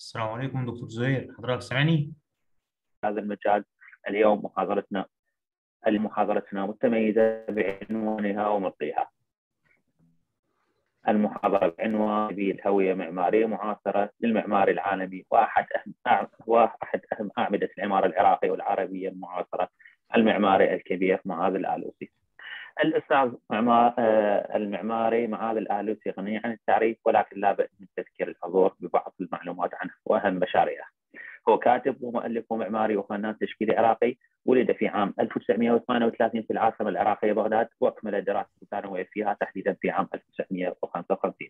السلام عليكم دكتور زهير حضرتك سامعني؟ هذا المجال اليوم محاضرتنا محاضرتنا متميزة بعنوانها ومطيها المحاضرة بعنوان الهوية المعماريه المعاصره للمعمار العالمي وأحد أهم وأحد أهم أعمدة العمارة العراقية والعربية المعاصرة المعماري الكبير معاذ الآلوسي الاستاذ آه، المعماري معاذ الالوسي غني عن التعريف ولكن لا باس من تذكير الحضور ببعض المعلومات عنه واهم مشاريعه. هو كاتب ومؤلف ومعماري وفنان تشكيلي عراقي ولد في عام 1938 في العاصمه العراقيه بغداد واكمل دراسته الثانويه فيها تحديدا في عام 1955.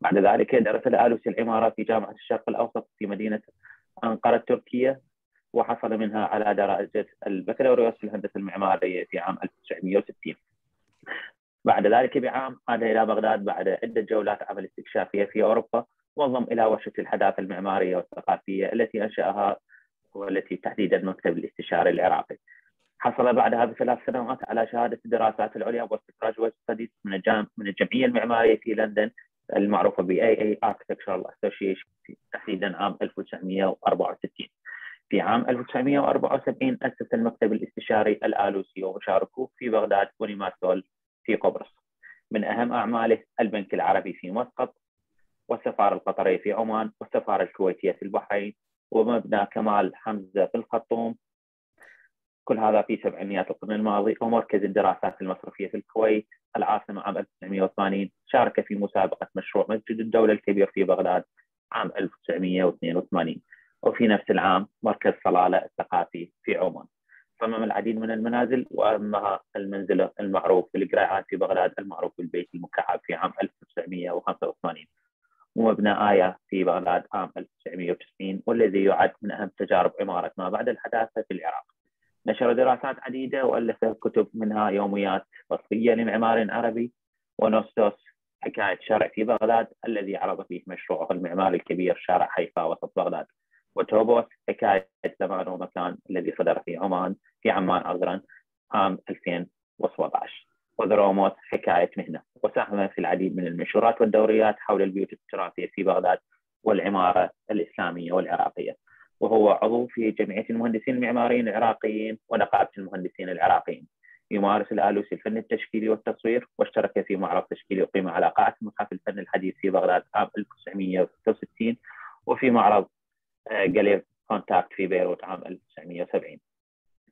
بعد ذلك درس الالوسي العماره في جامعه الشرق الاوسط في مدينه انقره التركيه وحصل منها على درجة البكالوريوس في الهندسة المعمارية في عام 1960 بعد ذلك بعام عاد إلى بغداد بعد عدة جولات عمل استكشافية في أوروبا وانضم إلى ورشة الحداثة المعمارية والثقافية التي أنشأها والتي تحديدا المكتب الاستشاري العراقي حصل بعدها بثلاث سنوات على شهادة الدراسات العليا واستدراج ستاديز من الجام من الجمعية المعمارية في لندن المعروفة ب AA Architectural Association تحديدا عام 1964 في عام 1974 أسس المكتب الاستشاري الآلوسي ومشاركوه في بغداد ونيماتول في قبرص من أهم أعماله البنك العربي في مسقط والسفارة القطرية في عمان والسفارة الكويتية في البحرين ومبنى كمال حمزة في الخرطوم كل هذا في سبعينيات القرن الماضي ومركز الدراسات المصرفية في الكويت العاصمة عام 1980 شارك في مسابقة مشروع مسجد الدولة الكبير في بغداد عام 1982 وفي نفس العام مركز صلالة الثقافي في عمان صمم العديد من المنازل وأهمها المنزل المعروف بالقراعات في بغداد المعروف بالبيت المكعب في عام 1985 ومبنى آية في بغداد عام 1990 والذي يعد من أهم تجارب عمارة ما بعد الحداثة في العراق نشر دراسات عديدة وألف كتب منها يوميات وصفية لمعمار عربي ونوستوس حكاية شارع في بغداد الذي عرض فيه مشروعه المعماري الكبير شارع حيفا وسط بغداد وتوبوس حكايه زمان ومكان الذي صدر في عمان في عمان عذرا عام 2017 وذروموس حكايه مهنه وساهم في العديد من المنشورات والدوريات حول البيوت التراثيه في بغداد والعماره الاسلاميه والعراقيه وهو عضو في جمعيه المهندسين المعماريين العراقيين ونقابه المهندسين العراقيين يمارس الآلوسي الفن التشكيلي والتصوير واشترك في معرض تشكيلي أقيم على قاعة متحف الفن الحديث في بغداد عام 1966 وفي معرض جالير كونتاكت في بيروت عام 1970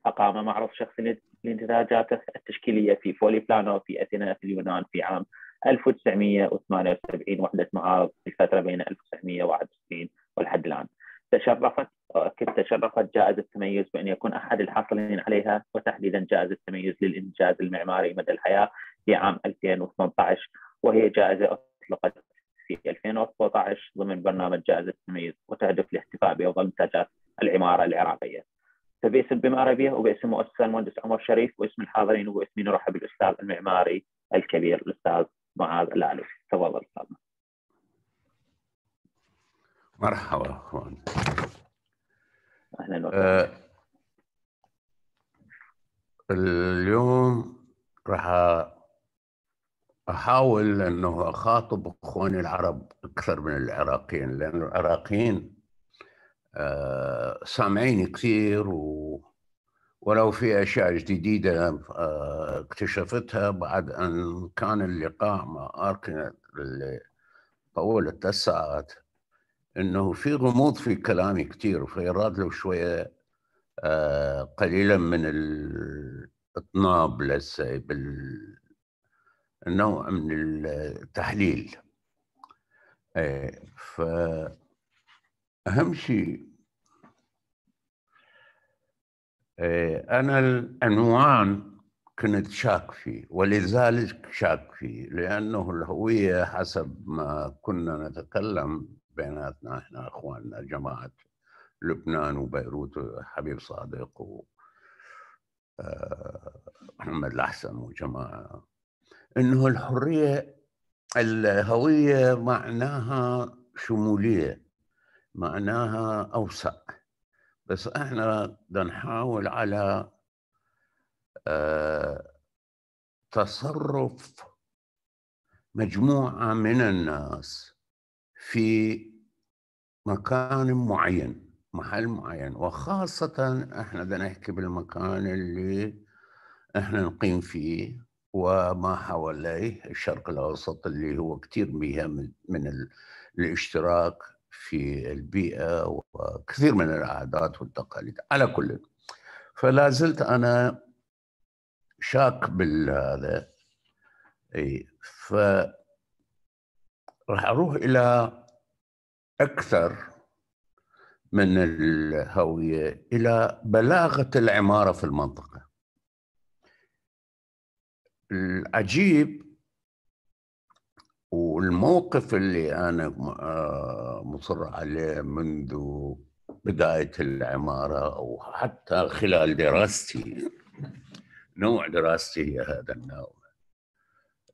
أقام معرض شخصي لانتاجاته التشكيلية في فولي بلانو في أثينا في اليونان في عام 1978 وحدة معارض في الفترة بين 1961 والحد الآن تشرفت تشرفت جائزة التميز بأن يكون أحد الحاصلين عليها وتحديدا جائزة التميز للإنجاز المعماري مدى الحياة في عام 2018 وهي جائزة أطلقت في 2019 ضمن برنامج جائزة التميز وتهدف للاحتفاء بأفضل منتجات العمارة العراقية فباسم بما وباسم مؤسسة المهندس عمر شريف واسم الحاضرين وباسمي نرحب بالأستاذ المعماري الكبير الأستاذ معاذ الألف تفضل أستاذنا مرحبا أخوان أهلا وسهلا أه اليوم راح احاول انه اخاطب اخواني العرب اكثر من العراقيين لان العراقيين آه، سامعيني كثير و ولو في اشياء جديده آه، اكتشفتها بعد ان كان اللقاء مع اركن اللي طول ثلاث ساعات انه في غموض في كلامي كثير فيراد له شويه آه، قليلا من الاطناب لسه بال نوع من التحليل آه، فأهم شيء آه، أنا العنوان كنت شاك فيه ولذلك شاك فيه لأنه الهوية حسب ما كنا نتكلم بيناتنا احنا اخواننا جماعة لبنان وبيروت حبيب صادق و آه، محمد الأحسن وجماعة انه الحريه الهويه معناها شموليه معناها اوسع بس احنا نحاول على آه، تصرف مجموعه من الناس في مكان معين محل معين وخاصة احنا بدنا نحكي بالمكان اللي احنا نقيم فيه وما حواليه الشرق الأوسط اللي هو كثير مهم من الاشتراك في البيئة وكثير من العادات والتقاليد على كل فلا زلت أنا شاك بالهذا اي ف راح اروح الى اكثر من الهويه الى بلاغه العماره في المنطقه العجيب والموقف اللي انا آه، مصر عليه منذ بدايه العماره او حتى خلال دراستي نوع دراستي هي هذا النوع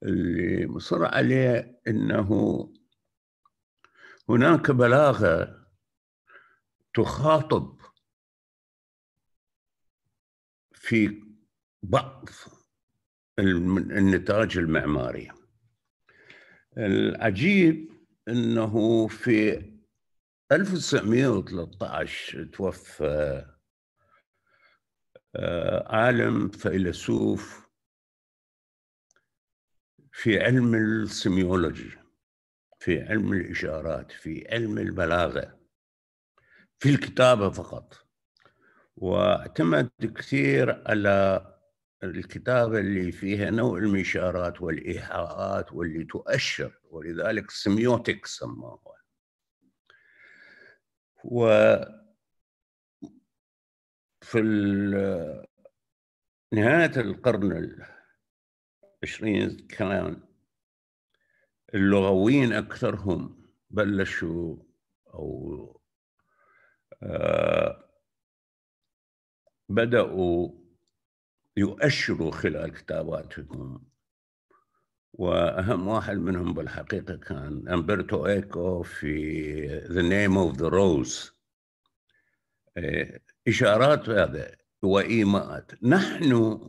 اللي مصر عليه انه هناك بلاغه تخاطب في بعض النتاج المعماري العجيب انه في 1913 توفى آه، عالم فيلسوف في علم السيميولوجي في علم الاشارات في علم البلاغه في الكتابه فقط واعتمد كثير على الكتابة اللي فيها نوع المشارات والإيحاءات واللي تؤشر ولذلك سميوتك سماه و في نهاية القرن العشرين كان اللغويين أكثرهم بلشوا أو آه بدأوا يؤشروا خلال كتاباتهم واهم واحد منهم بالحقيقه كان امبرتو ايكو في ذا نيم اوف ذا روز اشارات هذا وايماءات نحن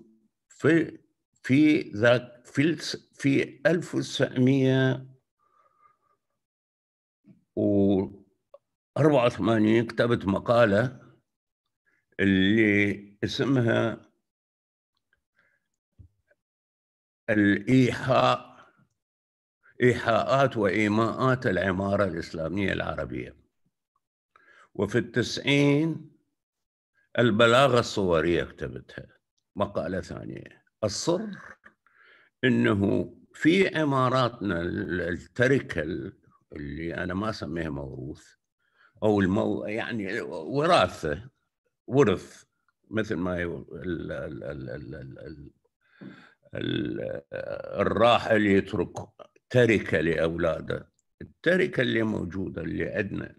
في في ذاك في في 1984 كتبت مقاله اللي اسمها الإيحاء إيحاءات وإيماءات العمارة الإسلامية العربية وفي التسعين البلاغة الصورية كتبتها مقالة ثانية الصر أنه في عماراتنا التركة اللي أنا ما أسميها موروث أو المو يعني وراثة ورث مثل ما الراحل يترك تركة لأولاده التركة اللي موجودة اللي عندنا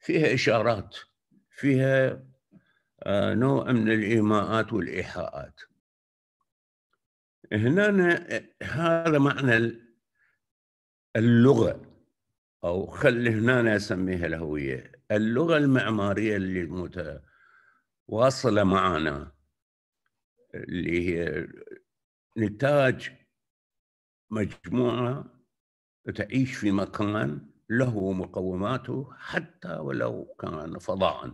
فيها إشارات فيها آه، نوع من الإيماءات والإيحاءات هنا هذا معنى اللغة أو خلي هنا أسميها الهوية اللغة المعمارية اللي متواصلة معنا اللي هي نتاج مجموعة تعيش في مكان له مقوماته حتى ولو كان فضاء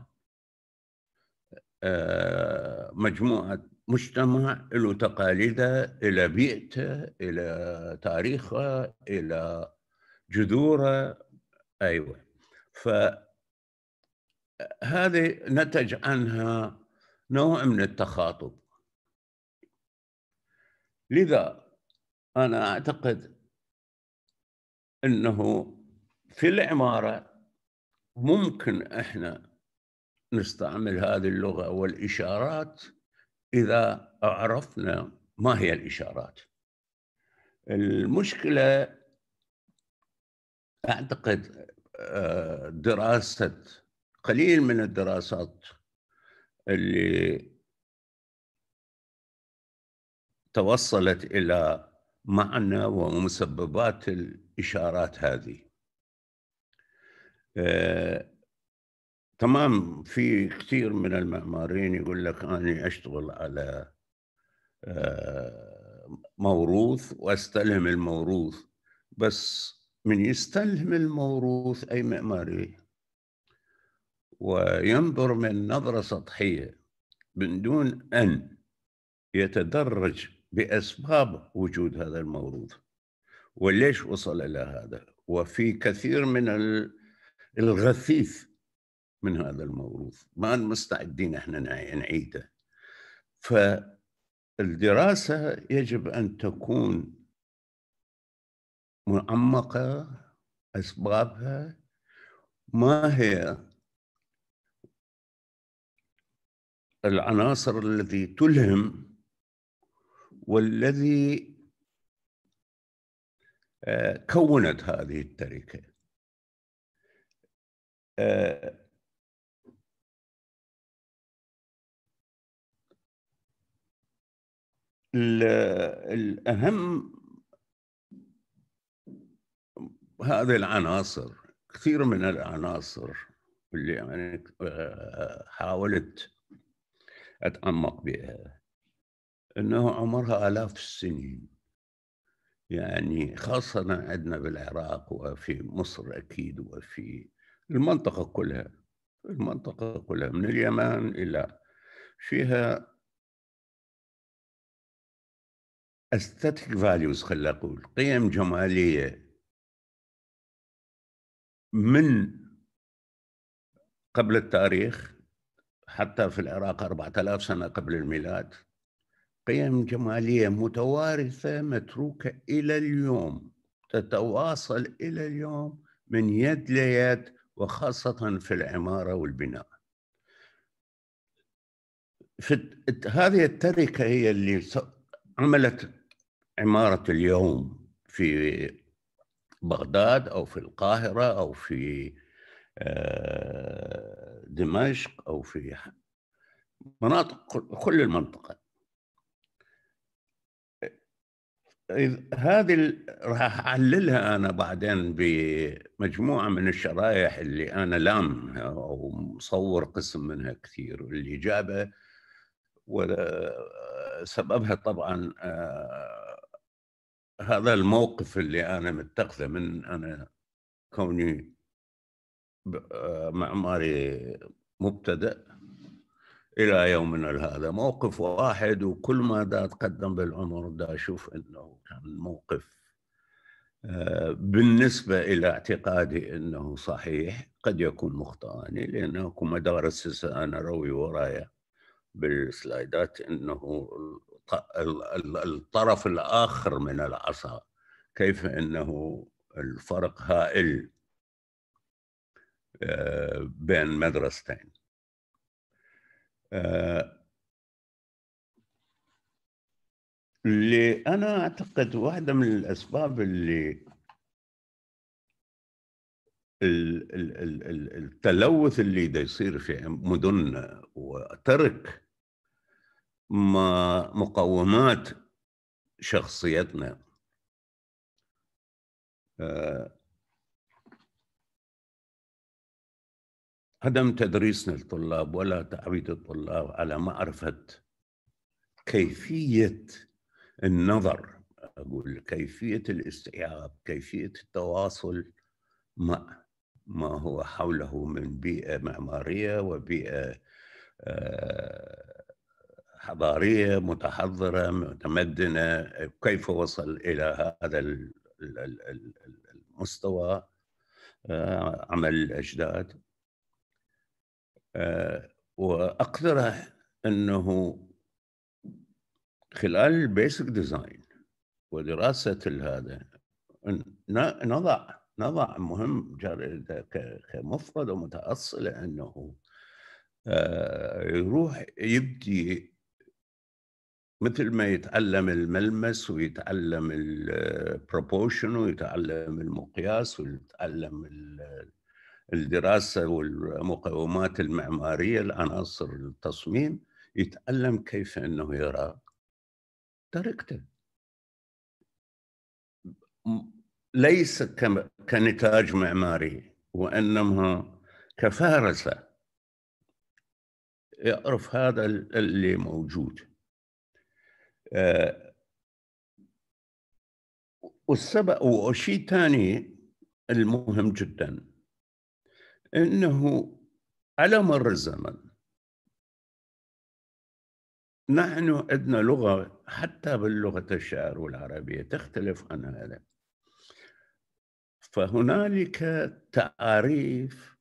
آه، مجموعة مجتمع له تقاليده إلى بيئته إلى تاريخه إلى جذوره أيوة فهذه نتج عنها نوع من التخاطب لذا أنا أعتقد أنه في العمارة ممكن إحنا نستعمل هذه اللغة والإشارات إذا عرفنا ما هي الإشارات المشكلة أعتقد آه، دراسة قليل من الدراسات اللي توصلت الى معنى ومسببات الاشارات هذه آه، تمام في كثير من المعماريين يقول لك اني اشتغل على آه، موروث واستلهم الموروث بس من يستلهم الموروث اي معماري وينظر من نظره سطحيه من دون ان يتدرج بأسباب وجود هذا الموروث وليش وصل إلى هذا وفي كثير من الغثيث من هذا الموروث ما مستعدين احنا نعيده فالدراسة يجب أن تكون معمقة أسبابها ما هي العناصر التي تلهم والذي آه، كونت هذه التركة آه، الأهم هذه العناصر كثير من العناصر اللي يعني حاولت أتعمق بها أنه عمرها آلاف السنين يعني خاصة عندنا بالعراق وفي مصر أكيد وفي المنطقة كلها المنطقة كلها من اليمن إلى فيها استاتيك فاليوز خلينا أقول قيم جمالية من قبل التاريخ حتى في العراق 4000 سنة قبل الميلاد قيم جمالية متوارثة متروكة إلى اليوم تتواصل إلى اليوم من يد ليد وخاصة في العمارة والبناء في هذه التركة هي اللي عملت عمارة اليوم في بغداد أو في القاهرة أو في آه، دمشق أو في مناطق كل المنطقة هذه راح احللها انا بعدين بمجموعه من الشرائح اللي انا لامها او مصور قسم منها كثير اللي جابه وسببها طبعا آه، هذا الموقف اللي انا متخذه من انا كوني آه، معماري مبتدئ الى يومنا هذا موقف واحد وكل ما دا اتقدم بالعمر دا اشوف انه كان موقف آه، بالنسبة إلى اعتقادي أنه صحيح قد يكون مخطئاني لأن أكو مدارس أنا روي ورايا بالسلايدات أنه الطرف الآخر من العصا كيف أنه الفرق هائل آه، بين مدرستين آه، اللي انا اعتقد واحده من الاسباب اللي التلوث اللي دا يصير في مدننا وترك ما مقومات شخصيتنا آه، عدم تدريس للطلاب ولا تعويد الطلاب على معرفة كيفية النظر أقول كيفية الاستيعاب كيفية التواصل مع ما هو حوله من بيئة معمارية وبيئة آه، حضارية متحضرة متمدنة كيف وصل إلى هذا المستوى آه، عمل الأجداد واقترح انه خلال البيسك ديزاين ودراسه هذا نضع نضع مهم كمفردة متأصلة أنه آه، يروح يبدي مثل ما يتعلم الملمس ويتعلم البروبوشن آه، ويتعلم المقياس ويتعلم الدراسة والمقومات المعمارية العناصر التصميم يتعلم كيف أنه يرى طريقته ليس كنتاج معماري وإنما كفارسة يعرف هذا اللي موجود آه، والسبب وشيء ثاني المهم جداً انه على مر الزمن نحن عندنا لغه حتى باللغه الشعر والعربيه تختلف عن هذا فهنالك تعاريف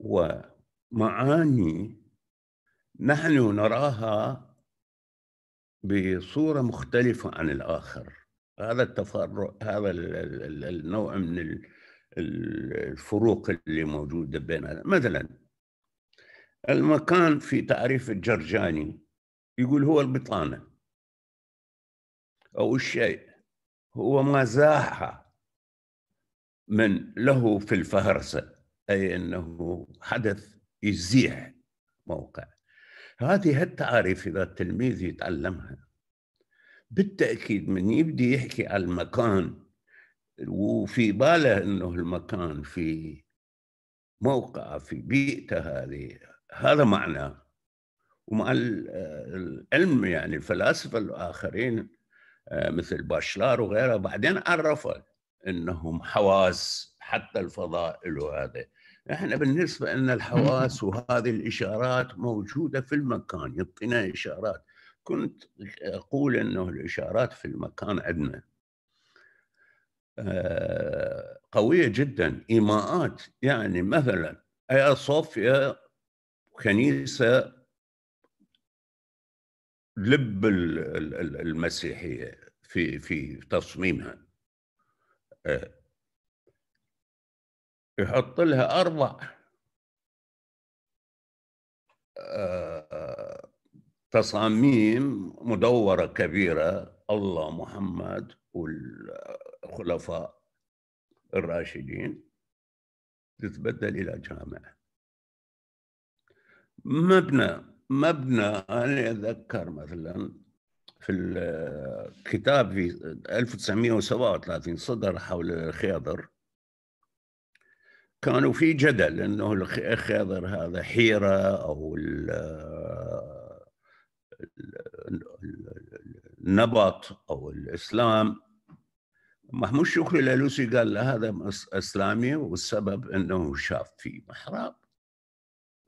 ومعاني نحن نراها بصوره مختلفه عن الاخر هذا التفرع هذا النوع من الفروق اللي موجودة بين مثلا المكان في تعريف الجرجاني يقول هو البطانة أو الشيء هو ما زاح من له في الفهرسة أي أنه حدث يزيح موقع هذه التعاريف إذا التلميذ يتعلمها بالتأكيد من يبدي يحكي على المكان وفي باله انه المكان في موقعه في بيئته هذه هذا معناه ومع آه، العلم يعني الفلاسفه الاخرين آه، مثل باشلار وغيره بعدين عرفوا انهم حواس حتى الفضاء له هذا احنا بالنسبه لنا الحواس وهذه الاشارات موجوده في المكان يعطينا اشارات كنت اقول انه الاشارات في المكان عندنا آه، قوية جدا إيماءات يعني مثلا آيا صوفيا كنيسة لب المسيحية في في تصميمها آه، يحط لها أربع آه، تصاميم مدورة كبيرة الله محمد والخلفاء الراشدين تتبدل إلى جامع مبنى مبنى أنا أتذكر مثلا في الكتاب في 1937 صدر حول الخيضر كانوا في جدل انه الخيضر هذا حيره او النبط او الاسلام محمود شكري لالوسي قال له هذا اسلامي والسبب انه شاف في محراب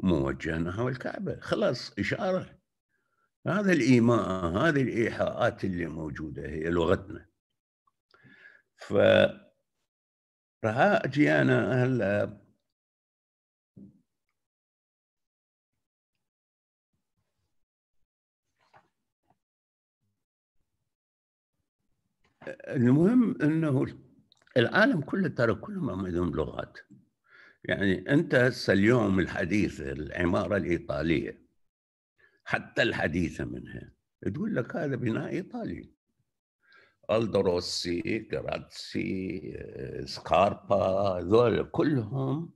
موجه نحو الكعبه خلاص اشاره هذا الايماء هذه الايحاءات اللي موجوده هي لغتنا ف راح اجي انا هلا المهم انه العالم كله ترى كلهم عندهم لغات يعني انت هسه اليوم الحديث العماره الايطاليه حتى الحديثه منها تقول لك هذا بناء ايطالي الدروسي كراتسي سكاربا ذول كلهم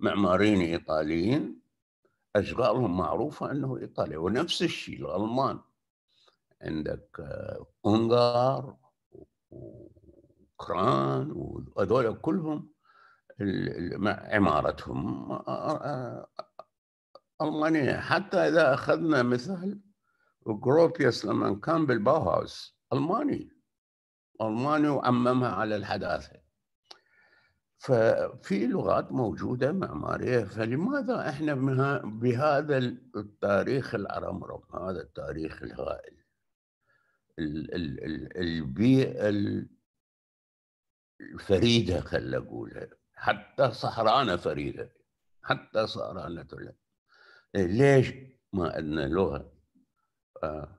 معماريين ايطاليين اشغالهم معروفه انه ايطاليا ونفس الشيء الالمان عندك آه، أونغار وكران وهذول كلهم عمارتهم آه، آه، ألمانية نعم. حتى إذا أخذنا مثال جروبيوس لما كان بالباوهاوس ألماني ألماني وعممها على الحداثة ففي لغات موجودة معمارية فلماذا إحنا بهذا التاريخ الأرمرم هذا التاريخ الهائل البيئة الفريدة خلي أقولها حتى صحرانة فريدة حتى صحرانة ليش ما أدنا لغة آه،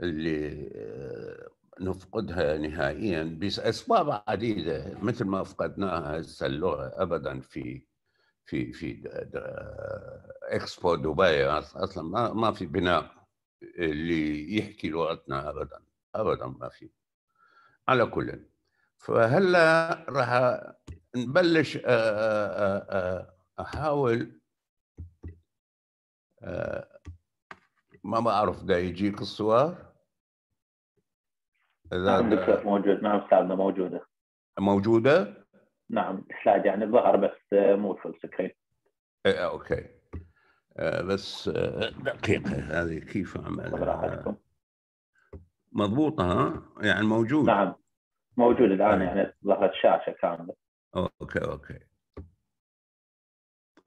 اللي آه، نفقدها نهائيا بأسباب عديدة مثل ما أفقدناها هسه اللغة أبدا في في في دا دا اكسبو دبي اصلا ما في بناء اللي يحكي لغتنا ابدا ابدا ما في على كل فهلا راح نبلش آه، آه، آه، احاول ما بعرف ده يجيك الصور اذا نعم دكتور موجود نعم استاذنا موجوده موجوده؟ نعم سلايد يعني الظهر بس مو فل سكرين ايه اوكي بس دقيقه هذه كيف اعملها؟ طيب، مضبوطه ها يعني موجود نعم موجود الان أيوة. يعني ظهرت شاشه كامله اوكي اوكي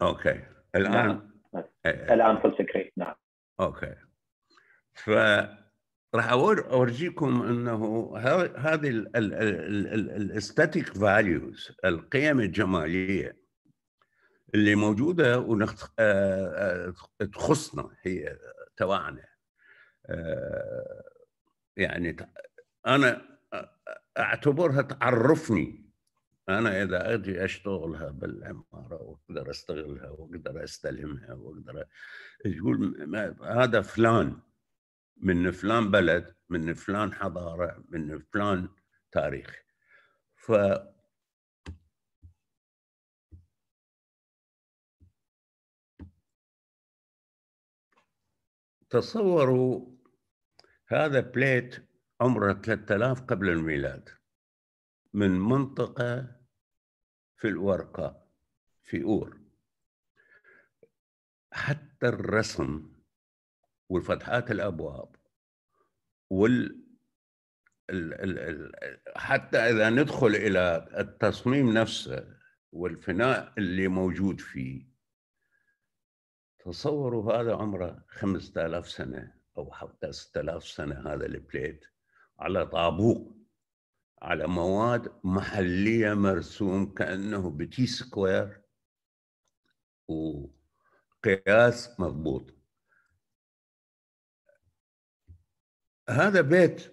اوكي الان نعم. الان فل سكرين نعم اوكي ف راح اورجيكم انه هذه الاستاتيك فاليوز القيم الجماليه اللي موجوده ونخ... آه، آه، تخصنا هي تبعنا يعني انا اعتبرها تعرفني انا اذا اجي اشتغلها بالعماره واقدر استغلها واقدر استلمها واقدر يقول هذا فلان من فلان بلد من فلان حضاره من فلان تاريخ ف تصوروا هذا بليت عمره 3000 قبل الميلاد من منطقة في الورقة في أور حتى الرسم والفتحات الأبواب وال حتى إذا ندخل إلى التصميم نفسه والفناء اللي موجود فيه تصوروا هذا عمره 5000 سنة أو حتى 6000 سنة هذا البليت على طابوق على مواد محلية مرسوم كأنه بتي سكوير وقياس مضبوط هذا بيت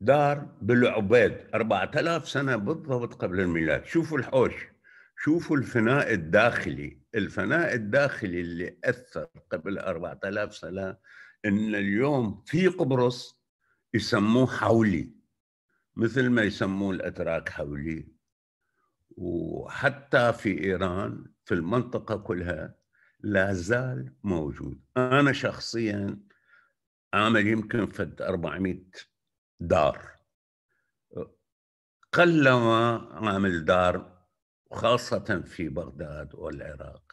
دار بالعبيد 4000 سنة بالضبط قبل الميلاد شوفوا الحوش شوفوا الفناء الداخلي الفناء الداخلي اللي أثر قبل 4000 سنة ان اليوم في قبرص يسموه حولي مثل ما يسموه الاتراك حولي وحتى في ايران في المنطقه كلها لا زال موجود انا شخصيا عامل يمكن فد 400 دار قلما عامل دار خاصة في بغداد والعراق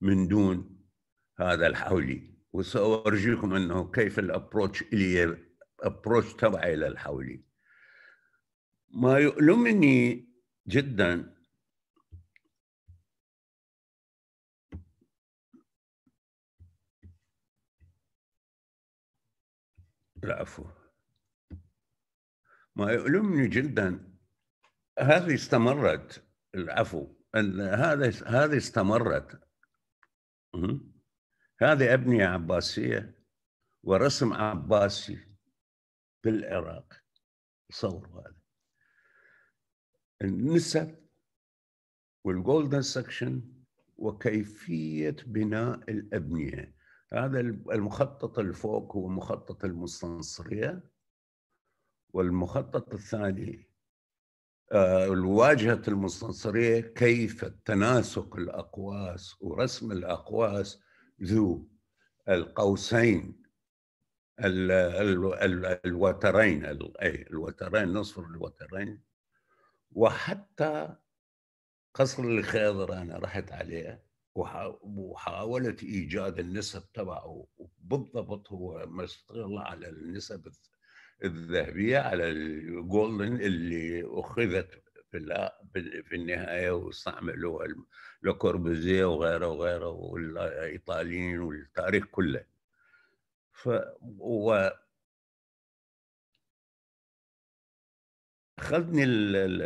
من دون هذا الحولي وسأورجيكم أنه كيف الأبروتش اللي أبروتش تبعي للحولي ما يؤلمني جدا العفو ما يؤلمني جدا هذه استمرت العفو ان هذا هذه استمرت م- هذه أبنية عباسية ورسم عباسي بالعراق تصوروا هذا النسب والجولدن سكشن وكيفية بناء الأبنية هذا المخطط الفوق هو مخطط المستنصرية والمخطط الثاني آه، الواجهة المستنصرية كيف تناسق الأقواس ورسم الأقواس ذو القوسين الـ الـ الـ الوترين إيه، الوترين نصف الوترين وحتى قصر الخضر أنا رحت عليه وحاولت إيجاد النسب تبعه بالضبط هو مستغل على النسب الذهبية على الجولدن اللي أخذت في في النهايه واستعملوا لوكوربوزي وغيره وغيره والايطاليين والتاريخ كله ف و اخذني ال ال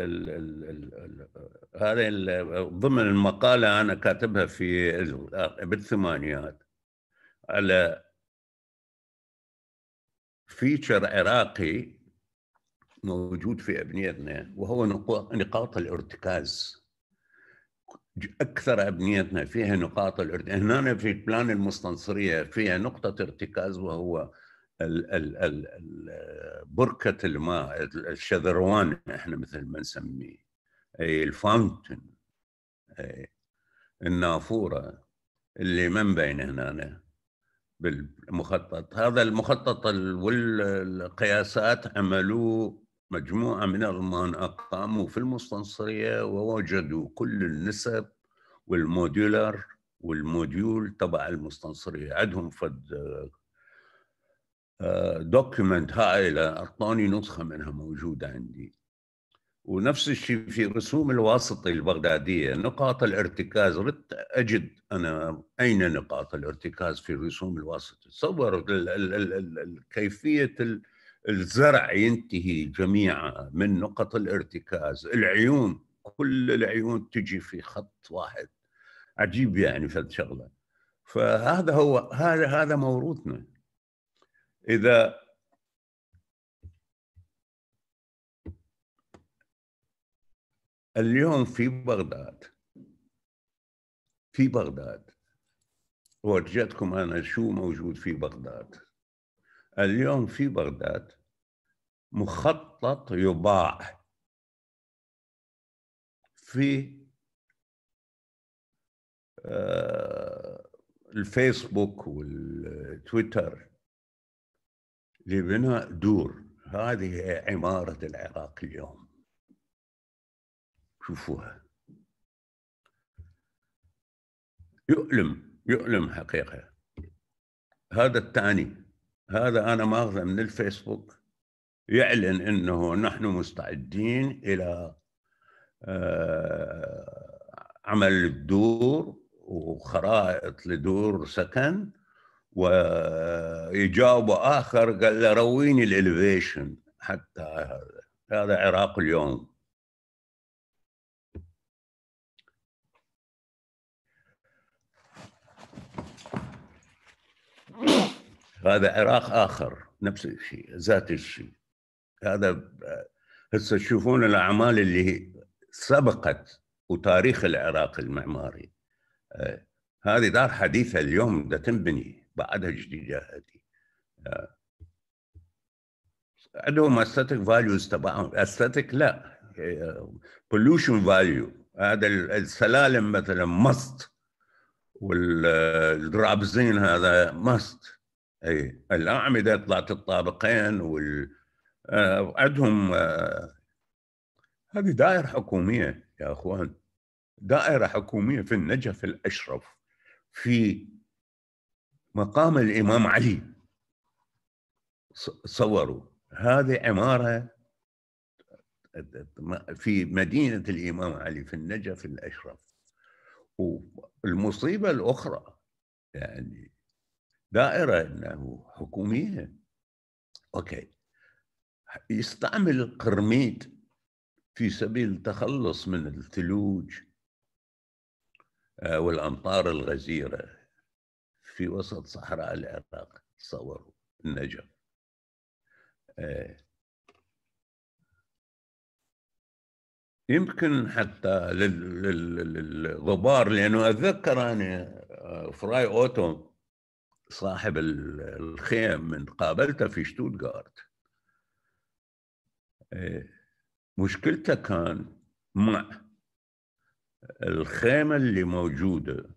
ال هذا ضمن المقاله انا كاتبها في آه، بالثمانينات على فيتشر عراقي موجود في أبنيتنا وهو نقاط الارتكاز أكثر أبنيتنا فيها نقاط الارتكاز هنا في بلان المستنصرية فيها نقطة ارتكاز وهو بركة الماء الشذروان احنا مثل ما نسميه أي الفاونتن أي النافورة اللي من بين هنا بالمخطط هذا المخطط والقياسات عملوه مجموعة من المناطق أقاموا في المستنصرية ووجدوا كل النسب والموديولر والموديول تبع المستنصرية عندهم فد دوكيمنت آه، هائلة أعطاني نسخة منها موجودة عندي ونفس الشيء في رسوم الواسطة البغدادية نقاط الارتكاز ردت أجد أنا أين نقاط الارتكاز في رسوم الواسطة تصور ال ال ال ال كيفية ال الزرع ينتهي جميعا من نقط الارتكاز العيون كل العيون تجي في خط واحد عجيب يعني في الشغله فهذا هو هذا هذا موروثنا اذا اليوم في بغداد في بغداد ورجيتكم انا شو موجود في بغداد اليوم في بغداد مخطط يباع في آه، الفيسبوك والتويتر لبناء دور هذه عمارة العراق اليوم شوفوها يؤلم يؤلم حقيقة هذا الثاني هذا أنا ماخذه من الفيسبوك يعلن أنه نحن مستعدين إلى آه، عمل الدور وخرائط لدور سكن ويجاوب آخر قال له رويني الإليفيشن حتى هذا هذا عراق اليوم هذا عراق اخر نفس الشيء ذات الشيء هذا هسه تشوفون الاعمال اللي سبقت وتاريخ العراق المعماري آه، هذه دار حديثه اليوم دا تنبني بعدها جديده هذه آه، عندهم استاتيك فاليوز تبعهم استاتيك لا بولوشن آه، فاليو هذا السلالم مثلا مست والدرابزين هذا مست اي الاعمده طلعت الطابقين وال آه، عندهم آه، هذه دائره حكوميه يا اخوان دائره حكوميه في النجف الاشرف في مقام الامام علي صوروا هذه عماره في مدينه الامام علي في النجف الاشرف والمصيبه الاخرى يعني دائرة أنه حكومية أوكي يستعمل القرميد في سبيل التخلص من الثلوج آه، والأمطار الغزيرة في وسط صحراء العراق تصوروا النجف آه. يمكن حتى للغبار لأنه أتذكر أنا آه، فراي أوتوم صاحب الخيم من قابلته في شتوتغارت إيه، مشكلته كان مع الخيمة اللي موجودة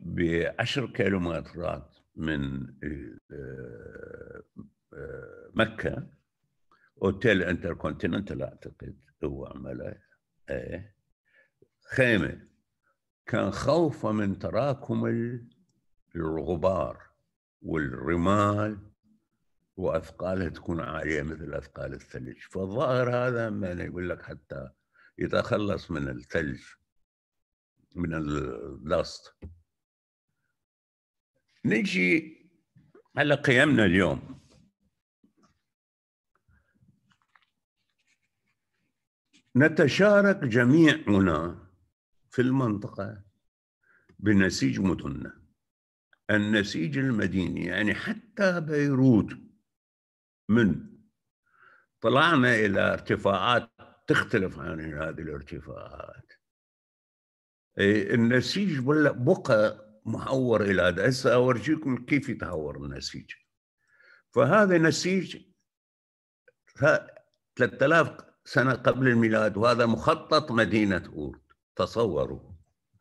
بعشر كيلومترات من مكة اوتيل انتركونتيننتال اعتقد هو عمله ايه خيمة كان خوفه من تراكم الغبار والرمال واثقالها تكون عاليه مثل اثقال الثلج فالظاهر هذا ما يقول لك حتى يتخلص من الثلج من الدست نجي على قيمنا اليوم نتشارك جميعنا في المنطقه بنسيج مدننا النسيج المديني يعني حتى بيروت من طلعنا إلى ارتفاعات تختلف عن هذه الارتفاعات إيه، النسيج بقى محور إلى هسه أورجيكم كيف يتهور النسيج فهذا نسيج 3000 سنة قبل الميلاد وهذا مخطط مدينة أورد تصوروا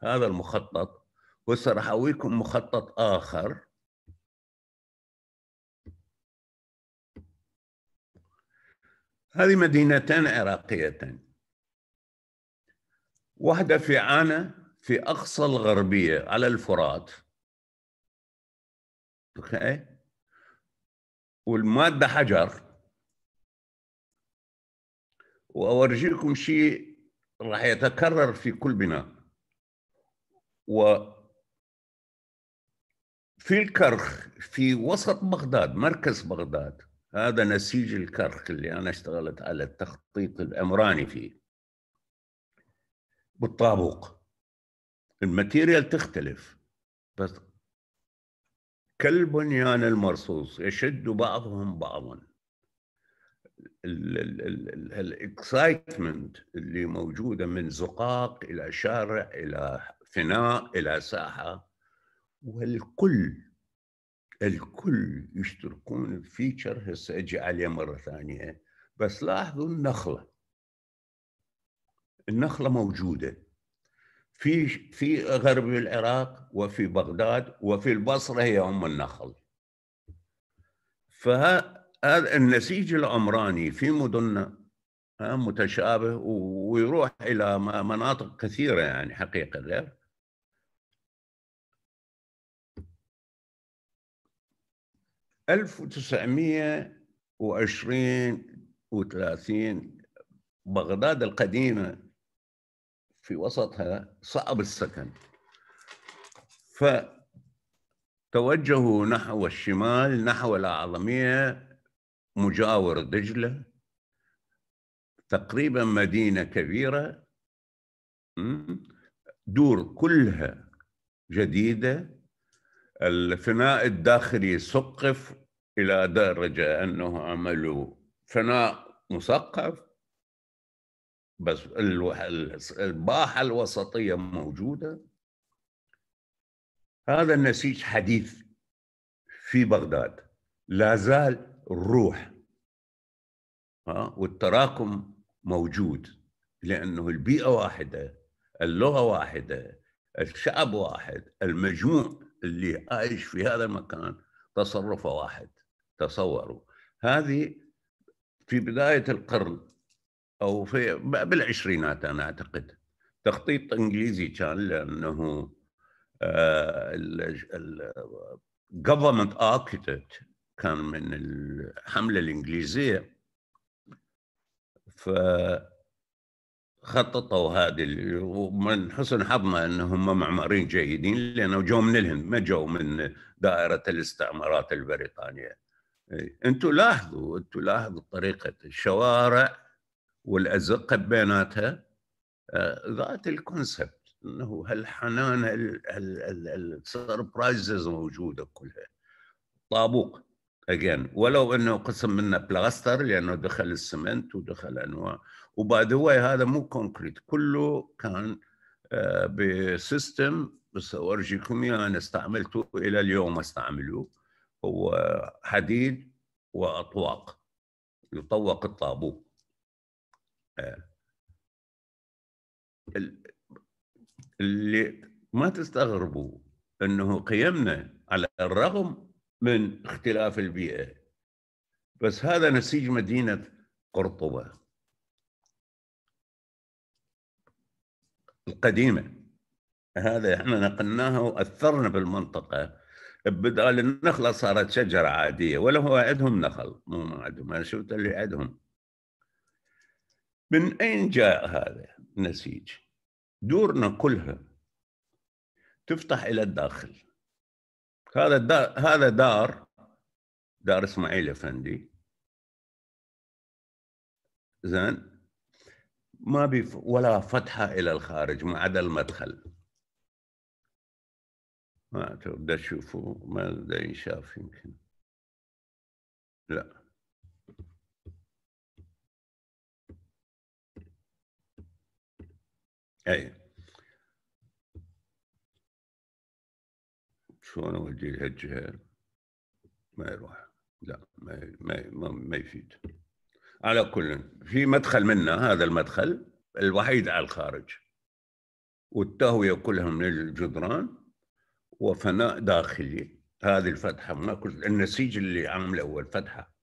هذا المخطط راح اويكم مخطط آخر هذه مدينتان عراقيتان واحدة في عانة في أقصى الغربية على الفرات والمادة حجر وأورجيكم شيء راح يتكرر في كل بناء و في الكرخ في وسط بغداد مركز بغداد هذا نسيج الكرخ اللي أنا اشتغلت على التخطيط العمراني فيه بالطابوق الماتيريال تختلف بس كالبنيان المرصوص يشد بعضهم بعضا الاكسايتمنت اللي موجوده من زقاق الى شارع الى فناء الى ساحه والكل الكل يشتركون فيتشر هسه اجي عليه مره ثانيه بس لاحظوا النخله النخله موجوده في في غرب العراق وفي بغداد وفي البصره هي ام النخل فهذا النسيج العمراني في مدننا متشابه ويروح الى مناطق كثيره يعني حقيقه غير 1920 و30 بغداد القديمة في وسطها صعب السكن فتوجهوا نحو الشمال نحو الأعظمية مجاور دجلة تقريبا مدينة كبيرة دور كلها جديدة الفناء الداخلي سقف إلى درجة أنه عملوا فناء مثقف بس الباحة الوسطية موجودة هذا النسيج حديث في بغداد لا زال الروح ها والتراكم موجود لأنه البيئة واحدة اللغة واحدة الشعب واحد المجموع اللي عايش في هذا المكان تصرف واحد تصوروا هذه في بداية القرن أو في بالعشرينات أنا أعتقد تخطيط إنجليزي كان لأنه آه، government architect كان من الحملة الإنجليزية ف خططوا هذه ومن حسن حظنا انهم معماريين جيدين لانه جو من الهند ما جو من دائره الاستعمارات البريطانيه إيه، انتم لاحظوا انتم لاحظوا طريقه الشوارع والازقه بيناتها آه، ذات الكونسبت انه هالحنان السربرايزز موجوده كلها طابوق اجين ولو انه قسم منه بلاستر لانه دخل السمنت ودخل انواع وباي ذا واي هذا مو كونكريت كله كان آه، بسيستم بس اورجيكم اياه يعني انا استعملته الى اليوم استعمله هو حديد واطواق يطوق الطابو آه. اللي ما تستغربوا انه قيمنا على الرغم من اختلاف البيئه بس هذا نسيج مدينه قرطبه القديمه هذا احنا نقلناها واثرنا بالمنطقه بدال النخله صارت شجره عاديه ولا هو عندهم نخل مو ما عندهم انا شفت اللي عندهم من اين جاء هذا النسيج؟ دورنا كلها تفتح الى الداخل هذا دار هذا دار دار اسماعيل افندي زين ما بي ولا فتحة إلى الخارج ما عدا المدخل ما تبدا تشوفوا ما بدا ينشاف يمكن لا اي شلون اوديه الجهه ما يروح لا ما ما, ما يفيد على كل في مدخل منا هذا المدخل الوحيد على الخارج والتهوية كلها من الجدران وفناء داخلي هذه الفتحة ما كل النسيج اللي عامله هو الفتحة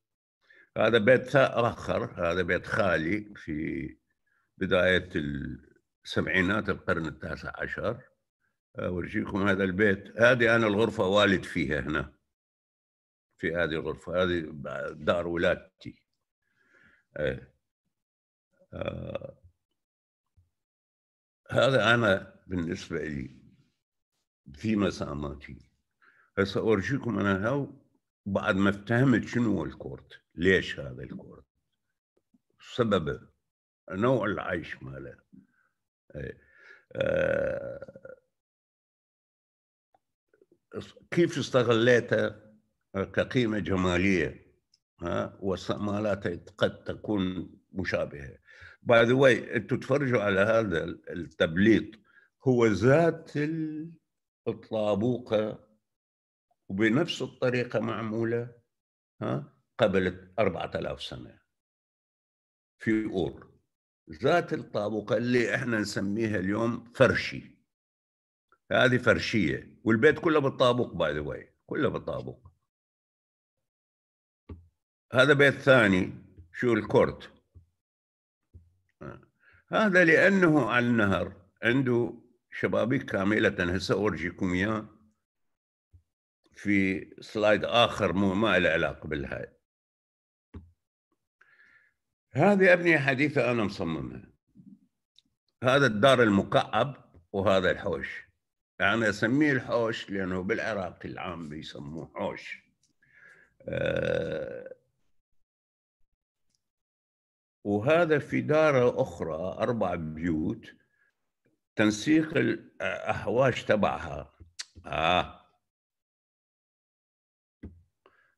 هذا بيت آخر هذا بيت خالي في بداية السبعينات القرن التاسع عشر آه، أورجيكم هذا البيت هذه أنا الغرفة والد فيها هنا في هذه الغرفة هذه دار ولادتي ايه آه. هذا انا بالنسبه لي في مساماتي هسه اورجيكم انا هاو بعد ما افتهمت شنو هو الكورت ليش هذا الكورت سببه نوع العيش ماله ايه. آه. كيف استغليته كقيمه جماليه ومالات قد تكون مشابهه باي ذا واي انتم تفرجوا على هذا التبليط هو ذات الطابوقه وبنفس الطريقه معموله ها قبل 4000 سنه في اور ذات الطابوقه اللي احنا نسميها اليوم فرشي هذه فرشيه والبيت كله بالطابوق باي ذا واي كله بالطابوق هذا بيت ثاني شو الكورت هذا لأنه على النهر عنده شبابيك كاملة هسه أورجيكم إياه في سلايد آخر مو ما له علاقة بالهاي هذه أبنية حديثة أنا مصممها هذا الدار المكعب وهذا الحوش أنا أسميه الحوش لأنه بالعراق العام بيسموه حوش أه وهذا في دار أخرى أربع بيوت تنسيق الأحواش تبعها آه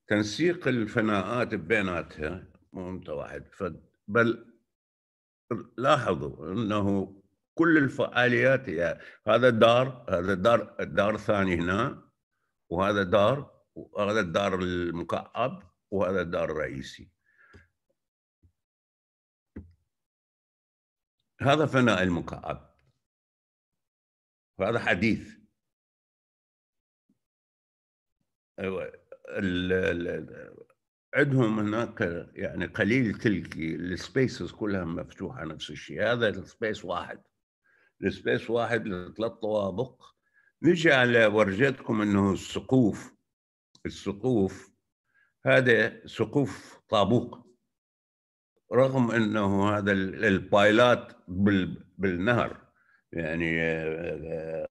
تنسيق الفناءات بيناتها واحد فد. بل لاحظوا أنه كل الفعاليات يعني هذا دار هذا دار الدار ثاني هنا وهذا دار وهذا الدار المكعب وهذا الدار الرئيسي هذا فناء المكعب وهذا حديث عندهم هناك يعني قليل تلك السبيسز كلها مفتوحه نفس الشيء هذا السبيس واحد السبيس واحد لثلاث طوابق نجي على ورجتكم انه السقوف السقوف هذا سقوف طابوق رغم انه هذا البايلات بالنهر يعني آه،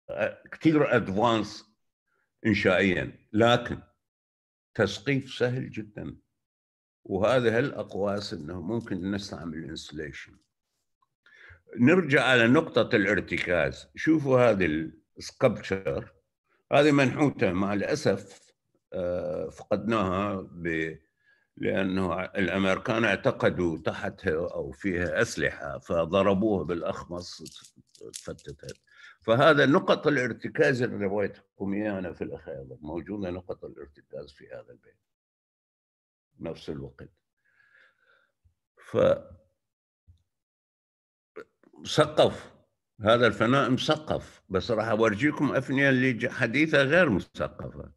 آه، آه، كثير ادفانس انشائيا لكن تسقيف سهل جدا وهذا هالاقواس انه ممكن نستعمل انسليشن نرجع على نقطة الارتكاز شوفوا هذه السكبتشر هذه منحوتة مع الأسف فقدناها ب لأنه الأمريكان اعتقدوا تحتها أو فيها أسلحة فضربوها بالأخمص تفتتت فهذا نقط الارتكاز اللي رويتكم اياها في الأخير موجودة نقط الارتكاز في هذا البيت نفس الوقت ف مثقف هذا الفناء مثقف بس راح اورجيكم افنيه اللي حديثه غير مثقفه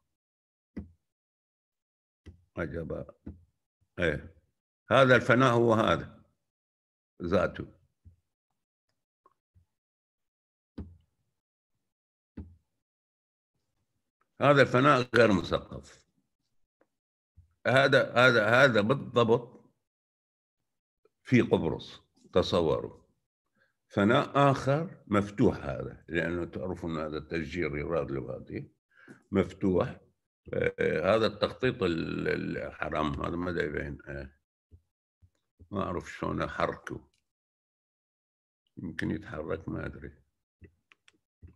عجبا ايه هذا الفناء هو هذا ذاته هذا الفناء غير مثقف هذا هذا هذا بالضبط في قبرص تصوروا فناء اخر مفتوح هذا لانه تعرفون هذا التشجير يراد لوادي مفتوح آه، هذا التخطيط الحرام هذا ما باين آه. ما اعرف شلون احركه يمكن يتحرك ما ادري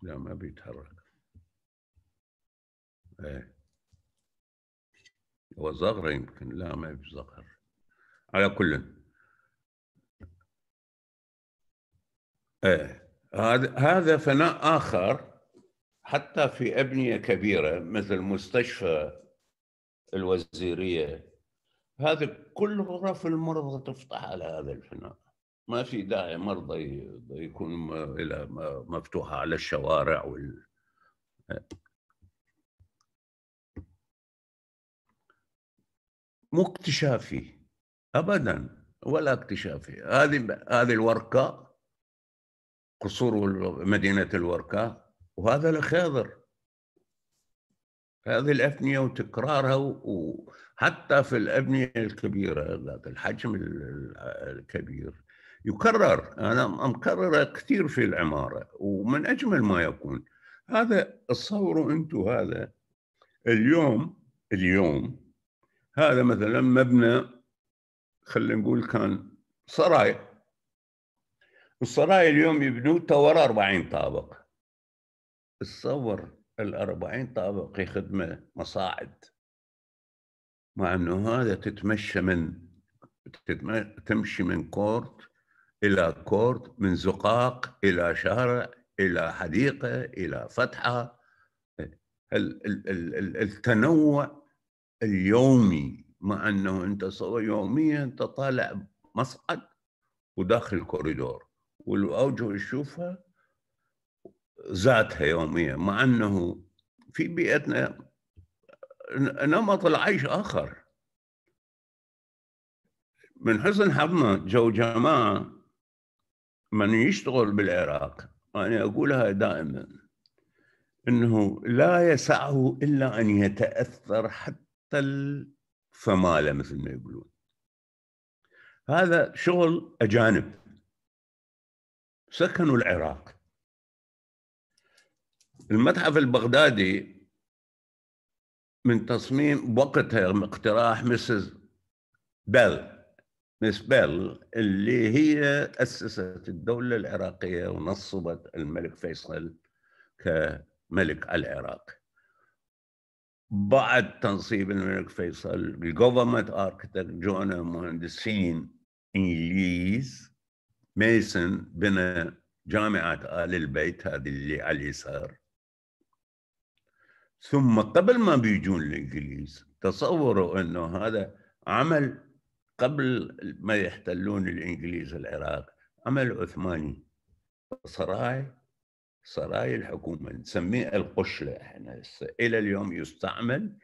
لا ما بيتحرك ايه هو زغر يمكن لا ما في زغر على كل ايه هذا هذا فناء اخر حتى في أبنية كبيرة مثل مستشفى الوزيرية هذا كل غرف المرضى تفتح على هذا الفناء ما في داعي مرضى يكون إلى مفتوحة على الشوارع وال مو اكتشافي ابدا ولا اكتشافي هذه هذه الورقه قصور مدينه الورقه وهذا لخاضر هذه الأبنية وتكرارها وحتى في الأبنية الكبيرة ذات الحجم الكبير يكرر أنا مكررة كثير في العمارة ومن أجمل ما يكون هذا تصوروا أنتم هذا اليوم اليوم هذا مثلا مبنى خلينا نقول كان سرايا السرايا اليوم يبنوه ورا 40 طابق تصور الأربعين طابق يخدمه مصاعد مع أنه هذا تتمشى من تمشي من كورت إلى كورت من زقاق إلى شارع إلى حديقة إلى فتحة التنوع اليومي مع أنه أنت يوميا أنت طالع مصعد وداخل كوريدور والأوجه تشوفها ذاتها يوميا مع انه في بيئتنا نمط العيش اخر من حسن حظنا جو جماعه من يشتغل بالعراق انا اقولها دائما انه لا يسعه الا ان يتاثر حتى الفماله مثل ما يقولون هذا شغل اجانب سكنوا العراق المتحف البغدادي من تصميم وقتها اقتراح مسز بيل مس بيل اللي هي أسست الدولة العراقية ونصبت الملك فيصل كملك العراق بعد تنصيب الملك فيصل الجوفرمنت اركتكت جونا مهندسين انجليز ميسن بنى جامعه ال البيت هذه اللي على اليسار ثم قبل ما بيجون الانجليز تصوروا انه هذا عمل قبل ما يحتلون الانجليز العراق عمل عثماني سراي سراي الحكومه نسميه القشله احنا الى اليوم يستعمل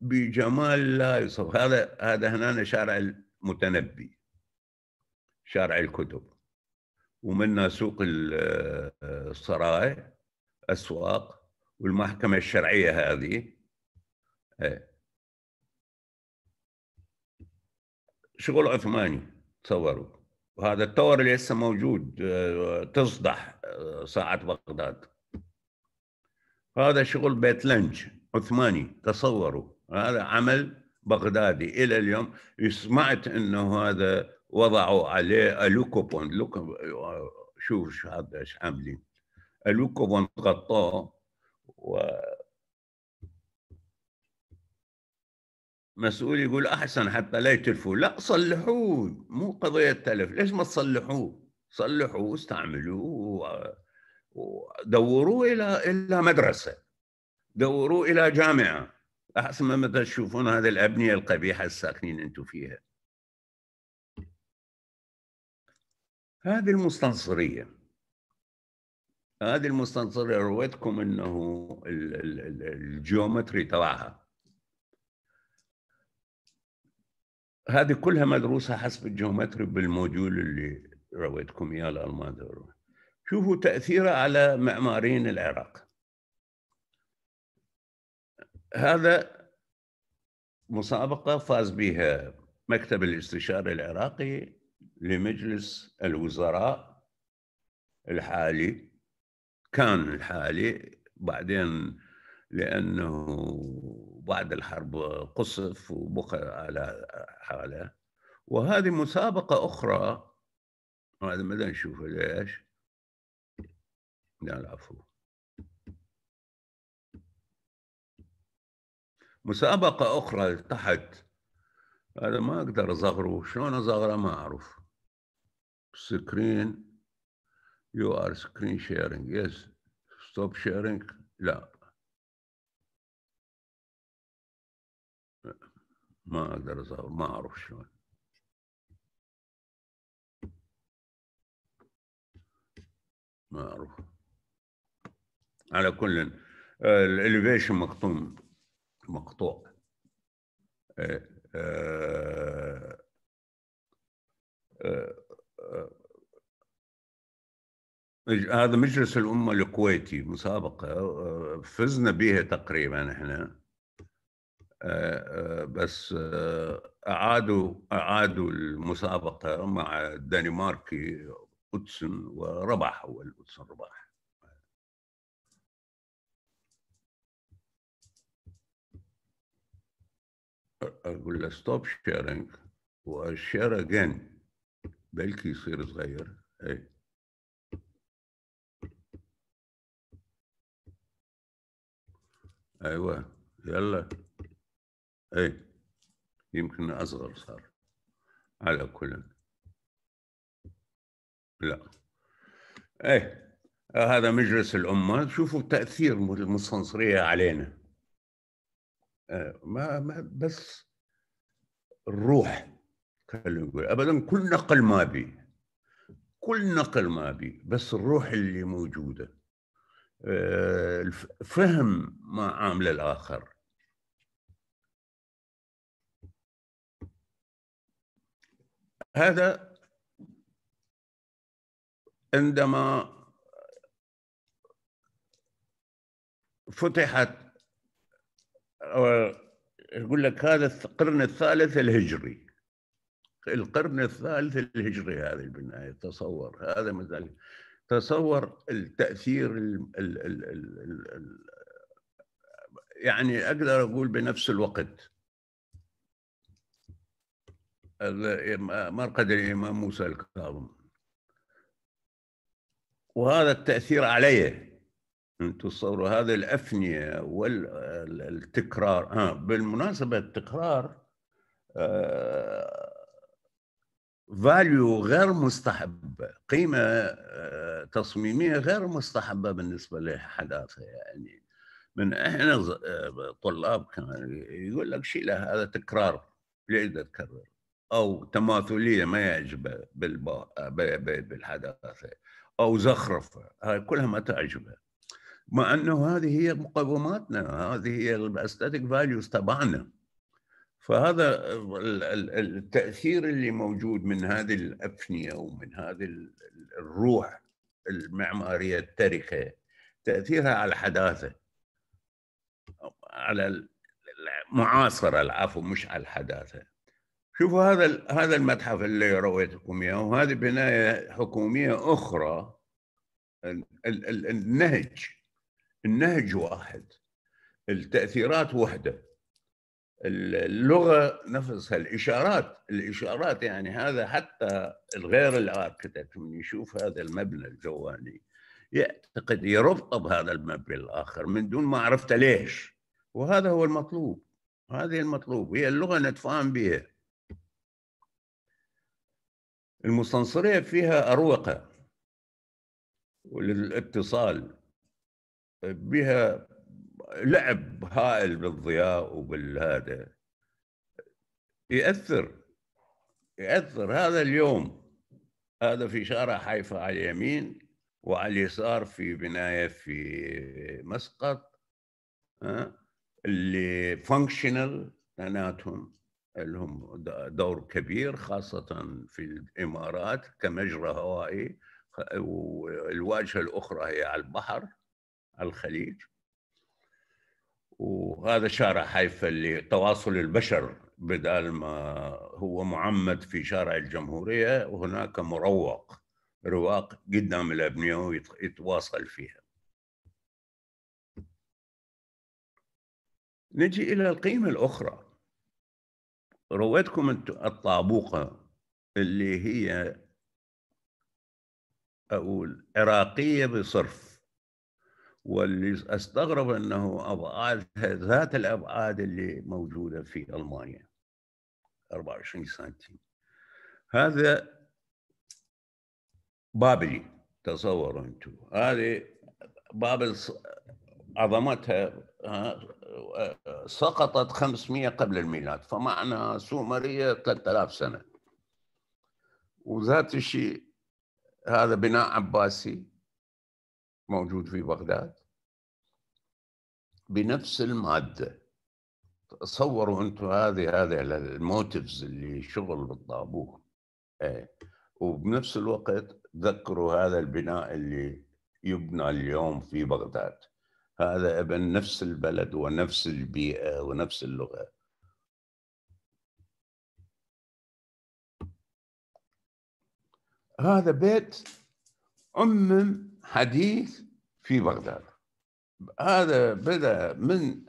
بجمال لا يصف هذا هذا هنا شارع المتنبي شارع الكتب ومنها سوق السراي آه، اسواق والمحكمة الشرعية هذه إيه. شغل عثماني تصوروا وهذا التور لسه موجود آه، تصدح آه، ساعة بغداد هذا شغل بيت لنج عثماني تصوروا هذا عمل بغدادي الى اليوم سمعت انه هذا وضعوا عليه الوكوبون لوكو آه، شوف ايش عاملين الوكوبون غطوه و مسؤول يقول احسن حتى لا يتلفوا لا صلحوه مو قضيه تلف ليش ما تصلحوه صلحوه استعملوه ودوروا الى الى مدرسه دوروا الى جامعه احسن ما تشوفون هذه الابنيه القبيحه الساكنين انتم فيها هذه المستنصريه هذه المستنصرة رويتكم انه الجيومتري تبعها هذه كلها مدروسة حسب الجيومتري بالموديول اللي رويتكم اياه الالمان شوفوا تأثيرها على معماريين العراق هذا مسابقة فاز بها مكتب الاستشاري العراقي لمجلس الوزراء الحالي كان الحالي بعدين لأنه بعد الحرب قصف وبقي على حاله وهذه مسابقة أخرى هذا ما نشوفه ليش لا العفو مسابقة أخرى تحت هذا ما أقدر أصغره شلون أصغره ما أعرف سكرين You are screen sharing. Yes. Stop sharing. لا. ما أقدر أظهر ما أعرف شلون. ما أعرف. على كل الإليفيشن مقطوع مقطوع. أه أه أه, آه، هذا مجلس الأمة الكويتي مسابقة آه، فزنا بها تقريبا احنا آه، آه، بس أعادوا أعادوا المسابقة مع الدنماركي أوتسن وربح هو الأودسون ربح أقول له ستوب شيرنج وشير أجين بلكي يصير صغير إيه ايوه يلا اي يمكن اصغر صار على كل لا اي هذا مجلس الأمة شوفوا تأثير المستنصرية علينا إيه. ما, ما بس الروح خلينا نقول أبدا كل نقل ما بي كل نقل ما بي بس الروح اللي موجوده آه، فهم ما عامل الاخر هذا عندما فتحت آه، يقول لك هذا القرن الثالث الهجري القرن الثالث الهجري هذا البناية تصور هذا مثلا تصور التاثير ال ال ال الـ الـ الـ يعني اقدر اقول بنفس الوقت مرقد الامام موسى الكاظم وهذا التاثير عليه انتم تصوروا هذه الافنيه والتكرار آه بالمناسبه التكرار آه، فاليو غير مستحبة قيمة آه، تصميمية غير مستحبة بالنسبة للحداثة يعني من احنا آه، طلاب كان يقول لك شيله هذا تكرار ليش تكرر او تماثليه ما يعجبه بالبا... بالحداثه او زخرفه هاي كلها ما تعجبه مع انه هذه هي مقوماتنا هذه هي الاستاتيك فاليوز تبعنا فهذا التاثير اللي موجود من هذه الافنيه ومن هذه الروح المعماريه التاريخيه تاثيرها على الحداثه على المعاصره العفو مش على الحداثه شوفوا هذا هذا المتحف اللي رويتكم اياه وهذه بنايه حكوميه اخرى النهج النهج واحد التاثيرات وحده اللغه نفسها الاشارات الاشارات يعني هذا حتى الغير الاركتكت من يشوف هذا المبنى الجواني يعتقد يربط بهذا المبنى الاخر من دون ما عرفت ليش وهذا هو المطلوب هذه المطلوب هي اللغه نتفاهم بها المستنصريه فيها اروقه للاتصال بها لعب هائل بالضياء وبالهذا يأثر يأثر هذا اليوم هذا في شارع حيفا على اليمين وعلى اليسار في بناية في مسقط اللي فانكشنال أناتهم لهم دور كبير خاصة في الإمارات كمجرى هوائي والواجهة الأخرى هي على البحر على الخليج وهذا شارع حيفا اللي تواصل البشر بدل ما هو معمد في شارع الجمهورية وهناك مروق رواق قدام الأبنية ويتواصل فيها نجي إلى القيمة الأخرى رويتكم الطابوقة اللي هي أقول عراقية بصرف واللي استغرب انه ابعاد ذات الابعاد اللي موجوده في المانيا 24 سنتيم هذا بابلي تصوروا انتم هذه بابل عظمتها سقطت 500 قبل الميلاد فمعنى سومريه 3000 سنه وذات الشيء هذا بناء عباسي موجود في بغداد بنفس الماده تصوروا انتم هذه هذه الموتيفز اللي شغل بالطابور ايه وبنفس الوقت ذكروا هذا البناء اللي يبنى اليوم في بغداد هذا ابن نفس البلد ونفس البيئه ونفس اللغه هذا بيت عمم حديث في بغداد هذا بدا من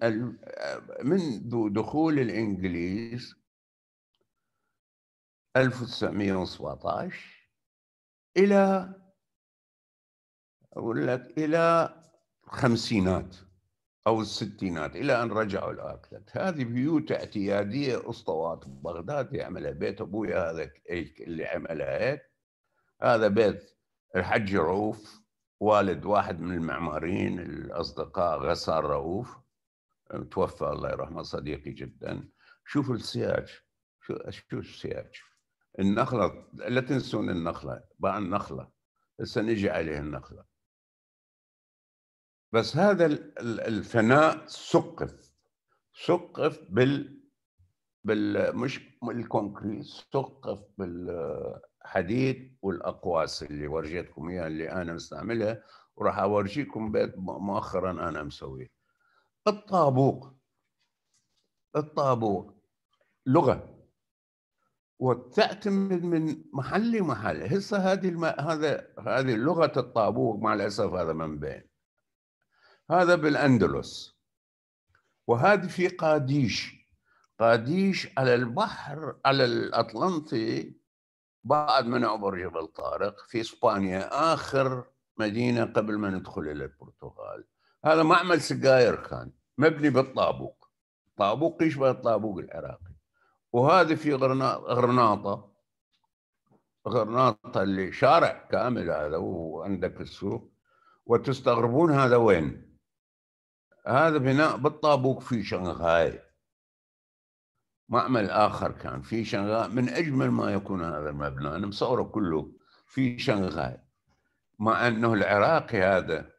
منذ دخول الانجليز 1917 الى اقول لك الى الخمسينات او الستينات الى ان رجعوا الاكلت هذه بيوت اعتياديه اسطوات بغداد يعملها بيت ابويا هذا اللي عملها هيك هذا بيت الحج رؤوف والد واحد من المعماريين الأصدقاء غسان رؤوف توفى الله يرحمه صديقي جدا شوفوا السياج شو شو السياج النخلة لا تنسون النخلة باع النخلة هسه نجي عليه النخلة بس هذا الفناء سقف سقف بال بال مش الكونكريت سقف بال الحديد والاقواس اللي ورجيتكم اياها اللي انا مستعملها وراح اورجيكم بيت مؤخرا انا مسويه الطابوق الطابوق لغه وتعتمد من محل لمحل هسه هذه الم... هذا هذه لغه الطابوق مع الاسف هذا من بين هذا بالاندلس وهذه في قاديش قاديش على البحر على الاطلنطي بعد ما نعبر جبل طارق في اسبانيا اخر مدينه قبل ما ندخل الى البرتغال هذا معمل سجاير كان مبني بالطابوق طابوق يشبه الطابوق العراقي وهذا في غرناطه غرناطه اللي شارع كامل هذا وعندك السوق وتستغربون هذا وين هذا بناء بالطابوق في شنغهاي معمل اخر كان في شنغهاي من اجمل ما يكون هذا المبنى انا مصوره كله في شنغهاي مع انه العراقي هذا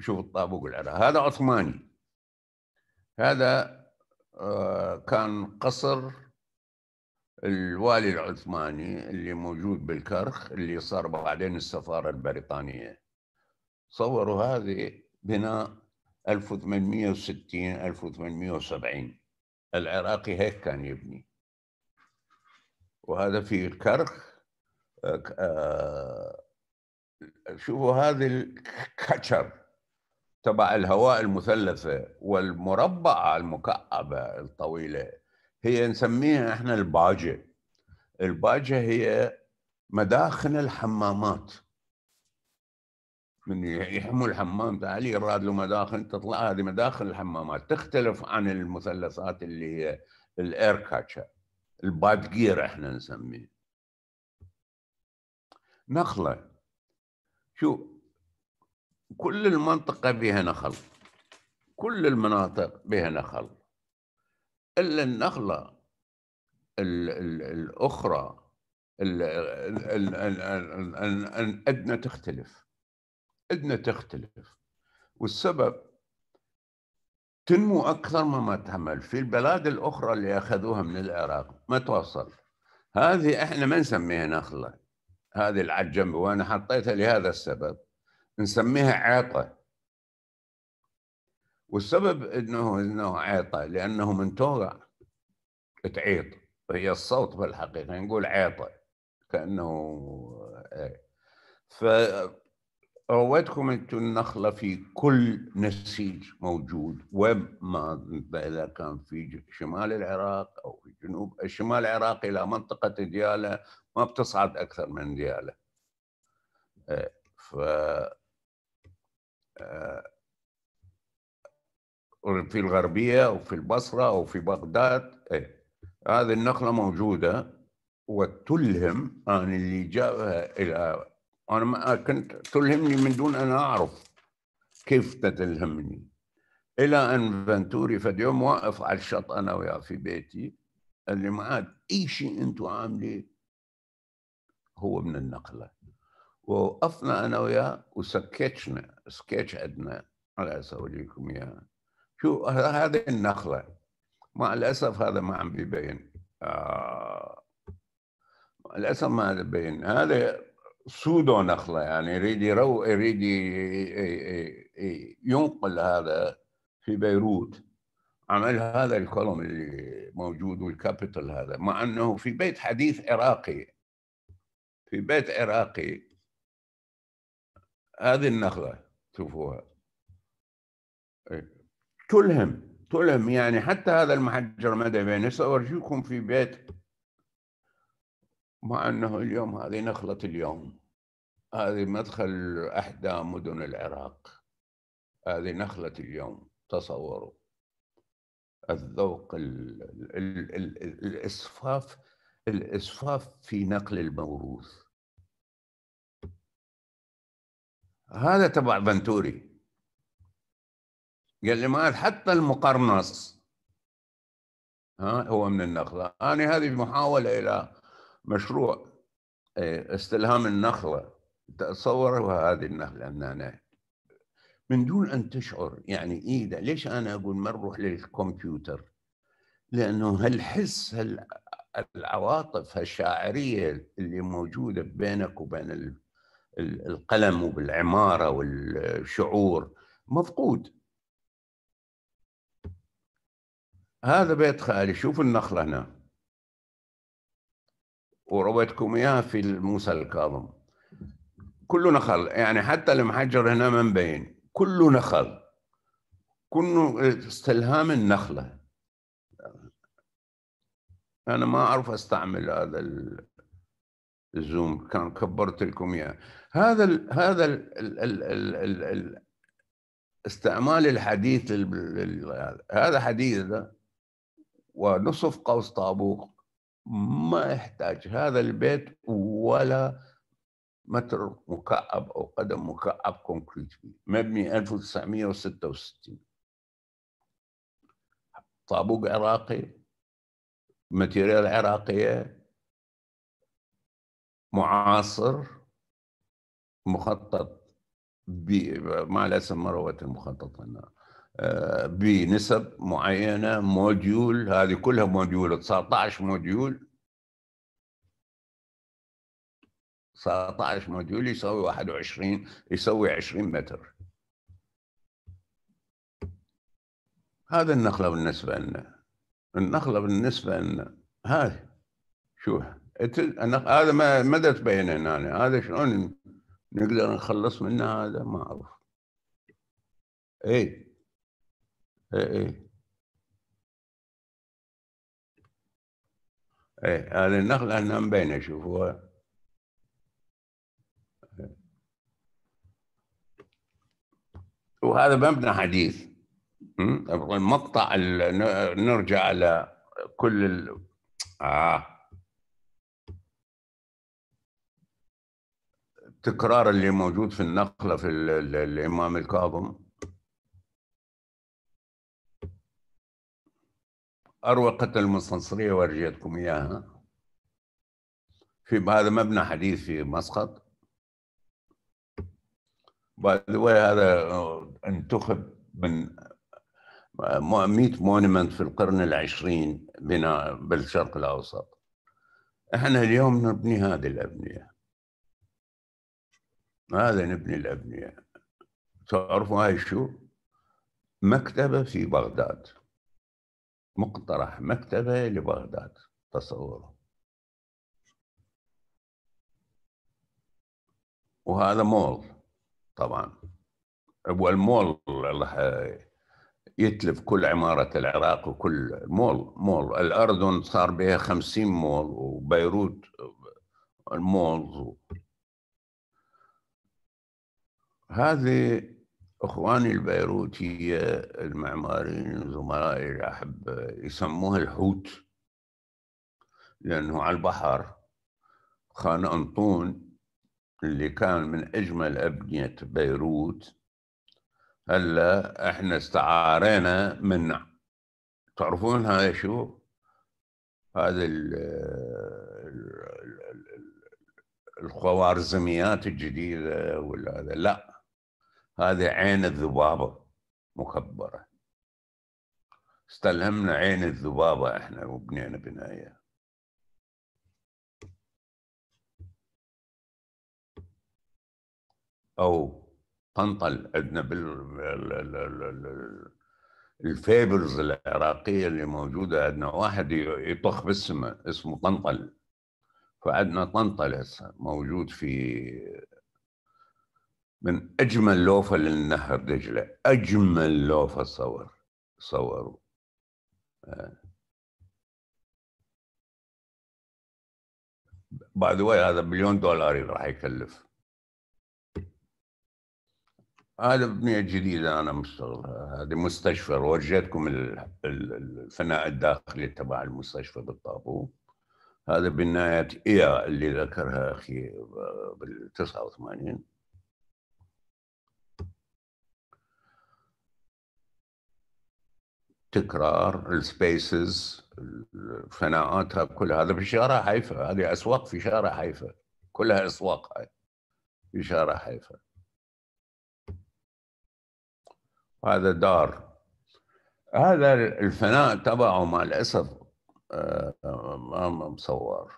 شوف الطابوق العراقي هذا عثماني هذا آه، كان قصر الوالي العثماني اللي موجود بالكرخ اللي صار بعدين السفاره البريطانيه صوروا هذه بناء 1860 1870 العراقي هيك كان يبني وهذا في الكرخ آه، شوفوا هذه الكتشر تبع الهواء المثلثة والمربعة المكعبة الطويلة هي نسميها احنا الباجة الباجة هي مداخن الحمامات من يحموا الحمام تعالي يراد له مداخل تطلع هذه مداخل الحمامات تختلف عن المثلثات اللي هي الاير كاتشر الباد جير احنا نسميه نخله شو كل المنطقه بها نخل كل المناطق بها نخل الا النخله ال ال الاخرى ال ال ال ال ال ال ال ادنى تختلف عندنا تختلف والسبب تنمو أكثر مما تحمل في البلاد الأخرى اللي أخذوها من العراق ما توصل هذه احنا ما نسميها نخلة هذه العجم وأنا حطيتها لهذا السبب نسميها عيطة والسبب انه انه عيطه لانه من توقع تعيط هي الصوت بالحقيقه نقول عيطه كانه إيه. ف رواتكم انتم النخله في كل نسيج موجود وما اذا كان في شمال العراق او في جنوب الشمال العراق الى منطقه دياله ما بتصعد اكثر من دياله آه، ف آه، في الغربيه او في البصره او في بغداد إيه، هذه النخله موجوده وتلهم ان اللي جابها الى انا ما كنت تلهمني من دون ان اعرف كيف تلهمني الى ان فنتوري فد يوم واقف على الشط انا وياه في بيتي قال لي معاد اي شيء انتم عامليه هو من النقله ووقفنا انا وياه وسكتشنا سكتش عندنا على اسويكم اياه شو هذه النخله مع الاسف هذا ما عم بيبين آه. الاسف ما بيبين هذا سودو نخله يعني يريد يرو يريد ينقل هذا في بيروت عمل هذا الكولوم اللي موجود والكابيتال هذا مع انه في بيت حديث عراقي في بيت عراقي هذه النخله شوفوها إيه. تلهم تلهم يعني حتى هذا المحجر مدى بين اورجيكم في بيت مع أنه اليوم هذه نخلة اليوم هذه مدخل أحدى مدن العراق هذه نخلة اليوم تصوروا الذوق ال ال الـ الإصفاف الإصفاف في نقل الموروث هذا تبع بنتوري قال لي ما حتى المقرنص ها هو من النخلة أنا هذه محاولة إلى مشروع إيه، استلهام النخله تصور هذه النخله هنا من دون ان تشعر يعني ايده ليش انا اقول ما نروح للكمبيوتر؟ لانه هالحس هال العواطف الشاعرية اللي موجودة بينك وبين القلم وبالعمارة والشعور مفقود هذا بيت خالي شوف النخلة هنا ورويتكم اياها في موسى الكاظم كله نخل يعني حتى المحجر هنا ما مبين كله نخل كله استلهام النخله انا ما اعرف استعمل هذا الزوم كان كبرت لكم اياه هذا الـ هذا الـ الـ الـ الـ الـ الـ استعمال الحديث هذا حديث ونصف قوس طابوق ما يحتاج هذا البيت ولا متر مكعب أو قدم مكعب كونكريت مبني 1966 طابوق عراقي ماتيريال عراقية معاصر مخطط ب مع لا ما روت المخطط هنا آه، بنسب معينه موديول هذه كلها موديول 19 موديول 19 موديول يساوي 21 يسوي 20 متر هذا النخله بالنسبه لنا النخله بالنسبه لنا هذه شوف هذا ما مدى تبين هنا هذا شلون نقدر نخلص منه هذا ما اعرف اي ايه ايه هذه ايه، النخلة انها نعم مبينه شوفوها وهذا مبنى حديث المقطع نرجع على كل ال... آه. التكرار اللي موجود في النقلة في الإمام الكاظم أروقة المستنصرية ورجيتكم إياها في هذا مبنى حديث في مسقط باي هذا آه، انتخب من 100 آه، مونيمنت في القرن العشرين بناء بالشرق الأوسط احنا اليوم نبني هذه الأبنية هذا نبني الأبنية تعرفوا هاي شو مكتبة في بغداد مقترح مكتبة لبغداد تصوره وهذا مول طبعا والمول راح يتلف كل عمارة العراق وكل مول مول الأردن صار بها خمسين مول وبيروت المول هذه إخواني البيروتية المعماريين زملائي الأحبة يسموها الحوت لأنه على البحر خان أنطون اللي كان من أجمل أبنية بيروت هلا احنا استعارينا منه تعرفون هاي شو؟ هذا الخوارزميات الجديدة ولا هذا لا هذه عين الذبابة مكبرة استلهمنا عين الذبابة احنا وبنينا بناية أو طنطل عندنا بال الفيبرز العراقية اللي موجودة عندنا واحد يطخ بالسماء اسمه طنطل فعندنا طنطل هسه موجود في من أجمل لوفة للنهر دجلة أجمل لوفة صور صوروا باي آه. ذا هذا بليون دولار راح يكلف هذا بنية جديدة أنا مشتغلها هذه مستشفى ورجيتكم الفناء الداخلي تبع المستشفى بالطابو هذا بناية إيا اللي ذكرها أخي بال 89 تكرار السبيسز فناءاتها كل هذا في شارع حيفا هذه اسواق في شارع حيفا كلها اسواق في شارع حيفا هذا دار هذا الفناء تبعه مع الاسف آه، ما مصور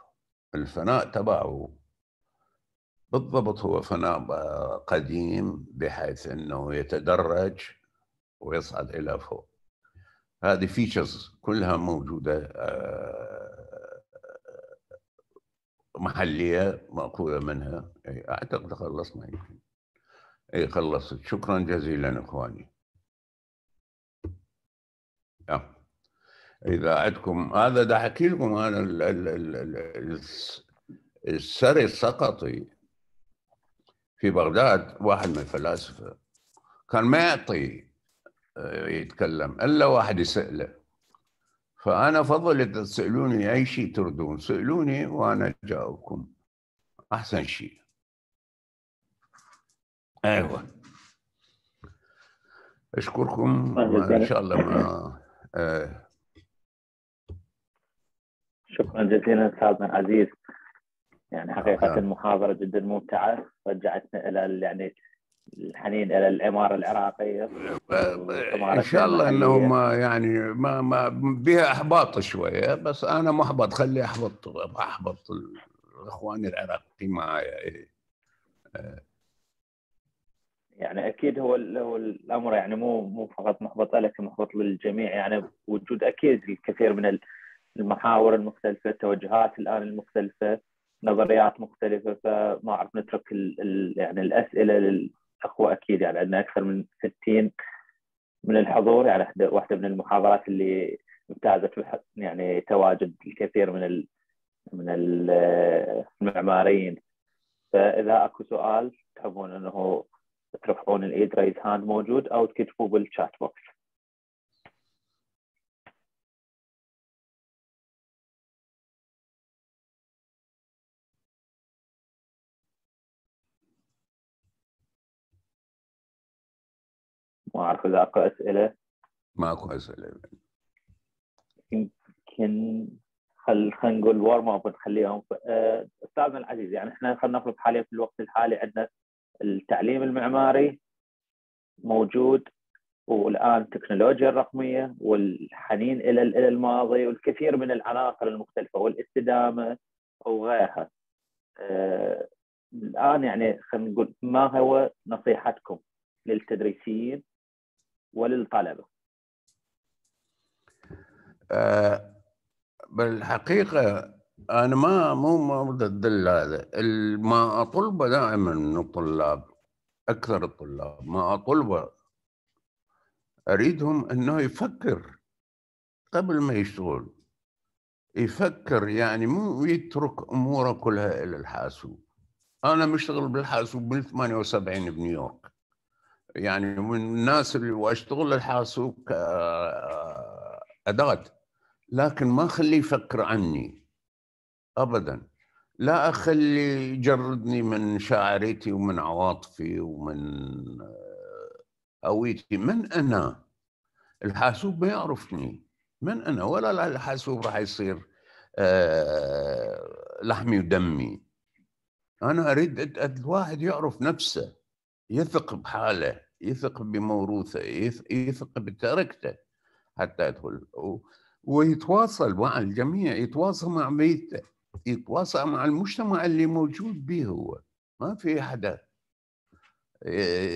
الفناء تبعه بالضبط هو فناء قديم بحيث انه يتدرج ويصعد الى فوق هذه فيتشرز كلها موجوده آه، محليه ماخوذه منها اعتقد خلصنا يمكن اي خلصت شكرا جزيلا اخواني نعم. اذا عندكم هذا ده احكي لكم انا السري السقطي في بغداد واحد من الفلاسفه كان ما يعطي يتكلم الا واحد يساله فانا اذا تسالوني اي شيء تردون سالوني وانا اجاوبكم احسن شيء ايوه اشكركم طيب، ان شاء الله ما آه. شكرا جزيلا استاذنا العزيز يعني حقيقه آه. المحاضره جدا ممتعه رجعتنا الى يعني الحنين الى الاماره العراقيه ان شاء الله انهم يعني ما ما بها احباط شويه بس انا محبط خلي احبط احبط اخواني العراقيين معايا إيه. يعني اكيد هو هو الامر يعني مو مو فقط محبط لك محبط للجميع يعني وجود اكيد الكثير من المحاور المختلفه التوجهات الان المختلفه نظريات مختلفه فما اعرف نترك الـ الـ يعني الاسئله لل اقوى اكيد يعني عندنا اكثر من 60 من الحضور يعني واحده من المحاضرات اللي امتازت يعني تواجد الكثير من ال من المعماريين فاذا اكو سؤال تحبون انه ترفعون الايد ريز هاند موجود او تكتبوا بالشات بوكس ما أعرف إذا أكو أسئلة ماكو أسئلة يمكن خل خلينا نقول وارم اب نخليهم آه، استاذنا العزيز يعني احنا خلينا نفرض حاليا في الوقت الحالي عندنا التعليم المعماري موجود والان التكنولوجيا الرقميه والحنين الى الى الماضي والكثير من العناصر المختلفه والاستدامه وغيرها. آه، الان يعني خلينا نقول ما هو نصيحتكم للتدريسيين وللطلبة أه بالحقيقة أنا ما مو ضد هذا ما أطلبه دائما من الطلاب أكثر الطلاب ما أطلبه أريدهم أنه يفكر قبل ما يشتغل يفكر يعني مو يترك أموره كلها إلى الحاسوب أنا مشتغل بالحاسوب من 78 بنيويورك يعني من الناس اللي واشتغل الحاسوب كأداة آه، لكن ما أخليه يفكر عني أبدا لا أخلي يجردني من شاعريتي ومن عواطفي ومن هويتي آه، من أنا الحاسوب ما يعرفني من أنا ولا الحاسوب راح يصير آه، لحمي ودمي أنا أريد الواحد يعرف نفسه يثق بحاله يثق بموروثه يثق بتركته حتى يدخل ويتواصل مع الجميع يتواصل مع بيته يتواصل مع المجتمع اللي موجود به هو ما في حدا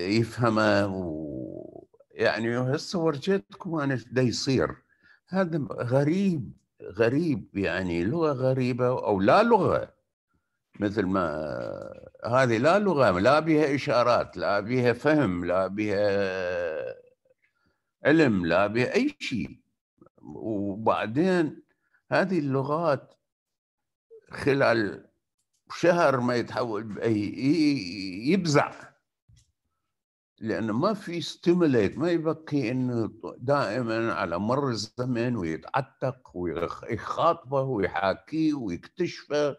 يفهمه و... يعني هسه ورجيتكم انا ايش يصير هذا غريب غريب يعني لغه غريبه او لا لغه مثل ما هذه لا لغه لا بها اشارات لا بها فهم لا بها علم لا بها اي شيء وبعدين هذه اللغات خلال شهر ما يتحول يبزع لانه ما في ستيموليت ما يبقي انه دائما على مر الزمن ويتعتق ويخاطبه ويحاكيه ويكتشفه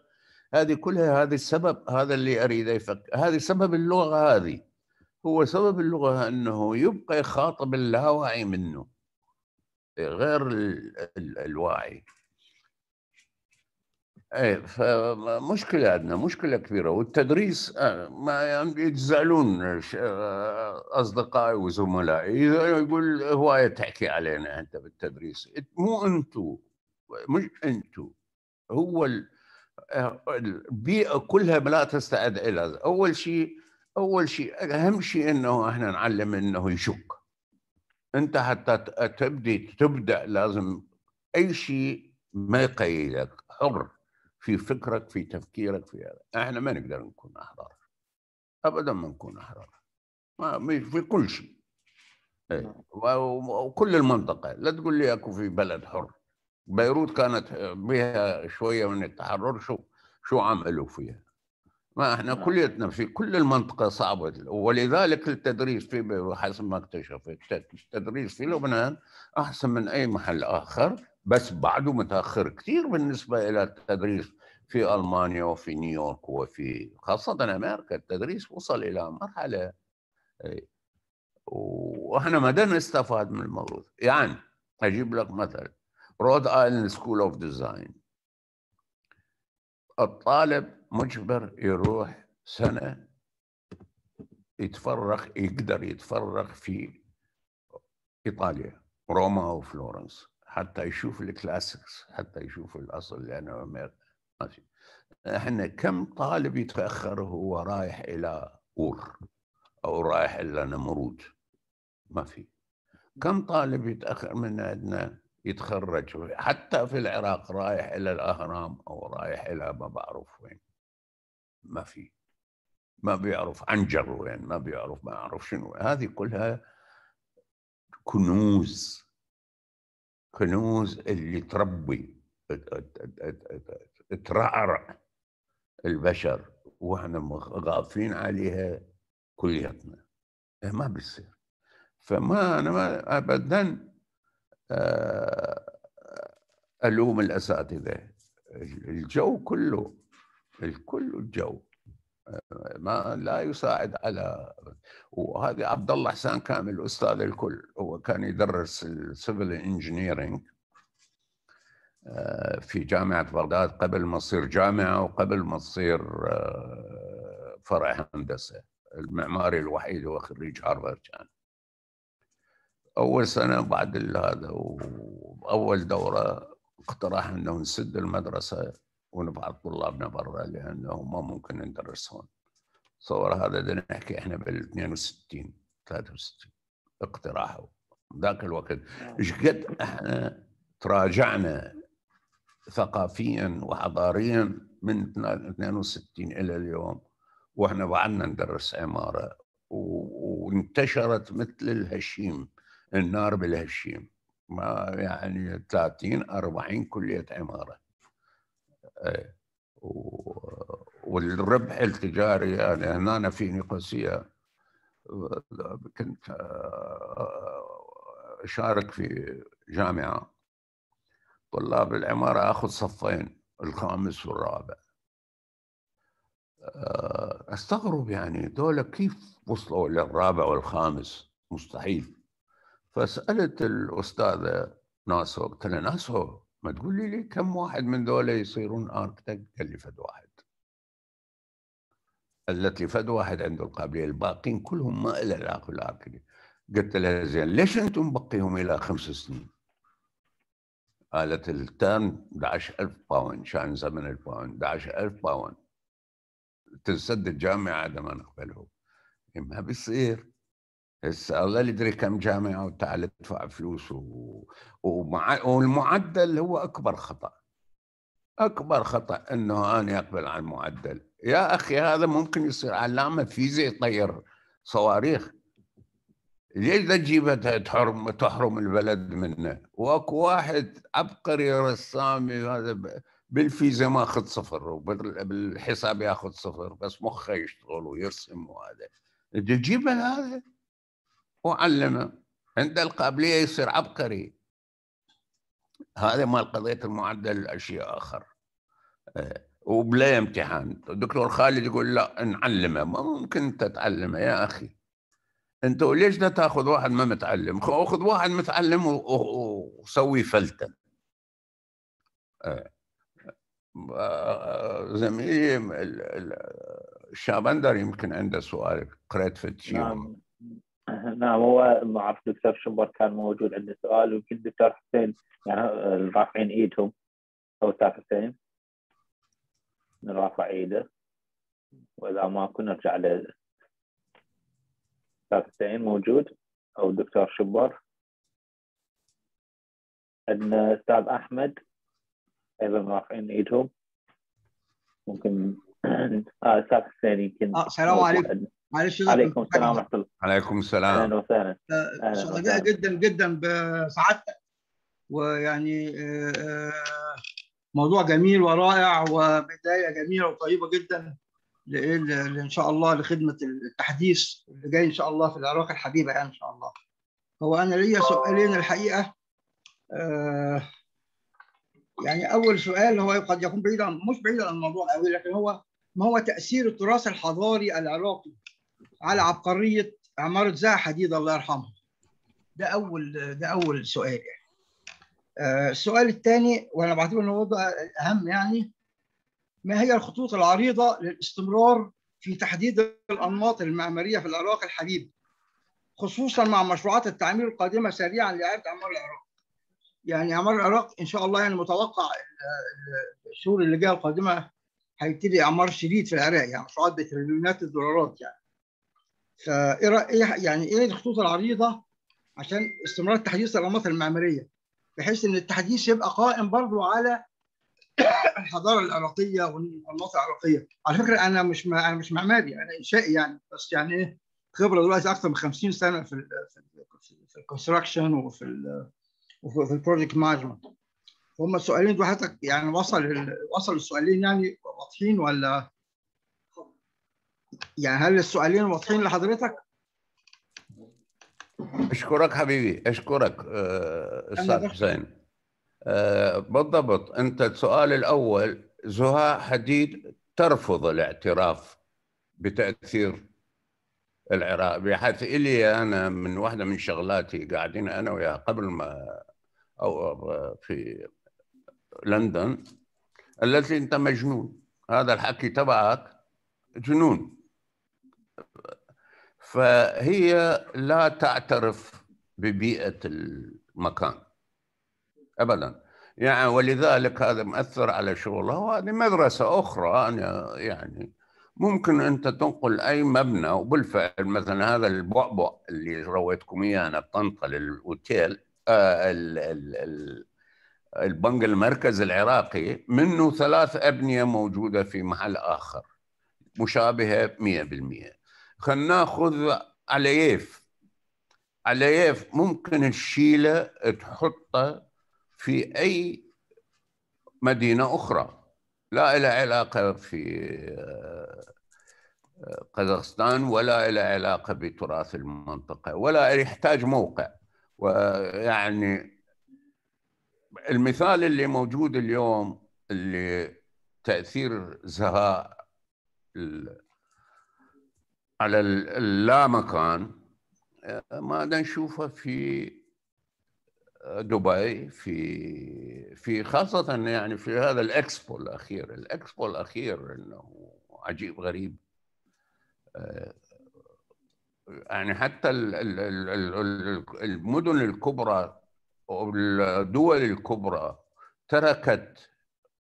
هذه كلها هذا السبب هذا اللي اريد يفكر هذا سبب اللغه هذه هو سبب اللغه انه يبقى يخاطب اللاواعي منه غير ال ال الواعي اي فمشكله عندنا مشكله كبيره والتدريس آه، ما يعني يتزعلون آه، اصدقائي وزملائي يقول هوايه تحكي علينا انت بالتدريس مو انتو مش انتو هو البيئه كلها لا تستعد الى اول شيء اول شيء اهم شيء انه احنا نعلم انه يشك انت حتى تبدي تبدا لازم اي شيء ما يقيدك حر في فكرك في تفكيرك في هذا احنا ما نقدر نكون احرار ابدا ما نكون احرار ما في كل شيء إيه. نعم. وكل المنطقه لا تقول لي اكو في بلد حر بيروت كانت بها شويه من التحرر شو شو عملوا فيها ما احنا نعم. كليتنا في كل المنطقه صعبه ولذلك التدريس في حسب ما اكتشفت التدريس في لبنان احسن من اي محل اخر بس بعده متاخر كثير بالنسبه الى التدريس في المانيا وفي نيويورك وفي خاصه امريكا التدريس وصل الى مرحله إيه، واحنا ما نستفاد من الموضوع يعني اجيب لك مثل رود ايلاند سكول اوف ديزاين الطالب مجبر يروح سنه يتفرغ يقدر يتفرغ في ايطاليا روما وفلورنس حتى يشوف الكلاسيكس حتى يشوف الاصل لانه ما في احنا كم طالب يتاخر وهو رايح الى اور او رايح الى نمرود ما في كم طالب يتاخر من عندنا يتخرج حتى في العراق رايح إلى الأهرام أو رايح إلى ما بعرف وين ما في ما بيعرف عنجر وين ما بيعرف ما أعرف شنو هذه كلها كنوز كنوز اللي تربي ترعرع البشر واحنا غافلين عليها كليتنا إيه، ما بيصير فما انا ما ابدا آه، الوم الاساتذه الجو كله الكل الجو آه، ما لا يساعد على وهذا عبد الله حسان كامل استاذ الكل هو كان يدرس السيفل انجينيرينج آه، في جامعه بغداد قبل ما تصير جامعه وقبل ما تصير فرع هندسه المعماري الوحيد هو خريج هارفارد كان اول سنه بعد هذا واول دوره اقترح انه نسد المدرسه ونبعث طلابنا برا لانه ما ممكن ندرسهم تصور هذا بدنا نحكي احنا بال 62 63 اقتراحه ذاك الوقت نعم. ايش قد احنا تراجعنا ثقافيا وحضاريا من 62 الى اليوم واحنا بعدنا ندرس عماره وانتشرت مثل الهشيم النار بالهشيم ما يعني 30 40 كليه عماره إيه. والربح التجاري يعني هنا في نيقوسيا كنت آه، اشارك في جامعه طلاب العماره اخذ صفين الخامس والرابع آه، استغرب يعني دول كيف وصلوا للرابع والخامس مستحيل فسالت الاستاذه ناسو قلت لها ناسو ما تقول لي كم واحد من ذولا يصيرون اركتك قال لي فد واحد قالت لي فد واحد عنده القابليه الباقين كلهم ما له علاقه بالاركتك قلت لها زين ليش انتم بقيهم الى خمس سنين؟ قالت الترم 11000 باوند شان زمن الباوند 11000 باوند تنسد الجامعه هذا ما نقبله إيه، ما بيصير هسه الله يدري كم جامعه وتعال ادفع فلوس و... ومع... والمعدل هو اكبر خطا اكبر خطا انه انا اقبل على المعدل يا اخي هذا ممكن يصير علامه فيزي يطير صواريخ ليش تجيبها تحرم تحرم البلد منه واكو واحد عبقري رسامي هذا ب... ماخذ صفر وبالحساب ياخذ صفر بس مخه يشتغل ويرسم وهذا تجيبها هذا وعلمه عند القابلية يصير عبقري هذا مال قضية المعدل أشياء آخر آه، وبلا امتحان الدكتور خالد يقول لا نعلمه ما ممكن انت تعلمه يا اخي انت ليش لا تاخذ واحد ما متعلم خذ واحد متعلم وسوي فلته آه، آه، زميلي الشابندر يمكن عنده سؤال قريت في نعم نعم هو ما اعرف دكتور شمبر كان موجود عنده سؤال ويمكن دكتور حسين يعني رافعين ايدهم او دكتور حسين نرافع ايده واذا ما كنا نرجع ل دكتور حسين موجود او دكتور شبر عندنا استاذ احمد ايضا رافعين ايدهم ممكن آه استاذ حسين يمكن آه، السلام عليكم معلش عليكم السلام ورحمه الله عليكم السلام اهلا وسهلا سعداء جدا جدا بسعادتك ويعني آه، آه، موضوع جميل ورائع وبدايه جميله وطيبه جدا ان شاء الله لخدمه التحديث اللي جاي ان شاء الله في العراق الحبيبه يعني ان شاء الله هو انا ليا سؤالين الحقيقه آه، يعني اول سؤال هو قد يكون بعيد عن مش بعيد عن الموضوع قوي لكن هو ما هو تاثير التراث الحضاري العراقي على عبقريه عماره زها حديد الله يرحمها ده اول ده اول سؤال يعني آه، السؤال الثاني وانا بعتبر ان هو اهم يعني ما هي الخطوط العريضه للاستمرار في تحديد الانماط المعماريه في العراق الحديد خصوصا مع مشروعات التعمير القادمه سريعا لاعاده اعمار العراق يعني اعمار العراق ان شاء الله يعني متوقع الشهور اللي جايه القادمه هيبتدي اعمار شديد في العراق يعني مشروعات بتريليونات الدولارات يعني فايه إيه يعني ايه الخطوط العريضه عشان استمرار تحديث الانماط المعماريه بحيث ان التحديث يبقى قائم برضو على الحضاره العراقيه والانماط العراقيه على فكره انا مش انا مش معماري انا انشائي يعني بس يعني ايه خبره دلوقتي اكثر من 50 سنه في الـ في الكونستراكشن وفي الـ وفي البروجكت مانجمنت هم السؤالين دول حضرتك يعني وصل وصل السؤالين يعني واضحين ولا يعني هل السؤالين واضحين لحضرتك؟ اشكرك حبيبي اشكرك آه، استاذ حسين آه، بالضبط انت السؤال الاول زهاء حديد ترفض الاعتراف بتاثير العراق بحيث الي انا من واحده من شغلاتي قاعدين انا وياها قبل ما او آه، في لندن التي انت مجنون هذا الحكي تبعك جنون فهي لا تعترف ببيئة المكان أبدا يعني ولذلك هذا مأثر على شغله وهذه مدرسة أخرى أنا يعني ممكن أنت تنقل أي مبنى وبالفعل مثلا هذا البعبع اللي رويتكم إياه أنا طنطا للاوتيل آه البنك المركزي العراقي منه ثلاث أبنية موجودة في محل آخر مشابهة 100% خلنا ناخذ علييف علييف ممكن الشيله تحطه في اي مدينه اخرى لا إلى علاقه في آه، قزاقستان ولا إلى علاقه بتراث المنطقه ولا يحتاج موقع ويعني المثال اللي موجود اليوم اللي تاثير زهاء على اللامكان آه، ماذا نشوفه في آه، دبي في في خاصة يعني في هذا الإكسبو الأخير الإكسبو الأخير إنه عجيب غريب آه، يعني حتى المدن الكبرى والدول الكبرى تركت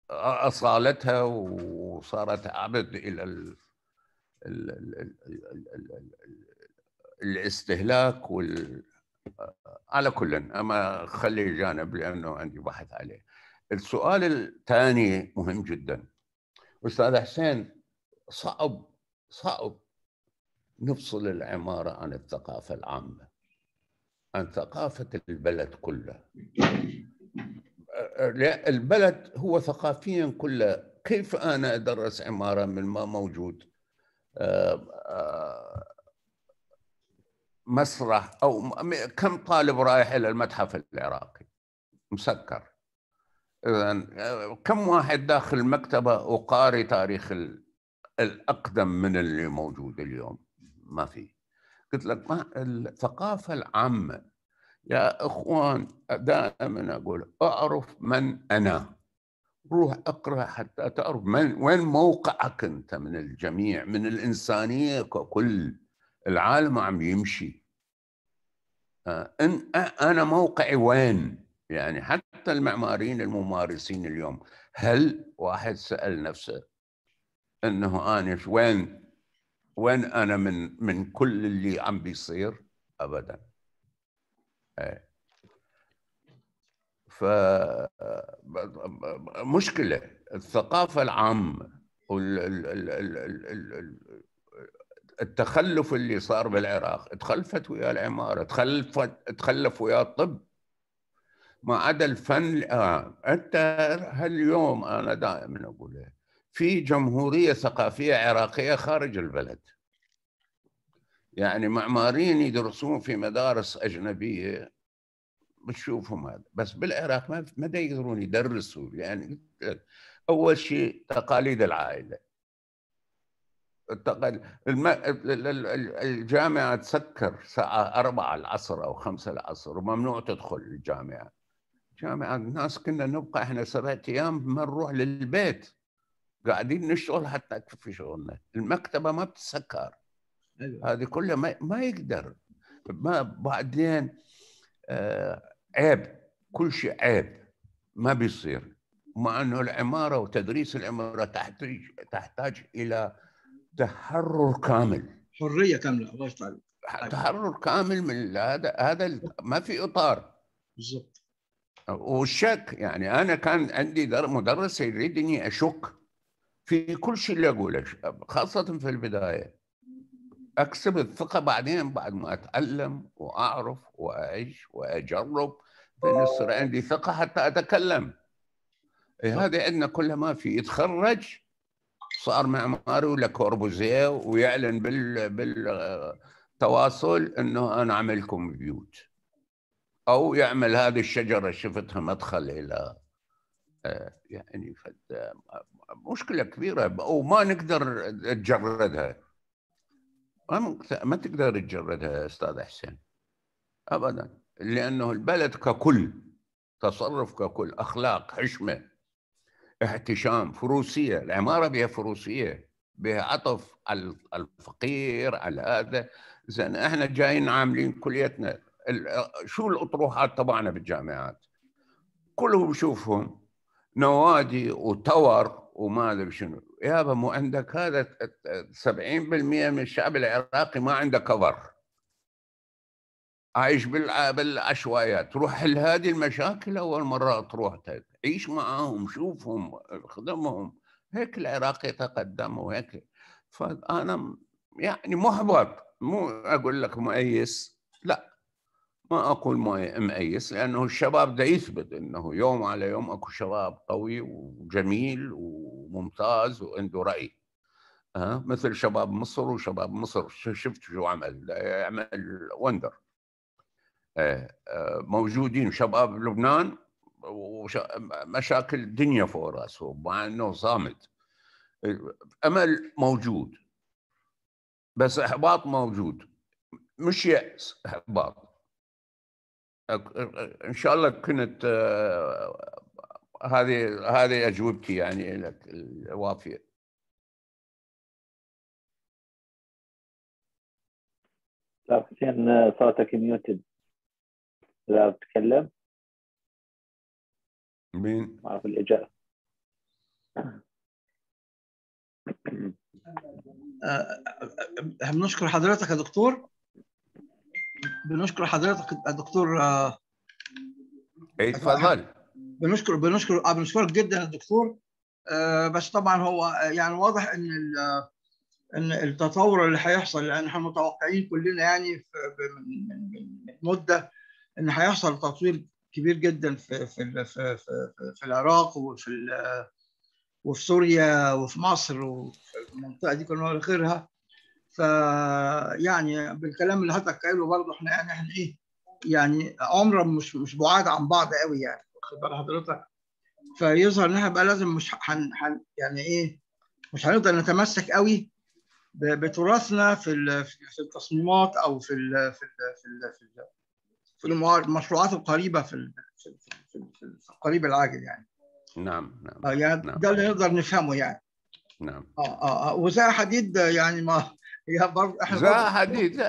أصالتها وصارت عبد إلى الاستهلاك وال آه، على كل اما خلي جانب لانه عندي بحث عليه السؤال الثاني مهم جدا استاذ حسين صعب صعب نفصل العماره عن الثقافه العامه عن ثقافه البلد كله آه، آه، البلد هو ثقافيا كله كيف انا ادرس عماره من ما موجود آه، آه، مسرح او كم طالب رايح الى المتحف العراقي مسكر اذا آه، كم واحد داخل المكتبه وقاري تاريخ الاقدم من اللي موجود اليوم ما في قلت لك ما الثقافه العامه يا اخوان دائما اقول اعرف من انا روح اقرا حتى تعرف من وين موقعك انت من الجميع من الانسانيه ككل العالم عم يمشي آه، ان انا موقعي وين يعني حتى المعماريين الممارسين اليوم هل واحد سال نفسه انه انا وين وين انا من من كل اللي عم بيصير ابدا إيه. فمشكلة الثقافة العامة التخلف اللي صار بالعراق تخلفت ويا العمارة تخلفت تخلف ويا الطب ما عدا الفن حتى أنت هاليوم أنا دائما أقولها إيه، في جمهورية ثقافية عراقية خارج البلد يعني معماريين يدرسون في مدارس أجنبية بتشوفهم هذا بس بالعراق ما ما يقدرون يدرسوا يعني اول شيء تقاليد العائله الجامعه تسكر الساعه أربعة العصر او خمسة العصر وممنوع تدخل الجامعه جامعه الناس كنا نبقى احنا سبعة ايام ما نروح للبيت قاعدين نشتغل حتى في شغلنا المكتبه ما بتسكر أيوة. هذه كلها ما, ما يقدر ما بعدين آه عيب كل شيء عيب ما بيصير مع انه العماره وتدريس العماره تحتاج تحتاج الى تحرر كامل حريه كامله الله تحرر كامل من هذا هذا ما في اطار بالضبط والشك يعني انا كان عندي مدرس يريدني اشك في كل شيء اللي اقوله خاصه في البدايه اكسب الثقه بعدين بعد ما اتعلم واعرف واعيش واجرب بان يصير عندي ثقه حتى اتكلم إيه هذا عندنا كلها ما في يتخرج صار معماري ولا كوربوزيه ويعلن بال بالتواصل انه انا لكم بيوت او يعمل هذه الشجره شفتها مدخل الى آه، يعني مشكله كبيره وما نقدر نتجردها ما تقدر تجردها يا استاذ حسين ابدا لانه البلد ككل تصرف ككل اخلاق حشمه احتشام فروسيه العماره بها فروسيه بها عطف على الفقير على هذا زين احنا جايين عاملين كليتنا شو الاطروحات تبعنا بالجامعات كلهم شوفهم نوادي وتور وما ادري شنو يابا مو عندك هذا 70% من الشعب العراقي ما عنده كفر عايش بالعشوائيات تروح حل هذه المشاكل اول مره تروح عيش معاهم شوفهم خدمهم هيك العراق يتقدم وهيك فانا يعني محبط مو اقول لك مؤيس لا ما اقول مأيس لانه الشباب ده يثبت انه يوم على يوم اكو شباب قوي وجميل وممتاز وعنده راي أه؟ مثل شباب مصر وشباب مصر شفت شو عمل يعمل وندر آه،, أه موجودين شباب لبنان ومشاكل الدنيا فوق راسه مع انه صامد امل موجود بس احباط موجود مش يأس احباط ان شاء الله كنت آه، هذه هذه اجوبتي يعني لك الوافيه حسين صوتك ميوتد اذا بتتكلم مين؟ ما اعرف الاجابه بنشكر آه، حضرتك يا دكتور بنشكر حضرتك الدكتور اي تفضل بنشكر بنشكر آه بنشكرك جدا الدكتور آه بس طبعا هو آه، يعني واضح ان آه، ان التطور اللي هيحصل لان احنا متوقعين كلنا يعني من مده ان هيحصل تطوير كبير جدا في في في في, في العراق وفي آه، وفي سوريا وفي مصر وفي المنطقه دي كلها وغيرها فيعني بالكلام اللي حضرتك قايله برضه احنا يعني احنا ايه يعني عمرا مش مش بعاد عن بعض قوي يعني واخد بال حضرتك فيظهر ان احنا بقى لازم مش حن حن يعني ايه مش هنقدر نتمسك قوي بتراثنا في في التصميمات او في الـ في الـ في الـ في, الـ في المشروعات القريبه في في, في, في, في القريب العاجل يعني نعم نعم, يعني نعم. ده اللي نقدر نفهمه يعني نعم اه اه, آه. وزي حديد يعني ما يا برضه احنا زها حديد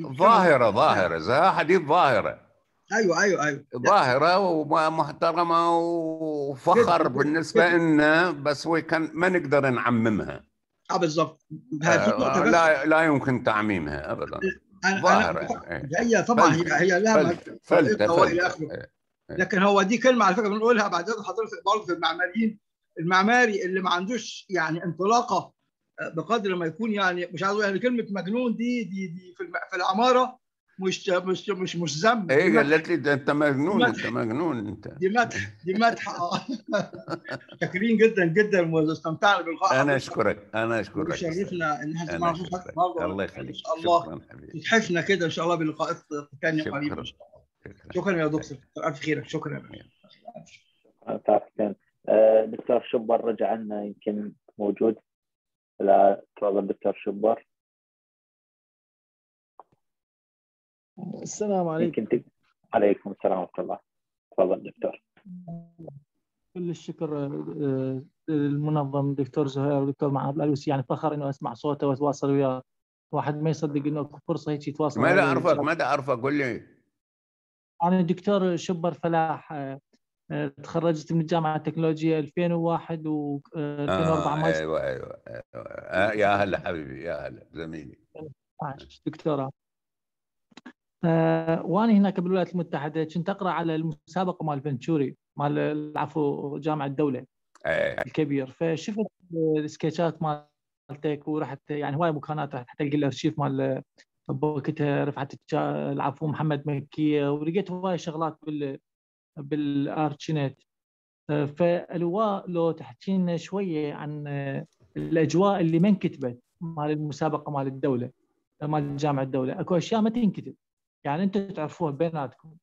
ظاهره ظاهره زها حديد ظاهره ايوه ايوه ايوه ظاهره ومحترمه وفخر بالنسبه لنا بس هو كان ما نقدر نعممها اه بالظبط آه لا لا يمكن تعميمها ابدا ظاهره إيه. هي طبعا هي هي لها فلتة والى اخره إيه، إيه. لكن هو دي كلمه على فكره بنقولها بعد حضرتك برضه في المعماريين المعماري اللي ما عندوش يعني انطلاقه بقدر ما يكون يعني مش عايز اقول يعني كلمه مجنون دي دي دي في, العماره مش مش مش مش ذنب ايه قالت لي ده انت مجنون انت مجنون انت دي مدح دي مدح آه. شاكرين جدا جدا واستمتعنا باللقاء انا اشكرك انا اشكرك شرفنا ان احنا سمعنا صوتك الله يخليك ان شاء الله تتحفنا كده ان شاء الله بلقاءات ثانيه قريبه ان شاء الله شكرا يا دكتور الف خيرك شكرا يا دكتور آه، شبر رجع لنا يمكن موجود لا تفضل دكتور شبر السلام عليكم تك... عليكم السلام ورحمه الله تفضل دكتور كل الشكر للمنظم آه، دكتور زهير ودكتور معاذ الالوسي يعني فخر انه اسمع صوته واتواصل وياه واحد ما يصدق انه فرصه هيك يتواصل ماذا اعرفك ماذا اعرفك قول لي انا الدكتور شبر فلاح آه، تخرجت من جامعه التكنولوجيا 2001 و 2004 آه،, آه ايوه ايوه, أيوة. آه يا هلا حبيبي يا هلا زميلي دكتوره آه وانا هناك بالولايات المتحده كنت اقرا على المسابقه مال فنتشوري مال عفوا جامعه الدوله أيه. الكبير فشفت السكتشات مالتك ورحت يعني هواي مكانات رحت تلقى الارشيف مال بوقتها رفعت العفو محمد مكيه ولقيت هواي شغلات بال بالارتشنت آه، فالوا لو تحكي لنا شويه عن آه، الاجواء اللي ما انكتبت مال المسابقه مال الدوله مال الجامعه الدوله اكو اشياء ما تنكتب يعني انتم تعرفوها بيناتكم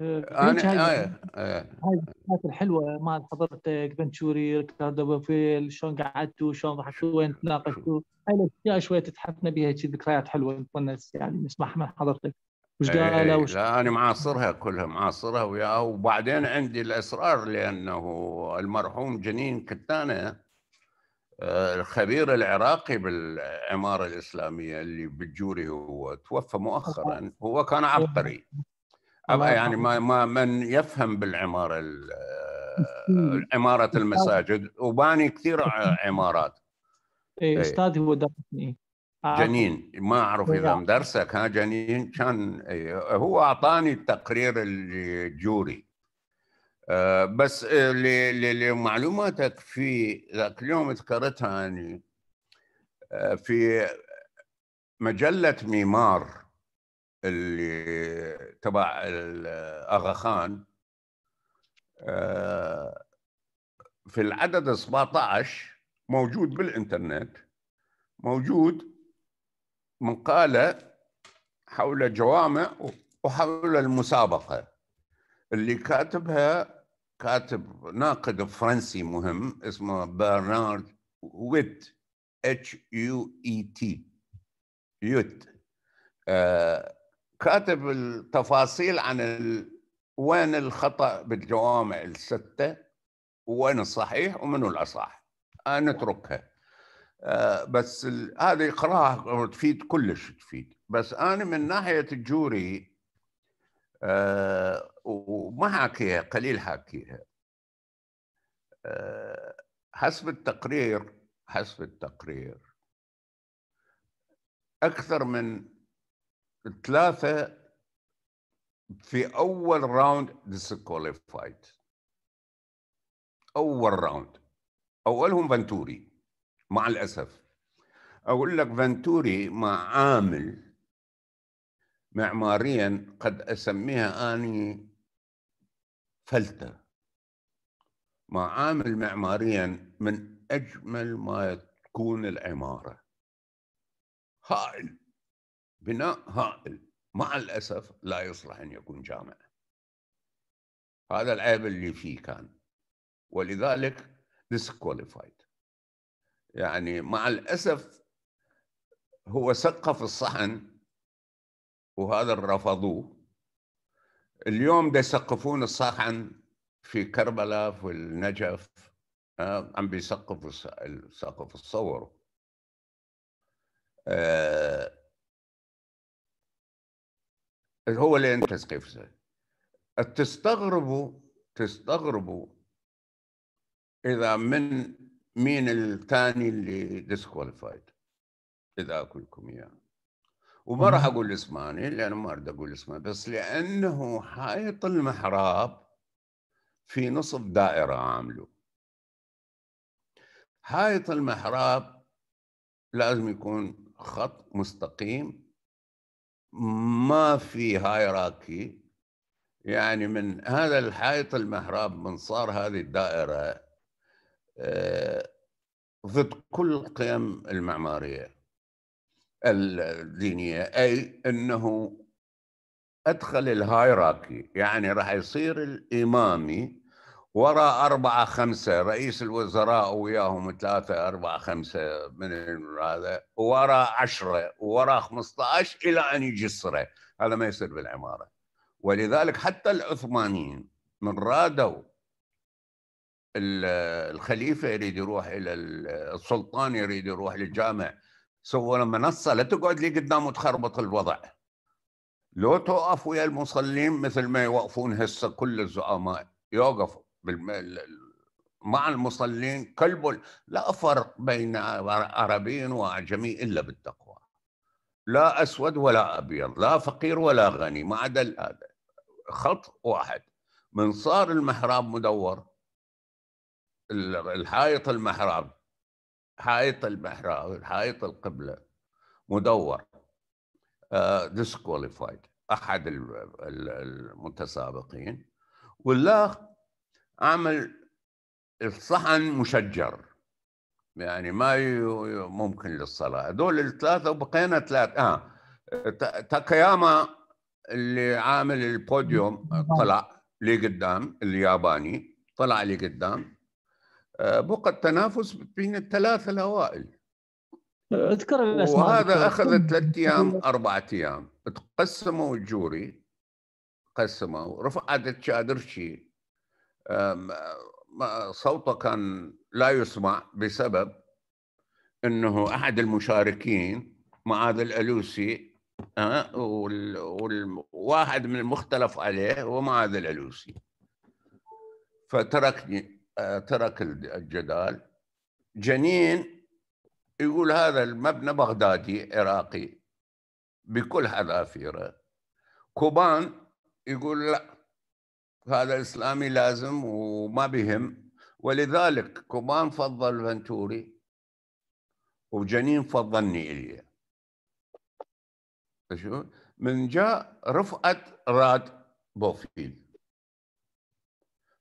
آه، انا هاي آه الحلوه مال حضرتك بنشوري ريكاردو بوفيل شلون قعدتوا شلون ضحكتوا وين تناقشتوا هاي الاشياء شويه تتحفنا بها ذكريات حلوه نتونس يعني نسمعها من حضرتك وش إيه، قال وش لا انا معاصرها كلها معاصرها وياها وبعدين عندي الاسرار لانه المرحوم جنين كتانه آه، الخبير العراقي بالعماره الاسلاميه اللي بالجوري هو توفى مؤخرا هو كان عبقري يعني ما ما من يفهم بالعماره عماره المساجد وباني كثير عمارات اي إيه. استاذي هو دارسني جنين ما اعرف اذا مدرسك ها جنين كان آه، هو اعطاني التقرير الجوري آه، بس آه، لمعلوماتك في ذاك اليوم ذكرتها اني في مجله ميمار اللي تبع الاغا خان في العدد 17 موجود بالانترنت موجود مقالة حول جوامع وحول المسابقة اللي كاتبها كاتب ناقد فرنسي مهم اسمه برنارد ويت اتش يو اي تي يوت كاتب التفاصيل عن ال... وين الخطا بالجوامع السته وين الصحيح ومنو الاصح نتركها آه، بس هذه قراءة تفيد كلش تفيد بس أنا من ناحية الجوري آه، وما حاكيها قليل حاكيها آه، حسب التقرير حسب التقرير أكثر من ثلاثة في أول راوند ديسكواليفايد أول راوند أولهم فنتوري مع الأسف أقول لك فنتوري مع عامل معماريا قد أسميها أني فلتة مع عامل معماريا من أجمل ما تكون العمارة هائل بناء هائل مع الأسف لا يصلح أن يكون جامع هذا العيب اللي فيه كان ولذلك disqualified يعني مع الأسف هو سقف الصحن وهذا رفضوه اليوم ده يسقفون الصحن في كربلاء في النجف آه، عم بيسقفوا السقف تصوروا آه، هو اللي تسقيف تستغربوا تستغربوا اذا من مين الثاني اللي ديسكواليفايد اذا اكلكم اياه وما راح اقول اسمه انا ما اريد اقول اسمه بس لانه حائط المحراب في نصف دائره عامله حائط المحراب لازم يكون خط مستقيم ما في هايراكي يعني من هذا الحائط المحراب من صار هذه الدائره آه، ضد كل القيم المعمارية الدينية أي أنه أدخل الهايراكي يعني راح يصير الإمامي وراء أربعة خمسة رئيس الوزراء وياهم ثلاثة أربعة خمسة من هذا وراء عشرة وراء 15 إلى أن يجسرة هذا ما يصير بالعمارة ولذلك حتى العثمانيين من رادوا الخليفه يريد يروح الى السلطان يريد يروح للجامع سووا له منصه لا تقعد لي قدام وتخربط الوضع لو توقف ويا المصلين مثل ما يوقفون هسه كل الزعماء يوقفوا بالم... مع المصلين كلب لا فرق بين عربي واعجمي الا بالتقوى لا اسود ولا ابيض لا فقير ولا غني ما عدا هذا خط واحد من صار المحراب مدور الحائط المحراب حائط المحراب حائط القبله مدور ديسكواليفايد آه، احد المتسابقين والاخ عمل الصحن مشجر يعني ما ممكن للصلاه هذول الثلاثه وبقينا ثلاثه اه تاكاياما اللي عامل البوديوم طلع لقدام الياباني طلع لقدام آه، بقى التنافس بين الثلاثة الأوائل اذكر الأسماء وهذا أخذ طيب. ثلاثة أيام أربعة أيام تقسموا الجوري قسموا رفعت شيء صوته كان لا يسمع بسبب انه احد المشاركين معاذ الالوسي ها آه، والواحد من المختلف عليه هو معاذ الالوسي فتركني ترك الجدال جنين يقول هذا المبنى بغدادي عراقي بكل حذافيره كوبان يقول لا هذا اسلامي لازم وما بهم ولذلك كوبان فضل فنتوري وجنين فضلني إليه من جاء رفعت راد بوفيل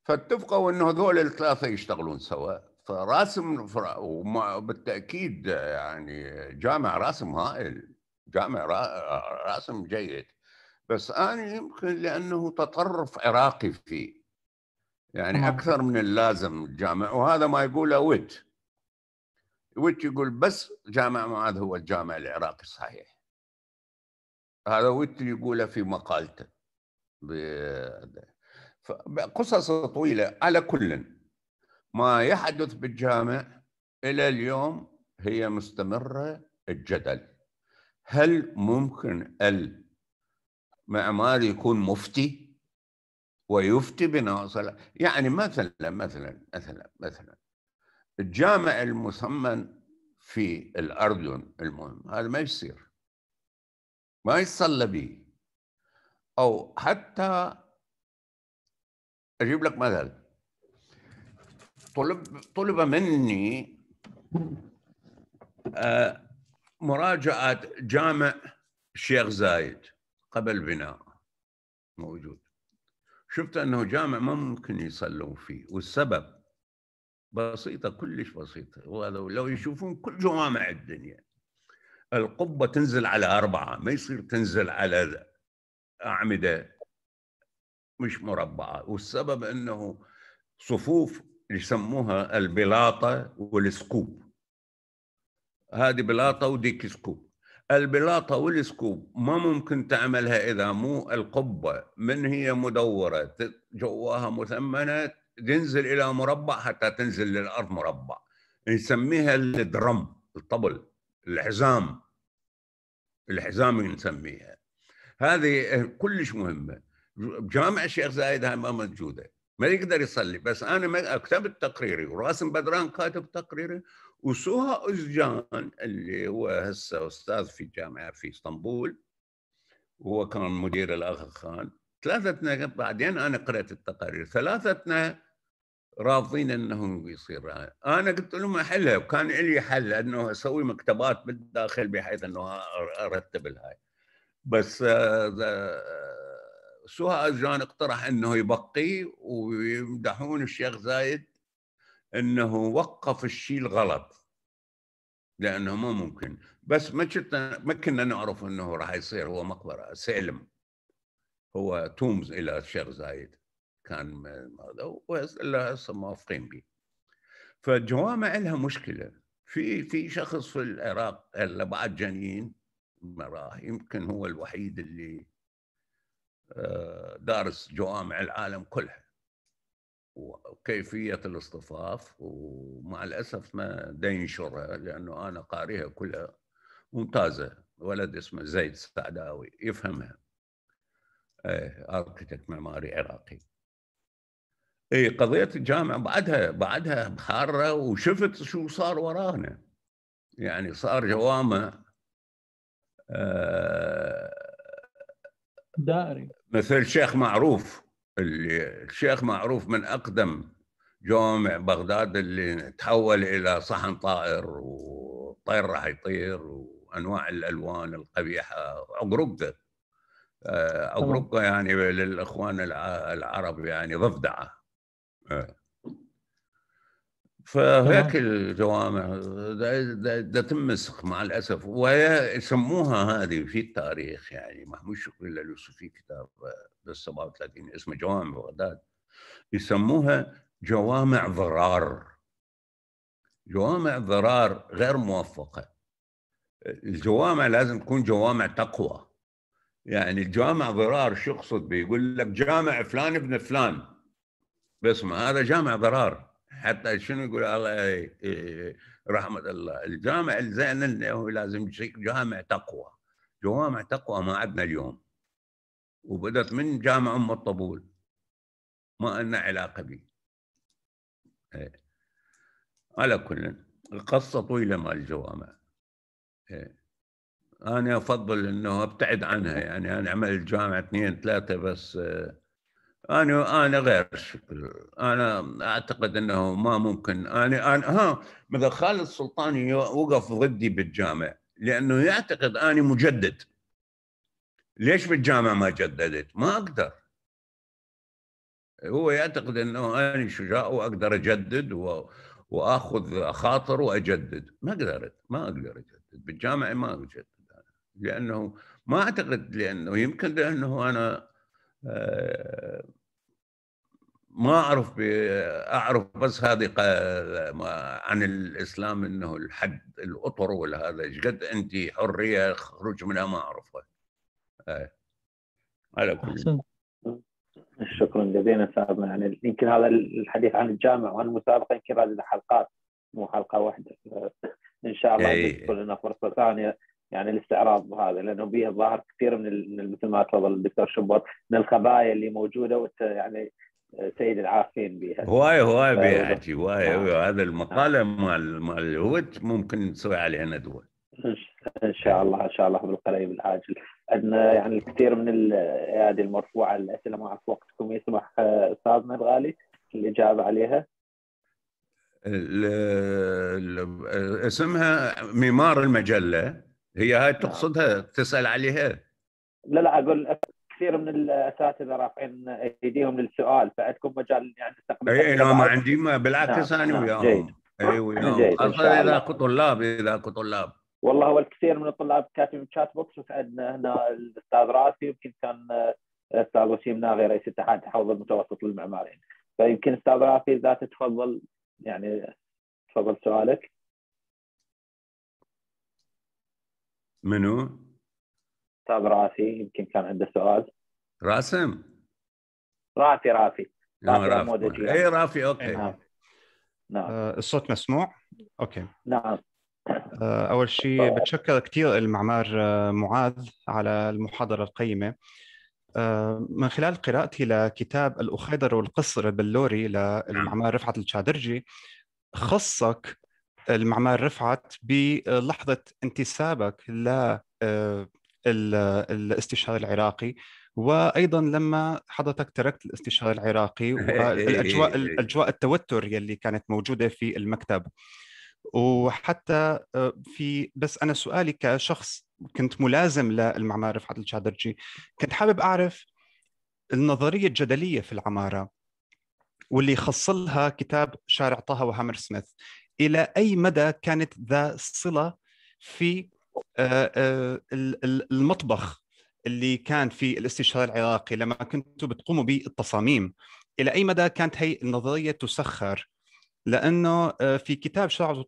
فاتفقوا انه هذول الثلاثه يشتغلون سوا فراسم وبالتاكيد يعني جامع راسم هائل جامع راسم جيد بس انا يمكن لانه تطرف عراقي فيه يعني اكثر من اللازم الجامع وهذا ما يقوله ويت ويت يقول بس جامع معاذ هو الجامع العراقي الصحيح هذا ويت يقوله في مقالته قصص طويلة على كل ما يحدث بالجامع إلى اليوم هي مستمرة الجدل هل ممكن المعمار يكون مفتي ويفتي صلاة يعني مثلا مثلا مثلا مثلا الجامع المثمن في الأردن المهم هذا ما يصير ما يصلى به أو حتى اجيب لك مثل طلب طلب مني آه، مراجعه جامع الشيخ زايد قبل بناء موجود شفت انه جامع ما ممكن يصلون فيه والسبب بسيطة كلش بسيطة وهذا لو يشوفون كل جوامع الدنيا القبة تنزل على أربعة ما يصير تنزل على أعمدة مش مربعه والسبب انه صفوف يسموها البلاطه والسكوب هذه بلاطه وديك سكوب البلاطه والسكوب ما ممكن تعملها اذا مو القبه من هي مدوره جواها مثمنه تنزل الى مربع حتى تنزل للارض مربع نسميها الدرم الطبل الحزام الحزام نسميها هذه كلش مهمه جامع الشيخ زايد هاي ما موجوده ما يقدر يصلي بس انا كتبت تقريري وراسم بدران كاتب تقريري وسوها اوزجان اللي هو هسه استاذ في جامعه في اسطنبول وهو كان مدير الاخ خان ثلاثتنا بعدين انا قرات التقارير ثلاثتنا راضين انه يصير انا قلت لهم احلها وكان لي حل انه اسوي مكتبات بالداخل بحيث انه ارتب الهاي بس آه، سهى جان اقترح انه يبقي ويمدحون الشيخ زايد انه وقف الشيء الغلط لانه مو ممكن بس ما كنا ما كنا نعرف انه راح يصير هو مقبره سلم هو تومز الى الشيخ زايد كان هذا موافقين به فالجوامع لها مشكله في في شخص في العراق اللي بعد جنين مراه يمكن هو الوحيد اللي دارس جوامع العالم كلها وكيفيه الاصطفاف ومع الاسف ما دينشرها ينشرها لانه انا قاريها كلها ممتازه ولد اسمه زيد سعداوي يفهمها أركتك إيه، اركتكت معماري عراقي اي قضيه الجامعه بعدها بعدها بحاره وشفت شو صار ورانا يعني صار جوامع آه دائري مثل شيخ معروف اللي الشيخ معروف من اقدم جوامع بغداد اللي تحول الى صحن طائر وطير راح يطير وانواع الالوان القبيحه عقرقه عقرقه آه، يعني للاخوان العرب يعني ضفدعه آه. فهيك الجوامع ده تمسخ مع الاسف وهي هذه في التاريخ يعني محمود شكري الا في كتاب بال 37 اسمه جوامع بغداد يسموها جوامع ضرار جوامع ضرار غير موفقه الجوامع لازم تكون جوامع تقوى يعني الجامع ضرار شو يقصد بيقول لك جامع فلان ابن فلان بس هذا جامع ضرار حتى شنو يقول الله إيه، إيه، إيه، رحمه الله الجامع الزين انه لازم يصير جامع تقوى جوامع تقوى ما عندنا اليوم وبدت من جامع ام الطبول ما لنا علاقه به على كل القصه طويله مال الجوامع انا افضل انه ابتعد عنها يعني انا عمل الجامع اثنين ثلاثه بس انا انا غير انا اعتقد انه ما ممكن انا انا ها مثلا خالد سلطاني وقف ضدي بالجامع لانه يعتقد اني مجدد ليش بالجامع ما جددت؟ ما اقدر هو يعتقد انه انا شجاع واقدر اجدد و... واخذ اخاطر واجدد ما قدرت ما اقدر اجدد بالجامع ما اجدد أنا. لانه ما اعتقد لانه يمكن لانه انا آه ما اعرف اعرف بس هذه عن الاسلام انه الحد الاطر والهذا ايش قد انت حريه خروج منها ما اعرفها على كل شكرا جزيلا استاذنا يعني يمكن هذا الحديث عن الجامع وعن المسابقه يمكن هذه حلقات مو حلقه واحده ان شاء الله إيه. تكون لنا فرصه ثانيه يعني الاستعراض بهذا لانه به الظاهر كثير من مثل ما تفضل الدكتور شبر من الخبايا اللي موجوده يعني سيد العارفين بها هواي هواي بها حكي آه. هواي هذا المقاله آه. مال مال الهوت ممكن نسوي عليها ندوه ان شاء الله ان شاء الله بالقريب العاجل عندنا يعني الكثير من الايادي المرفوعه الاسئله ما اعرف وقتكم يسمح آه، استاذنا الغالي الاجابه عليها الـ الـ اسمها ميمار المجله هي هاي تقصدها تسال عليها لا لا اقول كثير من الاساتذه رافعين ايديهم للسؤال فعندكم مجال يعني تستقبل اي لا ما عندي ما بالعكس نعم، انا نعم، وياهم جيد اي وياهم خاصه اذا كطلاب اذا والله هو الكثير من الطلاب كاتبين شات بوكس وسالنا هنا الاستاذ راسي يمكن كان الاستاذ وسيم ناغي رئيس اتحاد حوض المتوسط للمعماريين فيمكن استاذ رافي اذا تتفضل يعني تفضل سؤالك منو؟ استاذ راسي يمكن كان عنده سؤال راسم رافي رافي رافي, اي رافي اوكي إيه، نعم نعم آه، الصوت مسموع؟ اوكي نعم آه، اول شيء طيب. بتشكر كثير المعمار آه، معاذ على المحاضره القيمه من خلال قراءتي لكتاب الأخيدر والقصر البلوري للمعمار رفعت الشادرجي خصك المعمار رفعت بلحظة انتسابك ل الاستشهاد العراقي وايضا لما حضرتك تركت الاستشهاد العراقي والاجواء إيه. الاجواء التوتر يلي كانت موجوده في المكتب وحتى آه، في بس انا سؤالي كشخص كنت ملازم للمعمار رفعت الشادرجي كنت حابب اعرف النظريه الجدليه في العماره واللي خصلها كتاب شارع طه وهامر سميث الى اي مدى كانت ذا صله في آه، آه، المطبخ اللي كان في الاستشهاد العراقي لما كنتوا بتقوموا بالتصاميم الى اي مدى كانت هي النظريه تسخر لانه آه، في كتاب شرعه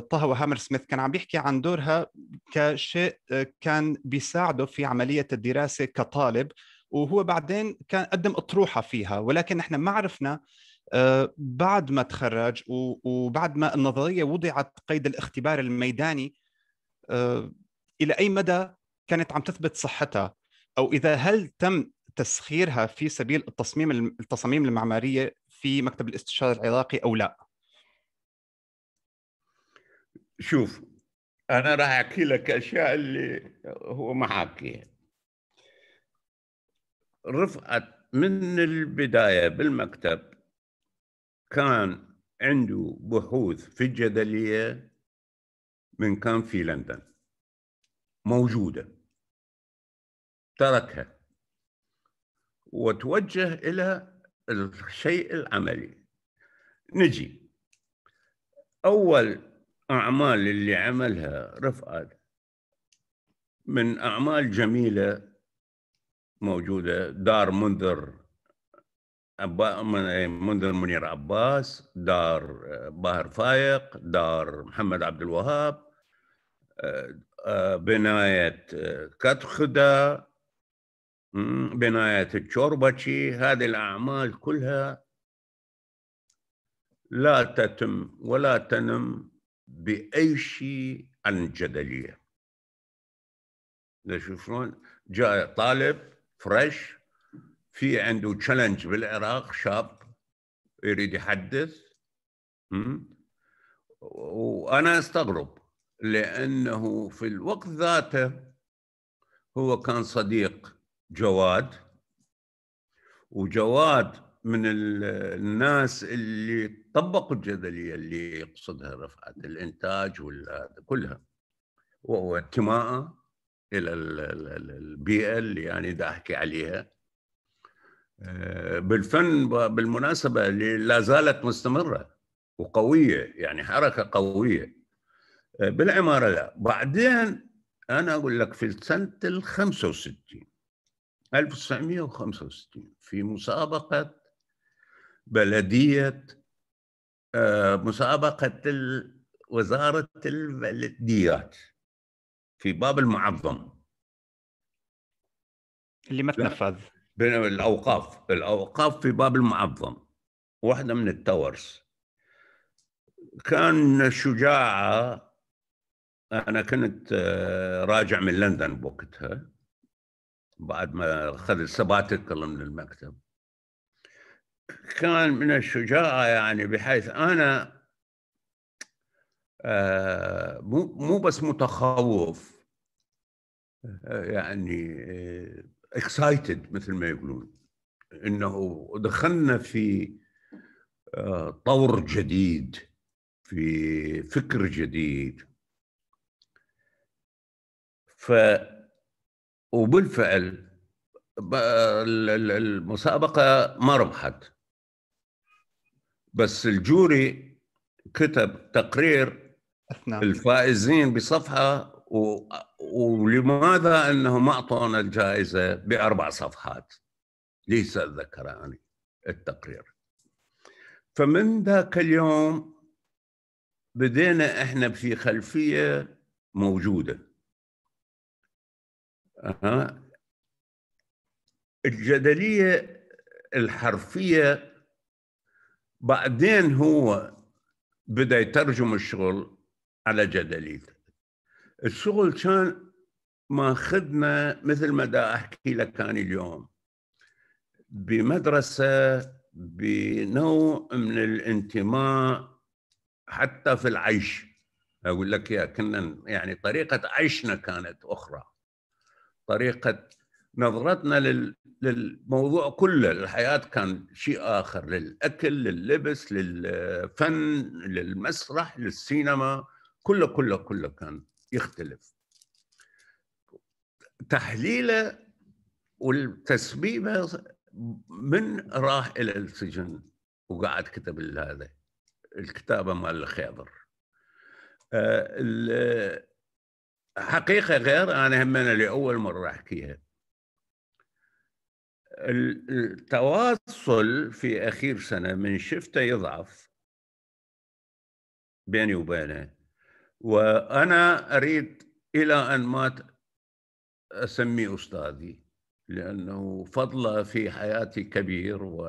طه وهامر سميث كان عم بيحكي عن دورها كشيء كان بيساعده في عمليه الدراسه كطالب وهو بعدين كان قدم اطروحه فيها ولكن نحن ما عرفنا بعد ما تخرج وبعد ما النظريه وضعت قيد الاختبار الميداني آه، الى اي مدى كانت عم تثبت صحتها او اذا هل تم تسخيرها في سبيل التصميم التصاميم المعماريه في مكتب الاستشاري العراقي او لا؟ شوف انا راح احكي لك اشياء اللي هو ما حاكيها رفعت من البدايه بالمكتب كان عنده بحوث في الجدليه من كان في لندن موجودة تركها وتوجه إلى الشيء العملي نجي أول أعمال اللي عملها رفعت من أعمال جميلة موجودة دار منذر أبا منذر منير عباس دار آه، باهر فايق دار محمد عبد الوهاب بناية كتخدا بناية الشوربتشي هذه الأعمال كلها لا تتم ولا تنم بأي شيء عن الجدلية شلون جاء طالب فريش في عنده تشالنج بالعراق شاب يريد يحدث وانا استغرب لأنه في الوقت ذاته هو كان صديق جواد وجواد من الناس اللي طبقوا الجدلية اللي يقصدها رفعت الإنتاج ولا كلها وهو انتماء إلى البيئة اللي يعني دا أحكي عليها آه، بالفن بالمناسبة اللي لا زالت مستمرة وقوية يعني حركة قوية بالعماره لا بعدين انا اقول لك في سنه ال 65 1965 في مسابقه بلديه آه، مسابقه وزاره البلديات في باب المعظم اللي ما تنفذ الاوقاف الاوقاف في باب المعظم واحده من التورس كان شجاعه انا كنت آه، راجع من لندن بوقتها بعد ما اخذت سباتيكال من المكتب كان من الشجاعه يعني بحيث انا آه، مو بس متخوف يعني اكسايتد آه، مثل ما يقولون انه دخلنا في طور جديد في فكر جديد ف وبالفعل المسابقة ما ربحت بس الجوري كتب تقرير أثناء. نعم. الفائزين بصفحة و... ولماذا أنهم أعطونا الجائزة بأربع صفحات ليس أتذكر يعني التقرير فمن ذاك اليوم بدينا احنا في خلفية موجودة أه. الجدلية الحرفية بعدين هو بدأ يترجم الشغل على جدليته الشغل كان ماخذنا مثل ما دا أحكي لك أنا اليوم بمدرسة بنوع من الانتماء حتى في العيش أقول لك يا كنا يعني طريقة عيشنا كانت أخرى طريقه نظرتنا لل... للموضوع كله الحياه كان شيء اخر للاكل لللبس للفن للمسرح للسينما كله كله كله كان يختلف تحليله والتسبيبه من راح الى السجن وقعد كتب هذا الكتابه مال الخيبر آه، حقيقة غير أنا همنا لأول مرة أحكيها التواصل في أخير سنة من شفته يضعف بيني وبينه وأنا أريد إلى أن مات أسميه أستاذي لأنه فضله في حياتي كبير و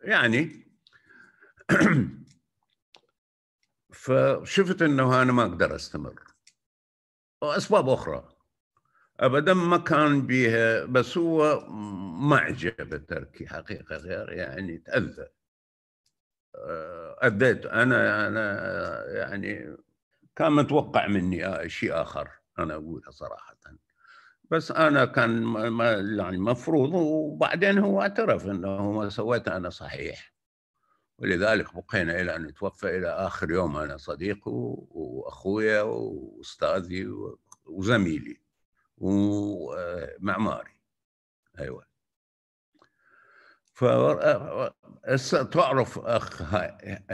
يعني فشفت انه انا ما اقدر استمر واسباب اخرى ابدا ما كان بيها بس هو ما عجبه تركي حقيقه غير يعني تاذى اديت آه، انا انا يعني كان متوقع مني شيء اخر انا اقولها صراحه بس انا كان ما يعني مفروض وبعدين هو اعترف انه ما سويته انا صحيح ولذلك بقينا إلى أن يتوفى إلى آخر يوم أنا صديقه وأخويا وأستاذي وزميلي ومعماري أيوة ف تعرف أخ هاي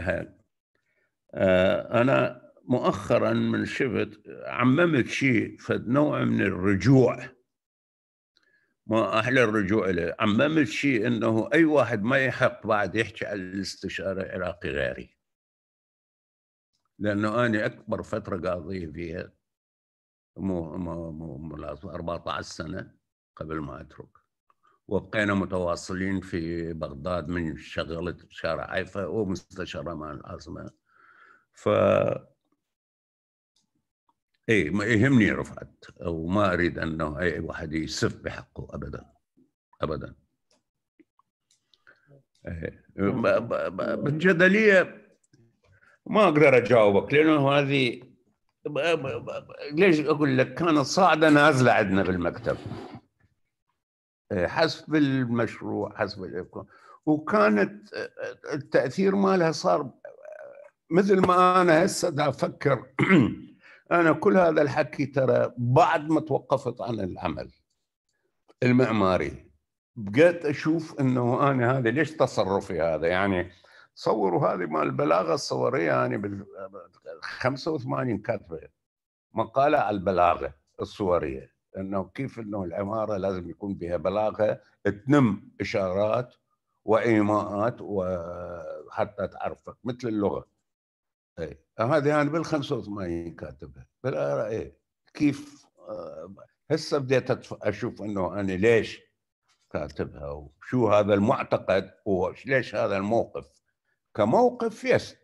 آه، أنا مؤخرا من شفت عممت شيء فنوع من الرجوع ما احلى الرجوع اليه عممت شيء انه اي واحد ما يحق بعد يحكي على الاستشاره العراقي غيري لانه انا اكبر فتره قاضيه فيها مو مو مو 14 سنه قبل ما اترك وبقينا متواصلين في بغداد من شغلت شارع حيفا ومستشاره مع العاصمه ف اي ما يهمني رفعت وما اريد انه اي واحد يسف بحقه ابدا ابدا إيه، بالجدليه ما اقدر اجاوبك لانه هذه ليش اقول لك كانت صاعده نازله عندنا بالمكتب إيه، حسب المشروع حسب وكانت التاثير مالها صار مثل ما انا هسه افكر أنا كل هذا الحكي ترى بعد ما توقفت عن العمل المعماري بقيت أشوف أنه أنا هذا ليش تصرفي هذا يعني صوروا هذه مال البلاغة الصورية أنا بال 85 كاتبة مقالة على البلاغة الصورية أنه كيف أنه العمارة لازم يكون بها بلاغة تنم إشارات وإيماءات وحتى تعرفك مثل اللغة أي. هذه انا بال 85 كاتبها بالاراء إيه؟ كيف آه، هسه بديت اشوف انه انا ليش كاتبها وشو هذا المعتقد وليش هذا الموقف كموقف يس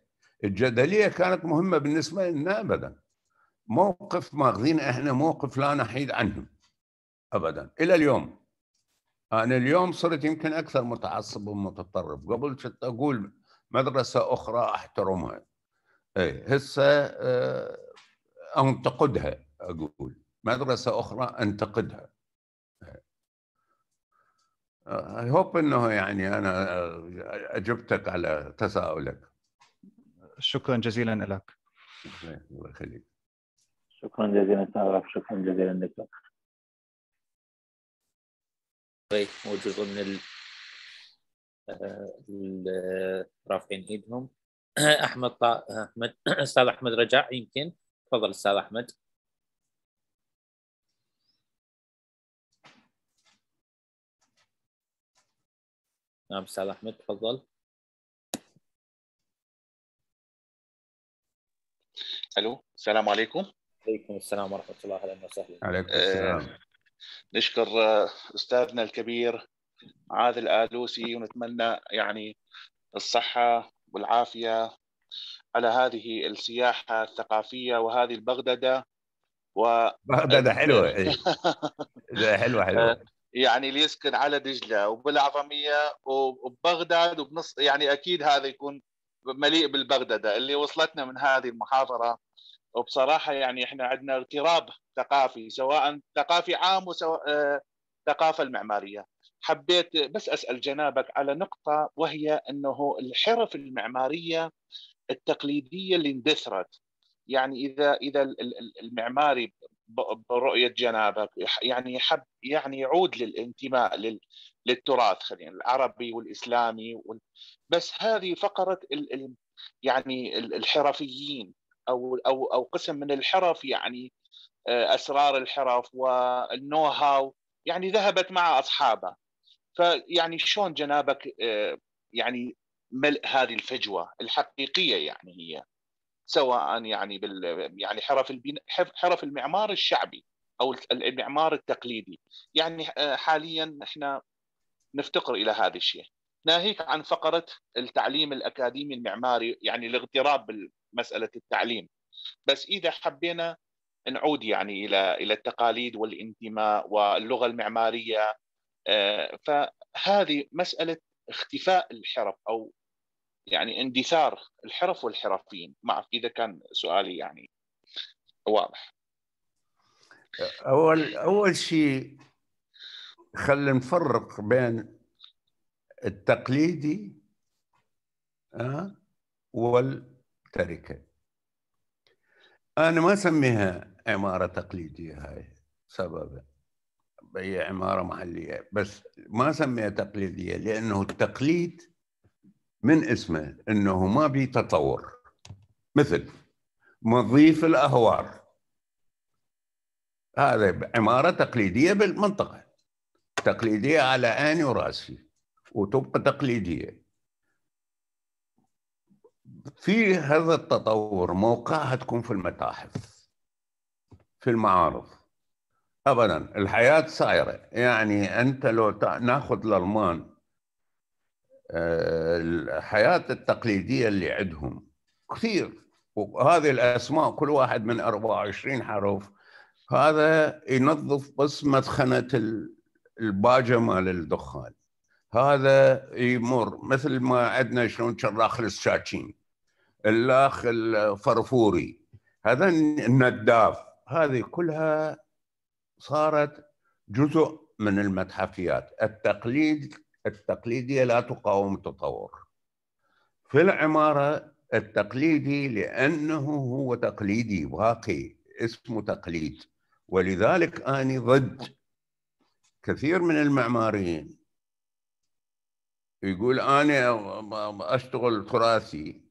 الجدليه كانت مهمه بالنسبه لنا ابدا موقف ماخذين احنا موقف لا نحيد عنه ابدا الى اليوم انا اليوم صرت يمكن اكثر متعصب ومتطرف قبل كنت اقول مدرسه اخرى احترمها ايه هسه آه، انتقدها اقول مدرسه اخرى انتقدها اي هوب انه يعني انا اجبتك على تساؤلك شكرا جزيلا لك الله يخليك شكرا جزيلا تعرف شكرا جزيلا لك طيب، موجود ضمن آه، ال رافعين ايدهم احمد طا... احمد استاذ احمد رجع يمكن تفضل استاذ احمد نعم استاذ احمد تفضل الو السلام عليكم عليكم السلام ورحمه الله اهلا وسهلا عليكم آه، السلام نشكر آه، استاذنا الكبير عادل الالوسي ونتمنى يعني الصحه والعافية على هذه السياحة الثقافية وهذه البغددة و بغددة حلوه حلوه حلوه آه، يعني اللي يسكن على دجله وبالعظميه وببغداد وبنص يعني اكيد هذا يكون مليء بالبغدده اللي وصلتنا من هذه المحاضره وبصراحه يعني احنا عندنا اغتراب ثقافي سواء ثقافي عام وسواء الثقافه آه، المعماريه حبيت بس اسال جنابك على نقطه وهي انه الحرف المعماريه التقليديه اللي اندثرت يعني اذا اذا المعماري برؤيه جنابك يعني يحب يعني يعود للانتماء للتراث خلينا العربي والاسلامي وال... بس هذه فقره ال... يعني الحرفيين او او او قسم من الحرف يعني آه، اسرار الحرف والنو هاو يعني ذهبت مع اصحابه فيعني شلون جنابك آه، يعني ملء هذه الفجوه الحقيقيه يعني هي سواء يعني بال يعني حرف البناء حرف المعمار الشعبي او المعمار التقليدي يعني آه، حاليا احنا نفتقر الى هذا الشيء ناهيك عن فقره التعليم الاكاديمي المعماري يعني الاغتراب بمساله التعليم بس اذا حبينا نعود يعني الى الى التقاليد والانتماء واللغه المعماريه آه، فهذه مساله اختفاء الحرف او يعني اندثار الحرف والحرفيين ما اعرف اذا كان سؤالي يعني واضح اول اول شيء خلينا نفرق بين التقليدي آه، والتركه انا ما اسميها عماره تقليديه هاي سببها هي عمارة محلية بس ما سميها تقليدية لأنه التقليد من اسمه أنه ما بي تطور مثل مضيف الأهوار هذا عمارة تقليدية بالمنطقة تقليدية على عيني وراسي وتبقى تقليدية في هذا التطور موقعها تكون في المتاحف في المعارض ابدا الحياه صايره يعني انت لو ناخذ الالمان آه، الحياه التقليديه اللي عندهم كثير وهذه الاسماء كل واحد من 24 حرف هذا ينظف بس مدخنه الباجه مال الدخان هذا يمر مثل ما عندنا شلون شراخ الساكين الاخ الفرفوري هذا النداف هذه كلها صارت جزء من المتحفيات التقليد التقليدية لا تقاوم التطور في العمارة التقليدي لأنه هو تقليدي باقي اسمه تقليد ولذلك أنا ضد كثير من المعماريين يقول أنا أشتغل تراثي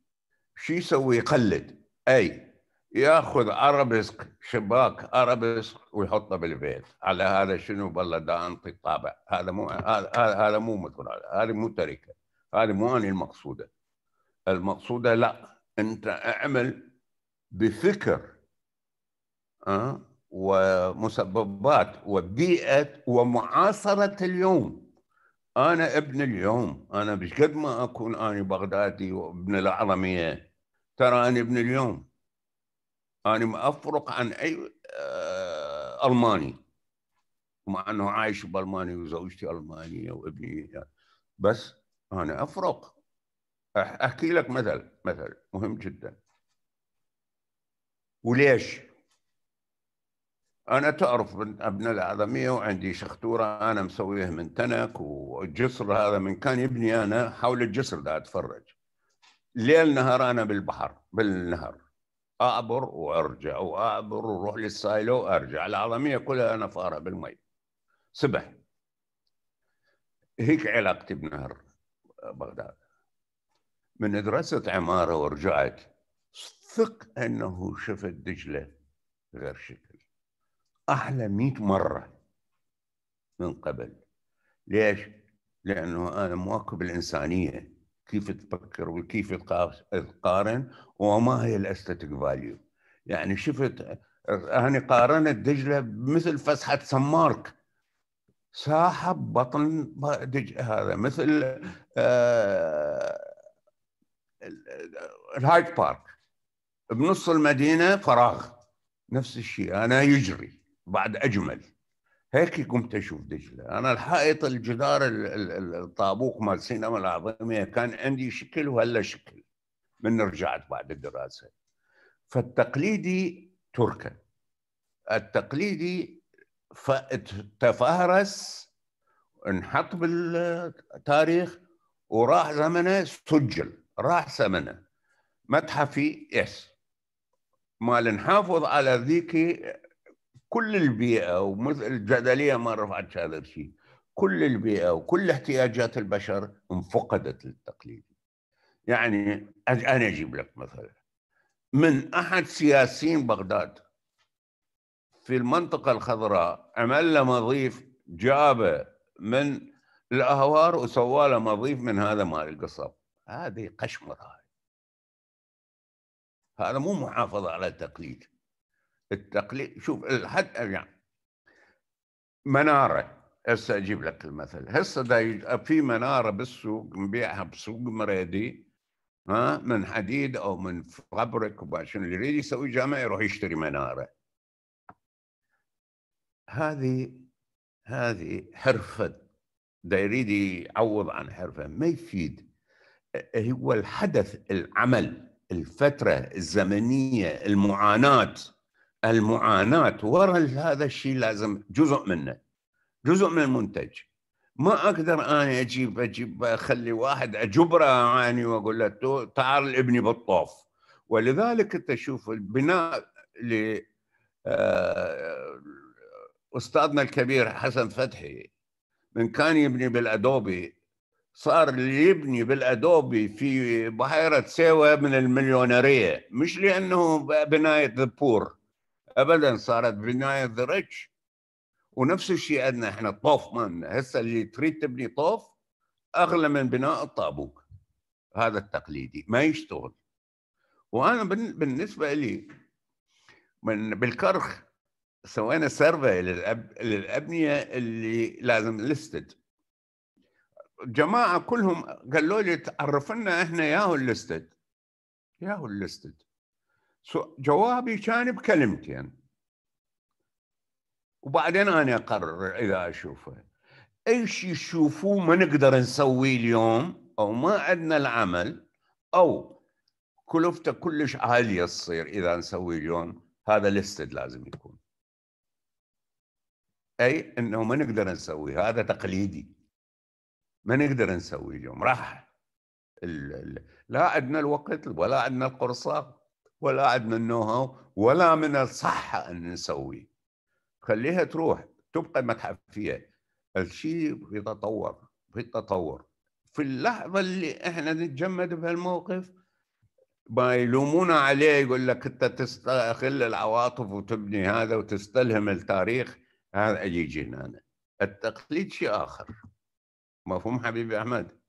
شو يسوي يقلد أي ياخذ ارابيسك شباك ارابيسك ويحطه بالبيت على هذا شنو بالله ده انطي طابع هذا مو هذا هذا مو هذا هذه مو تركه هذه مو انا المقصوده المقصوده لا انت اعمل بفكر أه؟ ومسببات وبيئه ومعاصره اليوم انا ابن اليوم انا مش قد ما اكون اني بغدادي وابن العظميه ترى انا ابن اليوم أنا أفرق عن أي آه، ألماني مع أنه عايش بألمانيا وزوجتي ألمانية وابني بس أنا أفرق أحكي لك مثل مثل مهم جدا وليش؟ أنا تعرف ابن العظمية وعندي شختورة أنا مسويها من تنك والجسر هذا من كان يبني أنا حول الجسر ده أتفرج ليل نهار أنا بالبحر بالنهر أعبر وأرجع وأعبر وأروح للسايلو وأرجع العالمية كلها أنا فارة بالمي سبح هيك علاقتي بنهر بغداد من درست عمارة ورجعت ثق أنه شفت دجلة غير شكل أحلى مئة مرة من قبل ليش؟ لأنه أنا مواكب الإنسانية كيف تفكر وكيف تقارن وما هي الاستاتيك فاليو يعني شفت هني قارنت دجله مثل فسحه سمارك ساحه بطن دج هذا مثل الهايد آه، بارك بنص المدينه فراغ نفس الشيء انا يجري بعد اجمل هيك قمت اشوف دجله انا الحائط الجدار الطابوق مال السينما العظيمه كان عندي شكل وهلا شكل من رجعت بعد الدراسه فالتقليدي تركن التقليدي تفهرس انحط بالتاريخ وراح زمنه سجل راح زمنه متحفي اس مال نحافظ على ذيك كل البيئة والجدلية ما رفعتش هذا الشيء كل البيئة وكل احتياجات البشر انفقدت للتقليد يعني أنا أجيب لك مثلا من أحد سياسيين بغداد في المنطقة الخضراء عمل له مضيف جابه من الأهوار وسوى له مضيف من هذا مال القصب هذه قشمرة هذا مو محافظة على التقليد التقليد شوف الحد يعني مناره هسه اجيب لك المثل هسه دا في مناره بالسوق نبيعها بسوق مريدي ها من حديد او من فابريك وباشن اللي يريد يسوي جامع يروح يشتري مناره هذه هذه حرفه دا يريد يعوض عن حرفه ما يفيد هو الحدث العمل الفتره الزمنيه المعاناه المعاناة وراء هذا الشيء لازم جزء منه جزء من المنتج ما اقدر انا اجيب اجيب اخلي واحد اجبره يعني واقول له تعال ابني بالطوف ولذلك انت تشوف البناء ل آه، استاذنا الكبير حسن فتحي من كان يبني بالادوبي صار اللي يبني بالادوبي في بحيره سيوه من المليونيريه مش لانه بنايه ذبور ابدا صارت بنايه ذا ريتش ونفس الشيء عندنا احنا الطوف مالنا هسه اللي تريد تبني طوف اغلى من بناء الطابوق هذا التقليدي ما يشتغل وانا بالنسبه لي من بالكرخ سوينا سيرفي للأب... للابنيه اللي لازم لستد جماعه كلهم قالوا لي تعرف لنا احنا ياهو اللستد ياهو اللستد جوابي كان بكلمتين وبعدين انا اقرر اذا اشوفه ايش تشوفوه ما نقدر نسويه اليوم او ما عندنا العمل او كلفته كلش عاليه تصير اذا نسوي اليوم هذا لستد لازم يكون اي انه ما نقدر نسوي هذا تقليدي ما نقدر نسوي اليوم راح لا عندنا الوقت ولا عندنا القرصه ولا عندنا النوها ولا من الصحة أن نسوي خليها تروح تبقى متحفية الشيء في تطور في في اللحظة اللي احنا نتجمد بهالموقف ما يلومونا عليه يقول لك انت تستغل العواطف وتبني هذا وتستلهم التاريخ هذا يجينا التقليد شيء اخر مفهوم حبيبي احمد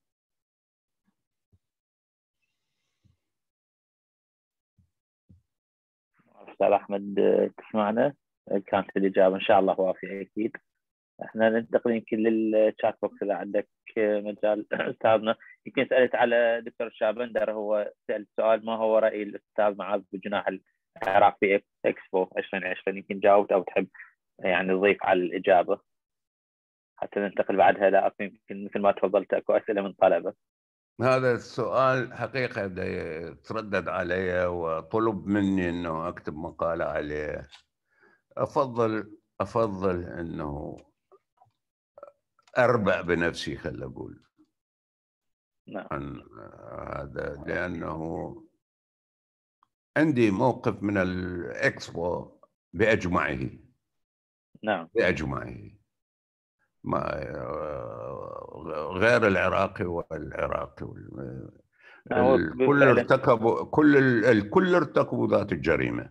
استاذ احمد آه، تسمعنا آه، كانت الاجابه ان شاء الله وافيه اكيد احنا ننتقل يمكن للشات بوكس اذا عندك آه، مجال استاذنا يمكن سالت على دكتور شابندر هو سال سؤال ما هو راي الاستاذ معاذ بجناح العراق في اكسبو 2020 يمكن جاوبت او تحب يعني تضيف على الاجابه حتى ننتقل بعدها لا يمكن مثل ما تفضلت اكو اسئله من طلبه هذا السؤال حقيقة تردد علي وطلب مني أنه أكتب مقالة عليه أفضل أفضل أنه أربع بنفسي خل أقول نعم عن هذا لأنه عندي موقف من الإكسبو بأجمعه نعم بأجمعه ما آه، غير العراقي والعراقي الكل ارتكبوا كل الكل ارتكبوا ذات الجريمه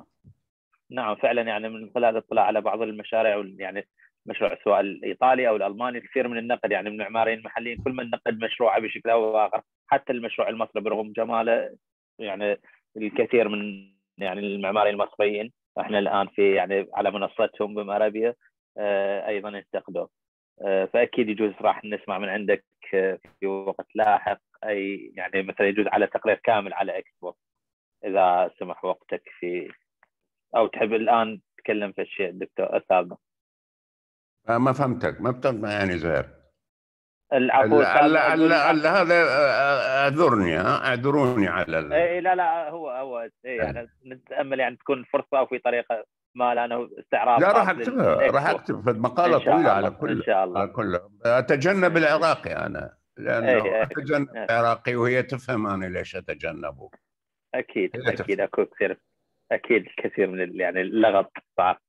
نعم فعلا يعني من خلال الاطلاع على بعض المشاريع يعني مشروع سواء الايطالي او الالماني كثير من النقد يعني من المعماريين المحليين كل من نقد مشروعه بشكل او باخر حتى المشروع المصري برغم جماله يعني الكثير من يعني المعماريين المصريين احنا الان في يعني على منصتهم بمارابيا آه، ايضا ينتقدوه آه، فاكيد يجوز راح نسمع من عندك آه، في وقت لاحق اي يعني مثلا يجوز على تقرير كامل على اكسبو اذا سمح وقتك في او تحب الان تتكلم في الشيء الدكتور السابق آه، ما فهمتك ما بتقنع يعني زهير العفو هذا اعذرني اعذروني على اي لا لا هو هو إيه يعني نتامل يعني تكون فرصه وفي طريقه ما لانه استعراض لا راح اكتبها راح اكتب في مقاله طويله على كل ان شاء الله على كل اتجنب العراقي انا لانه أي إيه. اتجنب أي. العراقي وهي تفهم انا ليش اتجنبه اكيد اكيد اكو كثير اكيد الكثير من يعني اللغط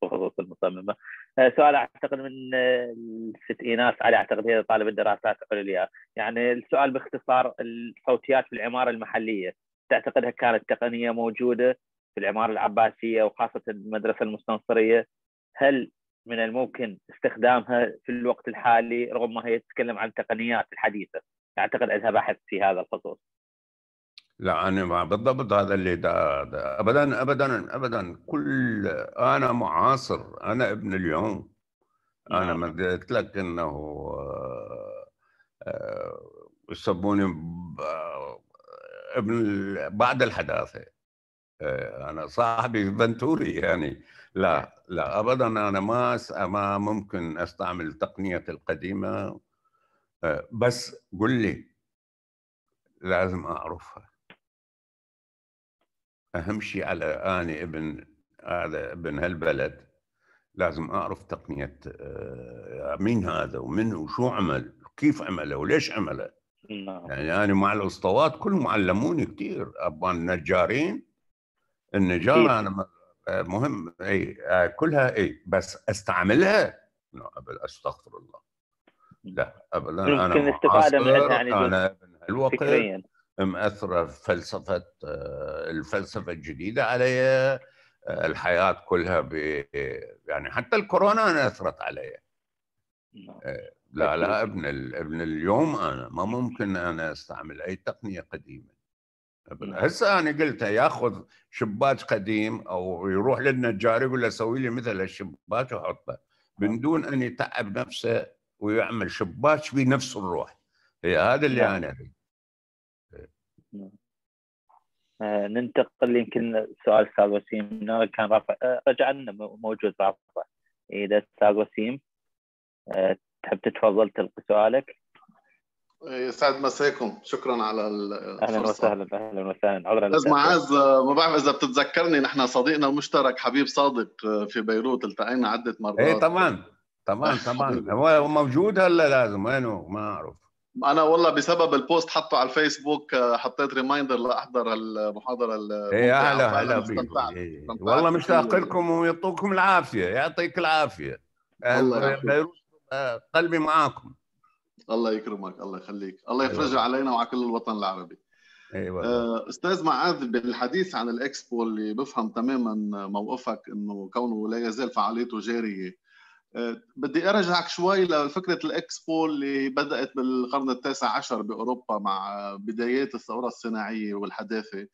بخصوص المصممه آه، سؤال اعتقد من آه، الست ايناس علي اعتقد هي طالب الدراسات العليا يعني السؤال باختصار الصوتيات في العماره المحليه تعتقدها كانت تقنيه موجوده في العمارة العباسية وخاصة المدرسة المستنصرية هل من الممكن استخدامها في الوقت الحالي رغم ما هي تتكلم عن تقنيات الحديثة أعتقد أنها بحث في هذا الخصوص لا أنا ما بالضبط هذا اللي دا دا أبدا أبدا أبدا كل أنا معاصر أنا ابن اليوم أنا نعم. ما قلت لك أنه آه، آه، يسموني آه، ابن بعد الحداثة آه، انا صاحبي فنتوري يعني لا لا ابدا انا ما ما ممكن استعمل التقنيه القديمه آه، بس قل لي لازم اعرفها اهم شيء على اني ابن هذا ابن هالبلد لازم اعرف تقنيه آه، مين هذا ومن وشو عمل كيف عمله وليش عمله نعم. يعني انا مع الاسطوات كلهم علموني كثير ابان النجارين النجاره إيه؟ انا مهم اي آه، كلها اي بس استعملها لا قبل استغفر الله لا ابدا انا يمكن الاستفاده منها يعني انا الوقت فكريا. مأثرة فلسفة آه، الفلسفة الجديدة علي آه، الحياة كلها ب يعني حتى الكورونا أنا أثرت علي نعم. لا لا ابن ابن اليوم أنا ما ممكن أنا أستعمل أي تقنية قديمة هسه انا قلت ياخذ شباك قديم او يروح للنجار يقول له سوي لي مثل الشباك وحطه من دون ان يتعب نفسه ويعمل شباك بنفس الروح هي هذا اللي نعم. انا اريد نعم. آه ننتقل يمكن سؤال استاذ وسيم كان رافع آه، رجع لنا موجود رفع اذا استاذ وسيم آه تحب تتفضل تلقي سؤالك يسعد مساكم شكرا على الفرصة. اهلا وسهلا اهلا وسهلا عذرا استاذ معاذ ما بعرف اذا بتتذكرني نحن صديقنا المشترك حبيب صادق آه، في بيروت التقينا عده مرات ايه طبعا طبعا طبعا هو موجود هلا لازم وينه ما اعرف انا والله بسبب البوست حطه على الفيسبوك آه، حطيت ريمايندر لاحضر المحاضره ايه اهلا هلا إيه. إيه. والله مشتاق لكم ويعطوكم العافيه يعطيك العافيه بيروت آه، قلبي معاكم الله يكرمك الله يخليك الله أيوة. يفرجها أيوة. علينا وعلى كل الوطن العربي ايوه آه، استاذ معاذ بالحديث عن الاكسبو اللي بفهم تماما موقفك انه كونه لا يزال فعاليته جاريه آه، بدي ارجعك شوي لفكره الاكسبو اللي بدات بالقرن التاسع عشر باوروبا مع بدايات الثوره الصناعيه والحداثه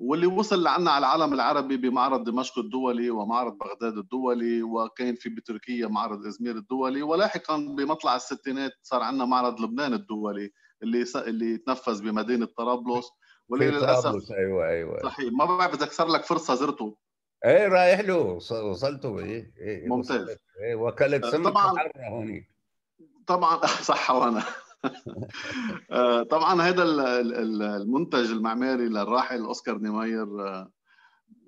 واللي وصل لعنا على العالم العربي بمعرض دمشق الدولي ومعرض بغداد الدولي وكان في بتركيا معرض ازمير الدولي ولاحقا بمطلع الستينات صار عندنا معرض لبنان الدولي اللي س... اللي تنفذ بمدينه طرابلس واللي للاسف ايوه ايوه صحيح ما بعرف اذا كسر لك فرصه زرته ايه رايح له وصلته ايه, إيه ممتاز إيه وكلت سمك طبعا هوني طبعا صح وانا آه، طبعا هذا المنتج المعماري للراحل اوسكار نيماير آه،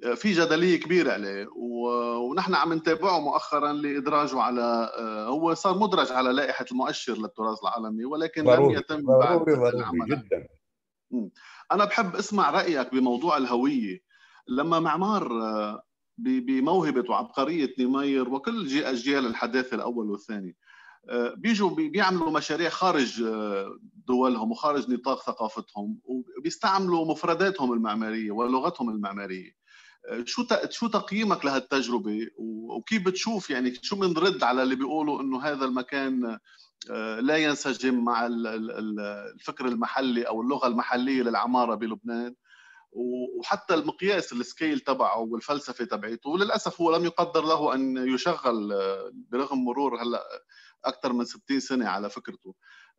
آه، في جدليه كبيره عليه ونحن عم نتابعه مؤخرا لادراجه على هو صار مدرج على لائحه المؤشر للتراث العالمي ولكن ضروري لم يتم ضروري بعد ضروري جدا انا بحب اسمع رايك بموضوع الهويه لما معمار بموهبه وعبقريه نيماير وكل اجيال الحداثه الاول والثاني بيجوا بيعملوا مشاريع خارج آه، دولهم وخارج نطاق ثقافتهم وبيستعملوا مفرداتهم المعماريه ولغتهم المعماريه آه، شو شو تقييمك لهالتجربه وكيف بتشوف يعني شو بنرد على اللي بيقولوا انه هذا المكان آه، لا ينسجم مع الفكر المحلي او اللغه المحليه للعماره بلبنان وحتى المقياس السكيل تبعه والفلسفه تبعيته وللاسف هو لم يقدر له ان يشغل برغم مرور هلا اكثر من 60 سنه على فكرته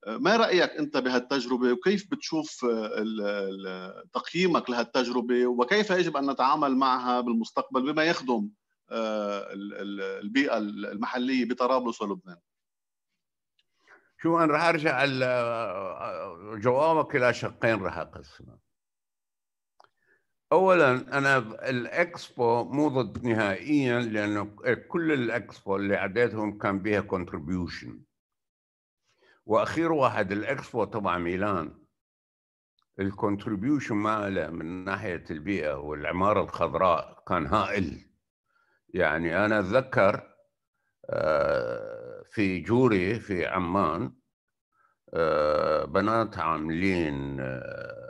آه، ما رايك انت بهالتجربه وكيف بتشوف تقييمك لهالتجربه وكيف يجب ان نتعامل معها بالمستقبل بما يخدم آه، البيئه المحليه بطرابلس ولبنان شو انا رح ارجع آه، جوابك الى شقين رح اقسمه اولا انا الاكسبو مو ضد نهائيا لانه كل الاكسبو اللي عديتهم كان بيها كونتريبيوشن واخير واحد الاكسبو تبع ميلان الكونتريبيوشن ماله من ناحيه البيئه والعماره الخضراء كان هائل يعني انا اتذكر آه، في جوري في عمان آه، بنات عاملين آه،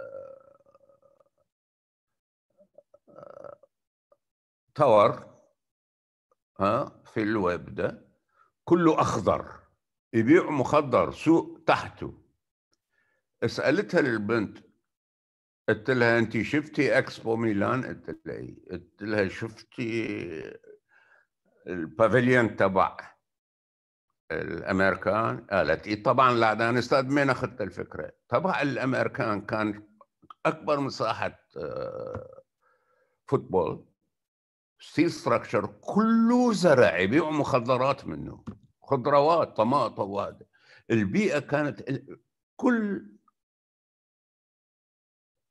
تاور ها في الويب ده كله اخضر يبيع مخدر سوق تحته سالتها للبنت قلت لها انت شفتي اكسبو ميلان قلت لها إيه؟ قلت لها شفتي البافيليون تبع الامريكان قالت ايه طبعا لا ده انا استاذ مين اخذت الفكره تبع الامريكان كان اكبر مساحه آه، فوتبول ستيل ستراكشر كله زرع يبيعوا مخدرات منه خضروات طماطم وهذا البيئه كانت كل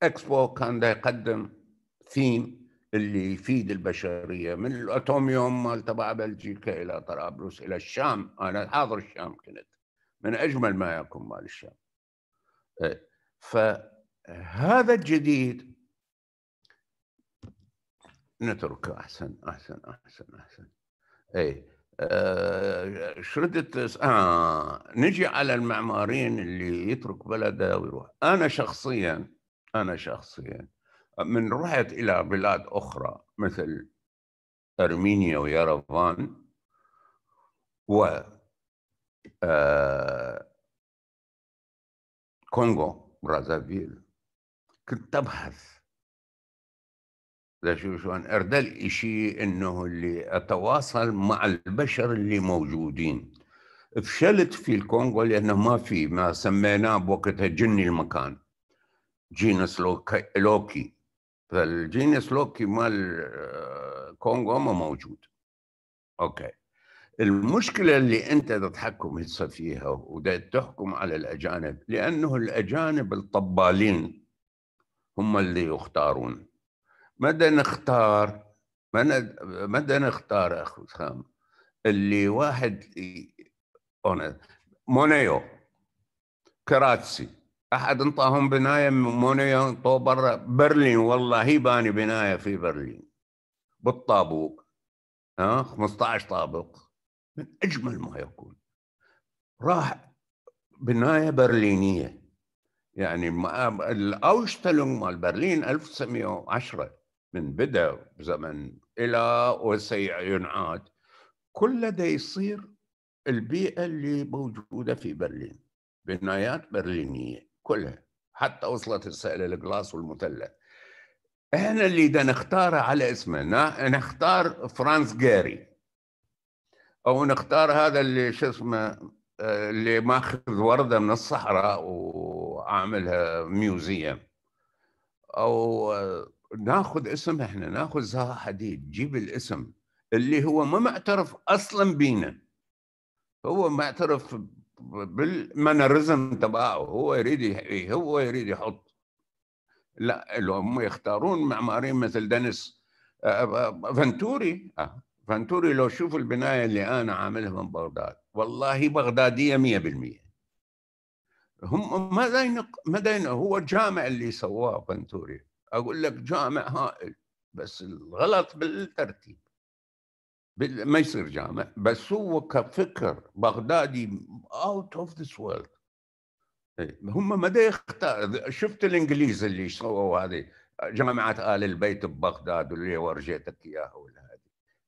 اكسبو كان يقدم ثيم اللي يفيد البشريه من الاتوميوم مال تبع بلجيكا الى طرابلس الى الشام انا حاضر الشام كنت من اجمل ما يكون مال الشام إيه، فهذا الجديد نتركه احسن احسن احسن احسن اي آه شردت آه نجي على المعماريين اللي يترك بلده ويروح انا شخصيا انا شخصيا من رحت الى بلاد اخرى مثل ارمينيا ويرفان و آه كونغو برازافيل كنت ابحث شلون ارد الاشي انه اللي اتواصل مع البشر اللي موجودين فشلت في الكونغو لانه ما في ما سميناه بوقتها جني المكان جينس لوكي فالجينس لوكي مال الكونغو آه، ما موجود اوكي المشكله اللي انت تتحكم هسه فيها تحكم على الاجانب لانه الاجانب الطبالين هم اللي يختارون ماذا نختار ماذا نختار اخو سام اللي واحد مونيو كراتسي احد انطاهم بنايه مونيو انطوه برا برلين والله هي باني بنايه في برلين بالطابوق ها 15 طابق من اجمل ما يكون راح بنايه برلينيه يعني الاوشتلون مال برلين 1910 من بدا زمن إلى وسيعاد كل ده يصير البيئة اللي موجودة في برلين بنايات برلينية كلها حتى وصلت السائل الجلاس والمثلث احنا اللي ده نختار على اسمه نختار فرانس جاري او نختار هذا اللي شو اسمه آه، اللي ماخذ ورده من الصحراء وعاملها ميوزيوم او آه، ناخذ اسم احنا ناخذ زها حديد جيب الاسم اللي هو ما معترف اصلا بينا هو معترف بالمانرزم تبعه هو يريد هو يريد يحط لا هم يختارون معماريين مثل دنس آه، آه، آه، فنتوري فنتوري لو شوف البنايه اللي انا عاملها من بغداد والله بغداديه 100% هم ما داين ما هو الجامع اللي سواه فنتوري اقول لك جامع هائل بس الغلط بالترتيب ما يصير جامع بس هو كفكر بغدادي اوت اوف ذس وورلد هم ما يختار شفت الانجليز اللي سووا هذه جامعه ال البيت ببغداد واللي ورجيتك اياها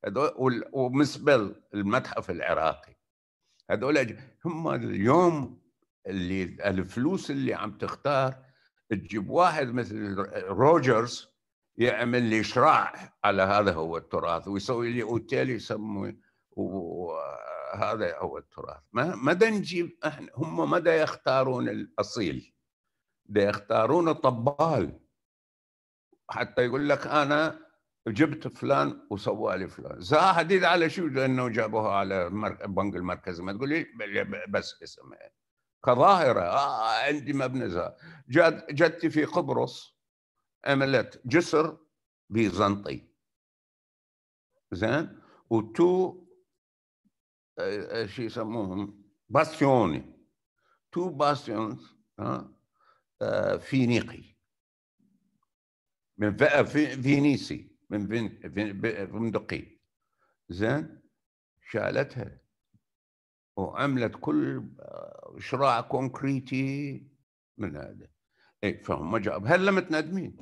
هذول ومسبل المتحف العراقي هذول هم اليوم اللي الفلوس اللي عم تختار تجيب واحد مثل روجرز يعمل لي شراع على هذا هو التراث ويسوي لي اوتيل يسموه وهذا هو التراث ما مدى نجيب احنا هم مدى يختارون الاصيل دا يختارون الطبال حتى يقول لك انا جبت فلان وسوى لي فلان زها حديد على شو لانه جابوها على بنك المركزي ما تقول لي بس اسمها كظاهره آه عندي مبنى زار جد جدت في قبرص عملت جسر بيزنطي زين وتو آه، آه، شو يسموهم باستيوني تو باستيونز آه، فينيقي من فينيسي من فندقي زين شالتها وعملت كل آه، شراع كونكريتي من هذا اي فهم جاب لم متندمين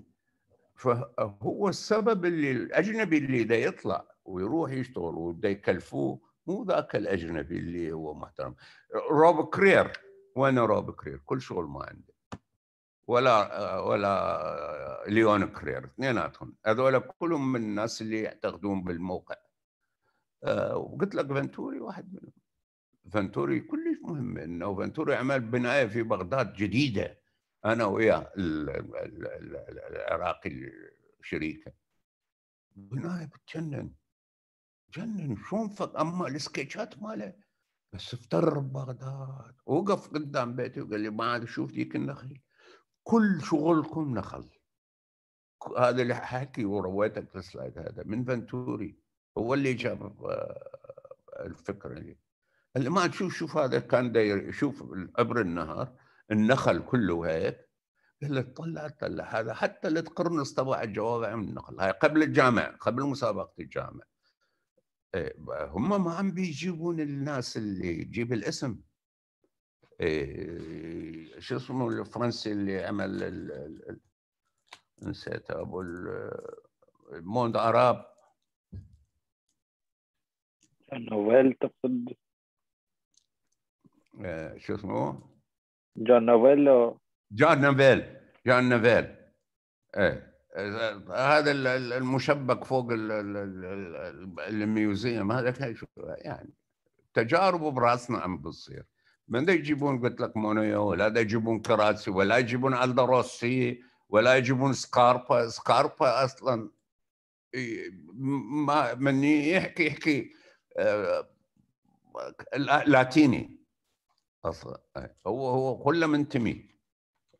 فهو السبب اللي الاجنبي اللي دا يطلع ويروح يشتغل ودا يكلفوه مو ذاك الاجنبي اللي هو محترم روب كرير وين روب كرير كل شغل ما عنده ولا آه، ولا آه، ليون كرير اثنيناتهم هذول كلهم من الناس اللي يعتقدون بالموقع وقلت لك فنتوري واحد منهم فنتوري كلش مهم انه فنتوري عمل بنايه في بغداد جديده انا وياه العراقي الشريكه بنايه بتجنن جنن شلون اما السكتشات ماله بس افتر بغداد وقف قدام بيتي وقال لي ما عاد اشوف ذيك النخل كل شغلكم نخل هذا اللي حكي ورويتك السلايد هذا من فنتوري هو اللي جاب آه، الفكره لي ما تشوف شوف هذا كان داير شوف عبر النهر النخل كله هيك قال له طلع طلع هذا حتى لا تبع الجوابع من النخل هاي قبل الجامع قبل مسابقه الجامع إيه، هم ما عم بيجيبون الناس اللي يجيب الاسم إيه، شو اسمه الفرنسي اللي عمل ال... ال... نسيت ابو الموند اراب نوفيل تقصد آه، شو اسمه؟ جون نوفيل جون نوفيل جون نوفيل ايه آه، هذا المشبك فوق الميوزيوم هذا يعني تجاربه براسنا عم بتصير من يجيبون قلت لك مونيو ولا يجيبون كراسي ولا يجيبون الدروسي ولا يجيبون سكاربا سكاربا اصلا ما من يحكي يحكي آه، لاتيني هو هو كله منتمي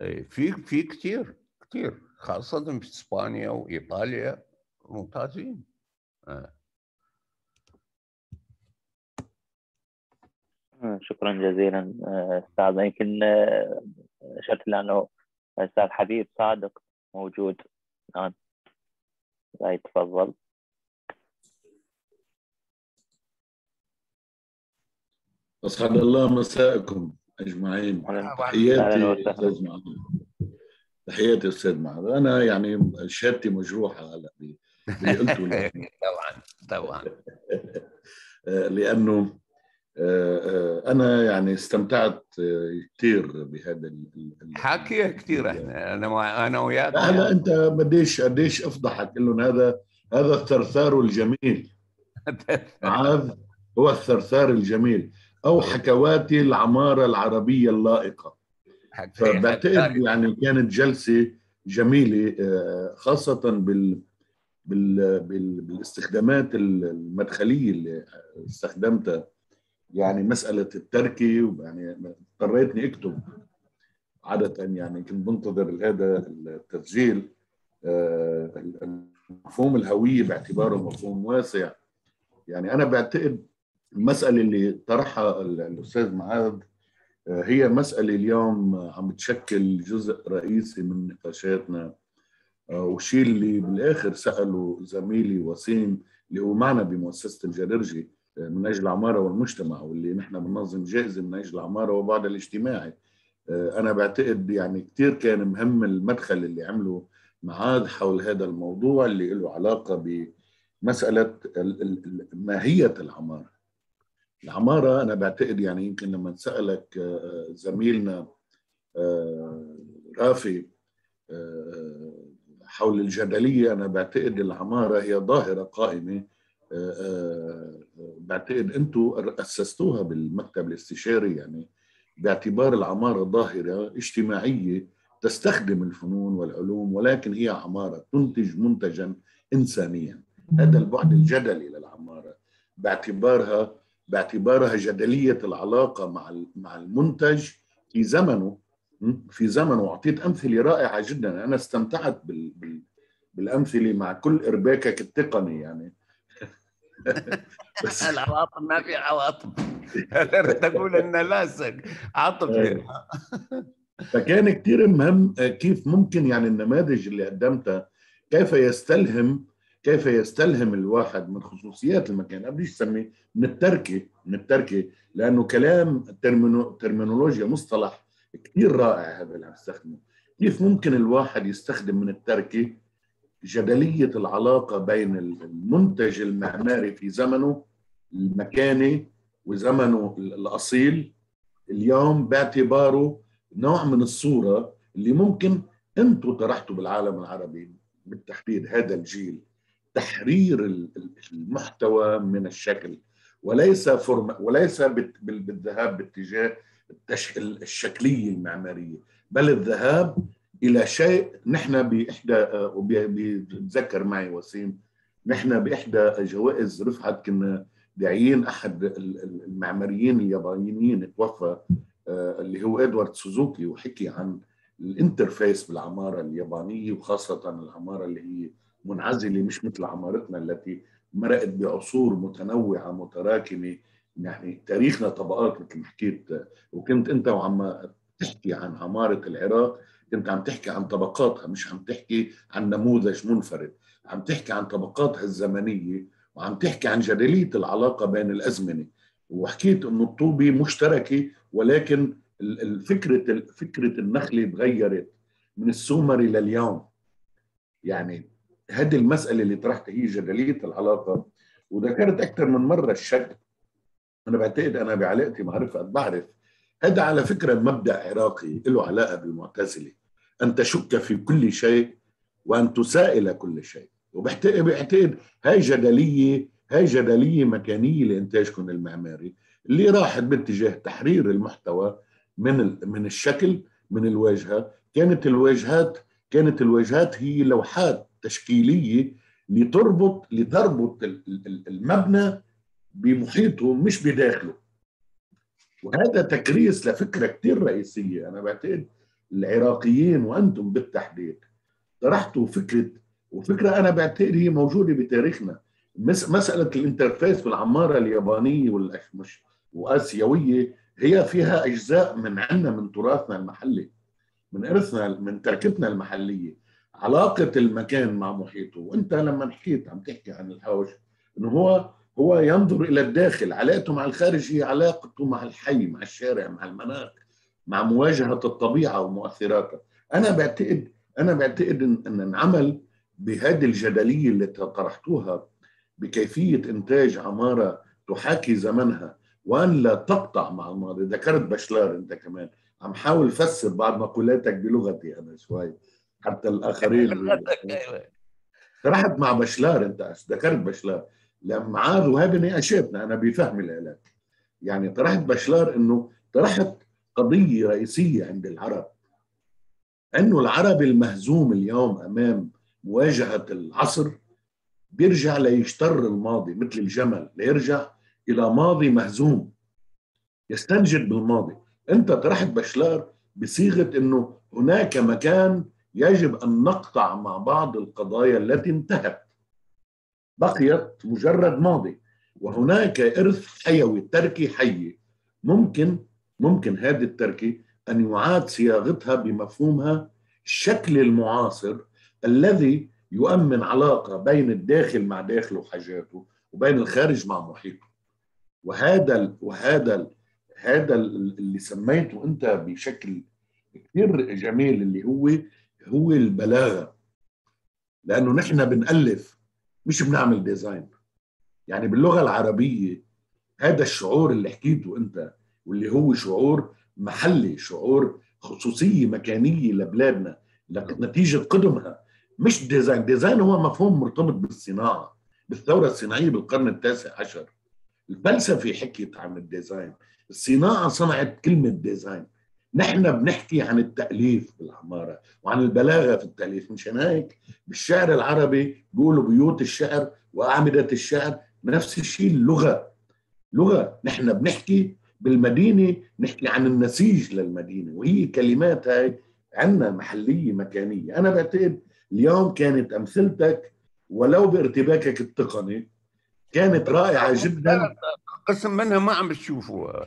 إيه، في في كثير كثير خاصة في اسبانيا وايطاليا ممتازين آه. آه، شكرا جزيلا آه، استاذ يمكن اشرت لانه استاذ حبيب صادق موجود الان نعم. لا يتفضل أسعد الله مساءكم أجمعين تحياتي أستاذ معاذ تحياتي أستاذ معاذ أنا يعني شهادتي مجروحة هلا اللي قلته طبعا طبعا لأنه آه، آه، أنا يعني استمتعت آه، كثير بهذا ال... حكي كثير احنا أنا أنا وياك هلا أنت بديش قديش أفضحك انه هذا هذا الثرثار الجميل معاذ هو الثرثار الجميل او حكوات العماره العربيه اللائقه فبعتقد يعني كانت جلسه جميله آه، خاصه بال بال بالاستخدامات المدخليه اللي استخدمتها يعني مساله التركي يعني اضطريتني اكتب عاده يعني كنت بنتظر هذا التسجيل آه، مفهوم الهويه باعتباره مفهوم واسع يعني انا بعتقد المسألة اللي طرحها الأستاذ معاذ آه، هي مسألة اليوم آه، عم تشكل جزء رئيسي من نقاشاتنا آه، والشيء اللي بالآخر سأله زميلي وسيم اللي هو معنا بمؤسسة الجدرجي من أجل العمارة والمجتمع واللي نحن بننظم جائزة من أجل العمارة وبعد الاجتماعي أنا بعتقد يعني كثير كان مهم المدخل اللي عمله معاذ حول هذا الموضوع اللي له علاقة بمسألة ماهية العمارة العماره انا بعتقد يعني يمكن لما سالك آه، آه، زميلنا آه، رافي حول الجدليه انا بعتقد العماره هي ظاهره قائمه بعتقد انتم اسستوها بالمكتب الاستشاري يعني باعتبار العماره ظاهره اجتماعيه تستخدم الفنون والعلوم ولكن هي عماره تنتج منتجا انسانيا هذا البعد الجدلي للعماره باعتبارها باعتبارها جدليه العلاقه مع مع المنتج في زمنه في زمنه اعطيت امثله رائعه جدا انا استمتعت بالامثله مع كل ارباكك التقني يعني بس العواطف ما في عواطف تقول انها لاسك عاطفي أيوه. يعني. فكان كثير مهم كيف ممكن يعني النماذج اللي قدمتها كيف يستلهم كيف يستلهم الواحد من خصوصيات المكان بديش اسميه من التركه من التركه لانه كلام ترمينولوجيا مصطلح كثير رائع هذا اللي عم تستخدمه كيف ممكن الواحد يستخدم من التركه جدليه العلاقه بين المنتج المعماري في زمنه المكاني وزمنه الاصيل اليوم باعتباره نوع من الصوره اللي ممكن انتم طرحتوا بالعالم العربي بالتحديد هذا الجيل تحرير المحتوى من الشكل وليس فرم وليس بالذهاب باتجاه الشكليه المعماريه بل الذهاب الى شيء نحن باحدى آه، بتذكر معي وسيم نحن باحدى جوائز رفعت كنا داعيين احد المعماريين اليابانيين توفى آه، اللي هو ادوارد سوزوكي وحكي عن الانترفيس بالعماره اليابانيه وخاصه العماره اللي هي منعزله مش مثل عمارتنا التي مرقت بعصور متنوعه متراكمه يعني تاريخنا طبقات مثل ما حكيت وكنت انت وعم تحكي عن عماره العراق كنت عم تحكي عن طبقاتها مش عم تحكي عن نموذج منفرد عم تحكي عن طبقاتها الزمنيه وعم تحكي عن جدليه العلاقه بين الازمنه وحكيت انه الطوبه مشتركه ولكن فكره فكره النخله تغيرت من السومري لليوم يعني هذه المسألة اللي طرحتها هي جدلية العلاقة وذكرت أكثر من مرة الشك أنا بعتقد أنا بعلاقتي مع رفقت بعرف هذا على فكرة مبدأ عراقي له علاقة بالمعتزلة أن تشك في كل شيء وأن تسائل كل شيء وبعتقد هاي جدلية هاي جدلية مكانية لإنتاجكم المعماري اللي راحت باتجاه تحرير المحتوى من من الشكل من الواجهة كانت الواجهات كانت الواجهات هي لوحات تشكيليه لتربط لتربط المبنى بمحيطه مش بداخله وهذا تكريس لفكره كثير رئيسيه انا بعتقد العراقيين وانتم بالتحديد طرحتوا فكره وفكره انا بعتقد هي موجوده بتاريخنا مساله الانترفيس بالعماره اليابانيه والأشمش واسيويه هي فيها اجزاء من عندنا من تراثنا المحلي من ارثنا من تركتنا المحليه علاقة المكان مع محيطه وانت لما حكيت عم تحكي عن الحوش انه هو هو ينظر الى الداخل علاقته مع الخارج هي علاقته مع الحي مع الشارع مع المناخ مع مواجهة الطبيعة ومؤثراتها انا بعتقد انا بعتقد ان العمل بهذه الجدلية اللي طرحتوها بكيفية انتاج عمارة تحاكي زمنها وان لا تقطع مع الماضي ذكرت بشلار انت كمان عم حاول فسر بعض مقولاتك بلغتي انا شوي حتى الاخرين رحت يعني. مع بشلار انت ذكرت بشلار لما عاد وهابني اشابنا انا بفهم العلاج يعني طرحت بشلار انه طرحت قضيه رئيسيه عند العرب انه العرب المهزوم اليوم امام مواجهه العصر بيرجع ليشتر الماضي مثل الجمل ليرجع الى ماضي مهزوم يستنجد بالماضي انت طرحت بشلار بصيغه انه هناك مكان يجب أن نقطع مع بعض القضايا التي انتهت بقيت مجرد ماضي وهناك إرث حيوي تركي حي ممكن ممكن هذه التركي أن يعاد صياغتها بمفهومها الشكل المعاصر الذي يؤمن علاقة بين الداخل مع داخله وحاجاته وبين الخارج مع محيطه وهذا الـ وهذا الـ هذا اللي سميته انت بشكل كثير جميل اللي هو هو البلاغه لانه نحن بنالف مش بنعمل ديزاين يعني باللغه العربيه هذا الشعور اللي حكيته انت واللي هو شعور محلي شعور خصوصيه مكانيه لبلادنا نتيجه قدمها مش ديزاين ديزاين هو مفهوم مرتبط بالصناعه بالثوره الصناعيه بالقرن التاسع عشر الفلسفه حكيت عن الديزاين الصناعه صنعت كلمه ديزاين نحن بنحكي عن التأليف بالعمارة وعن البلاغة في التأليف مشان هيك بالشعر العربي بيقولوا بيوت الشعر وأعمدة الشعر نفس الشيء اللغة لغة نحن بنحكي بالمدينة نحكي عن النسيج للمدينة وهي كلمات هاي عنا محلية مكانية أنا بعتقد اليوم كانت أمثلتك ولو بارتباكك التقني كانت رائعة جدا قسم منها ما عم بتشوفوها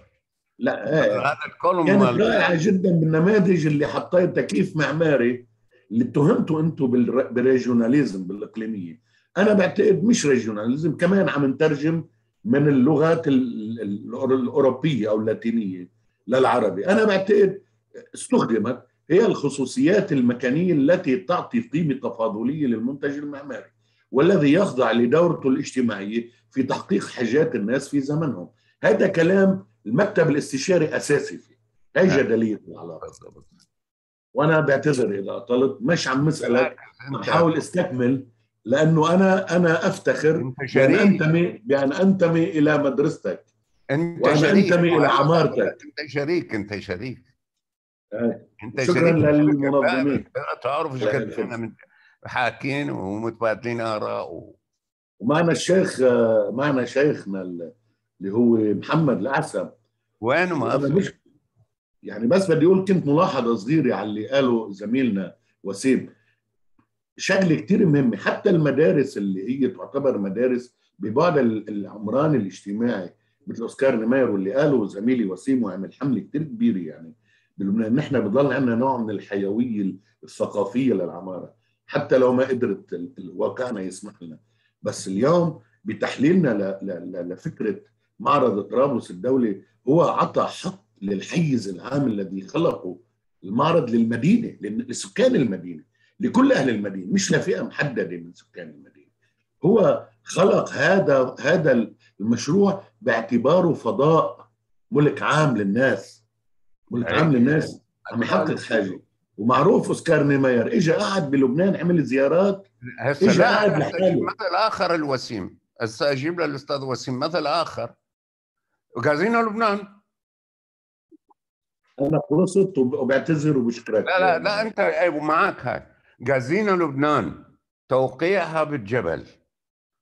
لا آه، هذا الكولوم كانت رائعه جدا بالنماذج اللي حطيت تكليف معماري اللي اتهمتوا انتم بالريجوناليزم بالاقليميه انا بعتقد مش ريجوناليزم كمان عم نترجم من اللغات الاوروبيه او اللاتينيه للعربي انا بعتقد استخدمت هي الخصوصيات المكانيه التي تعطي قيمه تفاضليه للمنتج المعماري والذي يخضع لدورته الاجتماعيه في تحقيق حاجات الناس في زمنهم هذا كلام المكتب الاستشاري اساسي فيه هي نعم. جدليه العلاقه وانا بعتذر اذا اطلت مش عم مسالك عم بحاول استكمل لانه انا انا افتخر بان انتمي بان انتمي الى مدرستك انت شريك انتمي الى عمارتك انت شريك انت شريك انت شكرا للمنظمين تعرف احنا من حاكين ومتبادلين اراء و... ومعنا الشيخ آه، معنا شيخنا اللي هو محمد الأعسب وينه ما مش يعني بس بدي اقول كنت ملاحظه صغيره على اللي قاله زميلنا وسيم شغله كثير مهمه حتى المدارس اللي هي تعتبر مدارس ببعض العمران الاجتماعي مثل اوسكار نمير واللي قاله زميلي وسيم وعمل حمله كثير كبيره يعني بلبنان نحن بضل عندنا نوع من الحيويه الثقافيه للعماره حتى لو ما قدرت واقعنا يسمح لنا بس اليوم بتحليلنا لفكره معرض طرابلس الدولي هو عطى حق للحيز العام الذي خلقه المعرض للمدينه لسكان المدينه لكل اهل المدينه مش لفئه محدده من سكان المدينه هو خلق هذا هذا المشروع باعتباره فضاء ملك عام للناس ملك عام أيوة. للناس عم أيوة. يحقق حاجه ومعروف اوسكار نيماير اجى قعد بلبنان عمل زيارات اجى قعد لحاله مثل اخر الوسيم هسه اجيب للاستاذ وسيم مثل اخر جاهزين لبنان انا خلصت وبعتذر وبشكرك لا لا لا انت معك هاي جازينا لبنان توقيعها بالجبل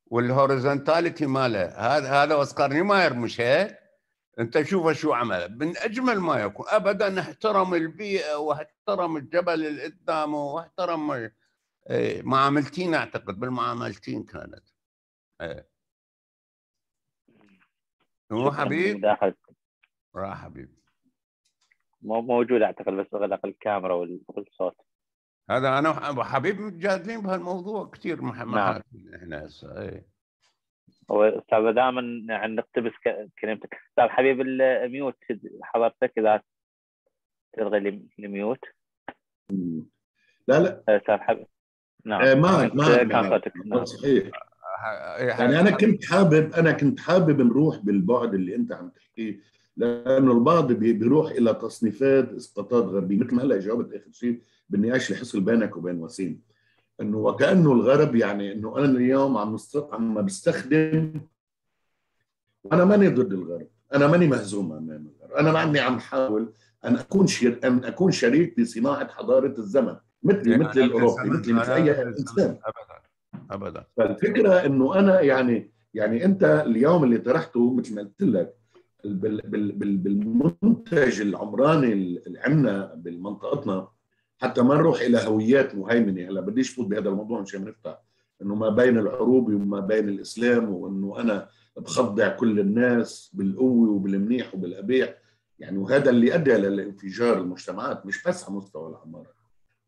والهوريزونتاليتي مالها هذا هذا اوسكار نيماير مش هيك؟ انت شوف شو عمل من اجمل ما يكون ابدا احترم البيئه واحترم الجبل اللي قدامه واحترم إيه، معاملتين اعتقد بالمعاملتين كانت ايه نروح حبيب راح حبيبي مو موجود اعتقد بس اغلق الكاميرا والصوت هذا انا وحبيب متجادلين بهالموضوع كثير مع نعم. احنا هسه اي هو استاذ دائما يعني نقتبس كلمتك استاذ حبيب الميوت حضرتك اذا تلغي الميوت لا لا استاذ حبيب نعم إيه، ما ما كان صوتك صحيح يعني انا كنت حابب انا كنت حابب نروح بالبعد اللي انت عم تحكيه لانه البعض بيروح الى تصنيفات اسقاطات غربيه مثل ما هلا جاوبت اخر شيء بالنقاش اللي حصل بينك وبين وسيم انه وكانه الغرب يعني انه انا اليوم عم عم بستخدم انا ماني ضد الغرب انا ماني مهزوم امام الغرب انا معني عم حاول ان اكون شر... ان اكون شريك بصناعه حضاره الزمن مثلي يعني مثل الاوروبي مثلي مثل اي انسان ابدا فالفكره انه انا يعني يعني انت اليوم اللي طرحته مثل ما قلت لك بالمنتج العمراني اللي عندنا بمنطقتنا حتى ما نروح الى هويات مهيمنه هلا بديش فوت بهذا الموضوع مشان نفتح انه ما بين العروبي وما بين الاسلام وانه انا بخضع كل الناس بالقوه وبالمنيح وبالقبيح يعني وهذا اللي ادى للانفجار المجتمعات مش بس على مستوى العماره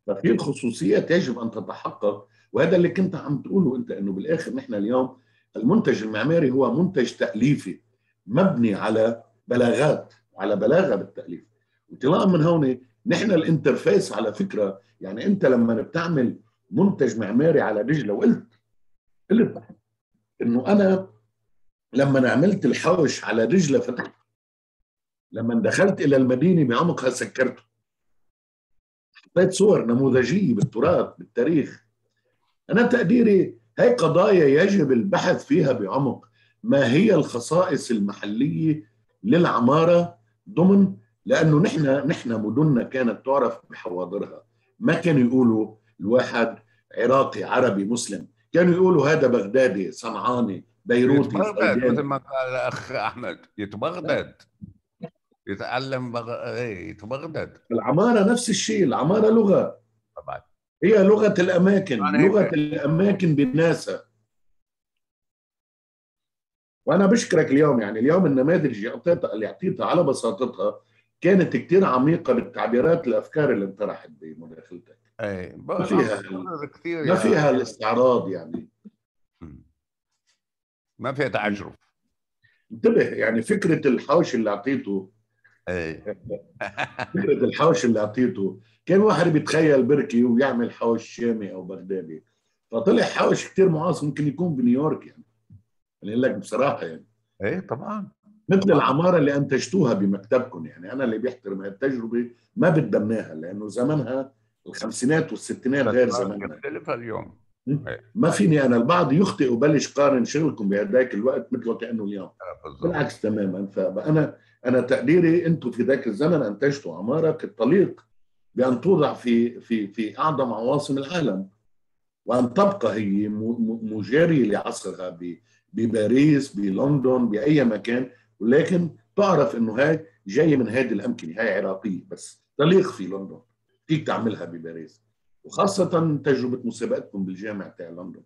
ففي خصوصيات يجب ان تتحقق وهذا اللي كنت عم تقوله انت انه بالاخر نحن اليوم المنتج المعماري هو منتج تاليفي مبني على بلاغات على بلاغه بالتاليف انطلاقا من هون نحن الانترفيس على فكره يعني انت لما بتعمل منتج معماري على دجله وقلت قلت انه انا لما عملت الحوش على دجله فتحت لما دخلت الى المدينه بعمقها سكرته حطيت صور نموذجيه بالتراث بالتاريخ أنا تقديري هي قضايا يجب البحث فيها بعمق ما هي الخصائص المحلية للعمارة ضمن لأنه نحن نحن مدننا كانت تعرف بحواضرها ما كانوا يقولوا الواحد عراقي عربي مسلم كانوا يقولوا هذا بغدادي صنعاني بيروتي يتبغدد مثل ما قال الاخ احمد يتبغدد يتعلم بغ... إيه، يتبغدد العماره نفس الشيء العماره لغه طبعا هي لغه الاماكن لغه الاماكن بالناسا وانا بشكرك اليوم يعني اليوم النماذج اللي اعطيتها على بساطتها كانت كتير عميقه بالتعبيرات الافكار اللي انطرحت بمداخلتك اي ما فيها كثير ما يعني. فيها الاستعراض يعني ما فيها تعجرف انتبه يعني فكره الحوش اللي اعطيته إيه. فكره الحوش اللي اعطيته كان واحد بيتخيل بركي ويعمل حوش شامي او بغدادي فطلع حوش كثير معاص ممكن يكون بنيويورك يعني انا اقول لك بصراحه يعني ايه طبعا مثل العماره اللي انتجتوها بمكتبكم يعني انا اللي بيحترم هالتجربه ما بتدمناها لانه زمنها الخمسينات والستينات غير زمنها اليوم ما فيني انا البعض يخطئ وبلش قارن شغلكم بهداك الوقت مثله كانه اليوم آه، بالعكس تماما فانا انا تقديري انتم في ذاك الزمن انتجتوا عماره كالطليق بان توضع في في في اعظم عواصم العالم وان تبقى هي مجاريه لعصرها بباريس بلندن باي مكان ولكن تعرف انه هاي جايه من هذه الامكنه هاي عراقيه بس طليق في لندن فيك تعملها بباريس وخاصة تجربة مسابقتكم بالجامع تاع لندن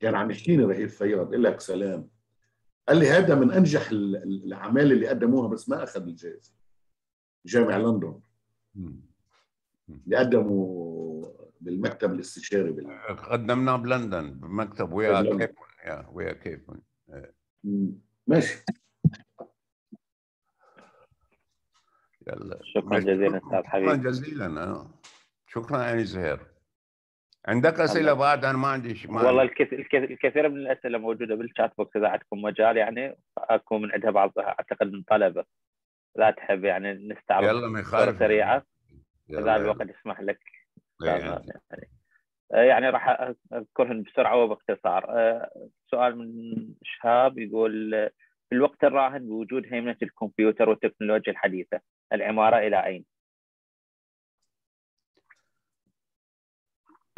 كان عم يحكيني رهيف فياض قال لك سلام قال لي هذا من انجح الاعمال اللي قدموها بس ما اخذ الجائزه جامع لندن اللي قدموا بالمكتب الاستشاري بال... قدمناه بلندن بمكتب ويا كيبون ويا كيبون إيه. ماشي يلا شكرا جزيلا استاذ حبيبي شكرا جزيلا آه. شكرا يا زهير عندك اسئله بعد انا ما عندي ما والله الكثير الكثير من الاسئله موجوده بالشات بوكس اذا عندكم مجال يعني اكو من عندها بعضها اعتقد من طلبه لا تحب يعني نستعرض يلا ما يخالف سريعه يعني. اذا الوقت يسمح لك يعني, يعني راح اذكرهن بسرعه وباختصار آه، سؤال من شهاب يقول آه، في الوقت الراهن بوجود هيمنه الكمبيوتر والتكنولوجيا الحديثه العماره الى اين؟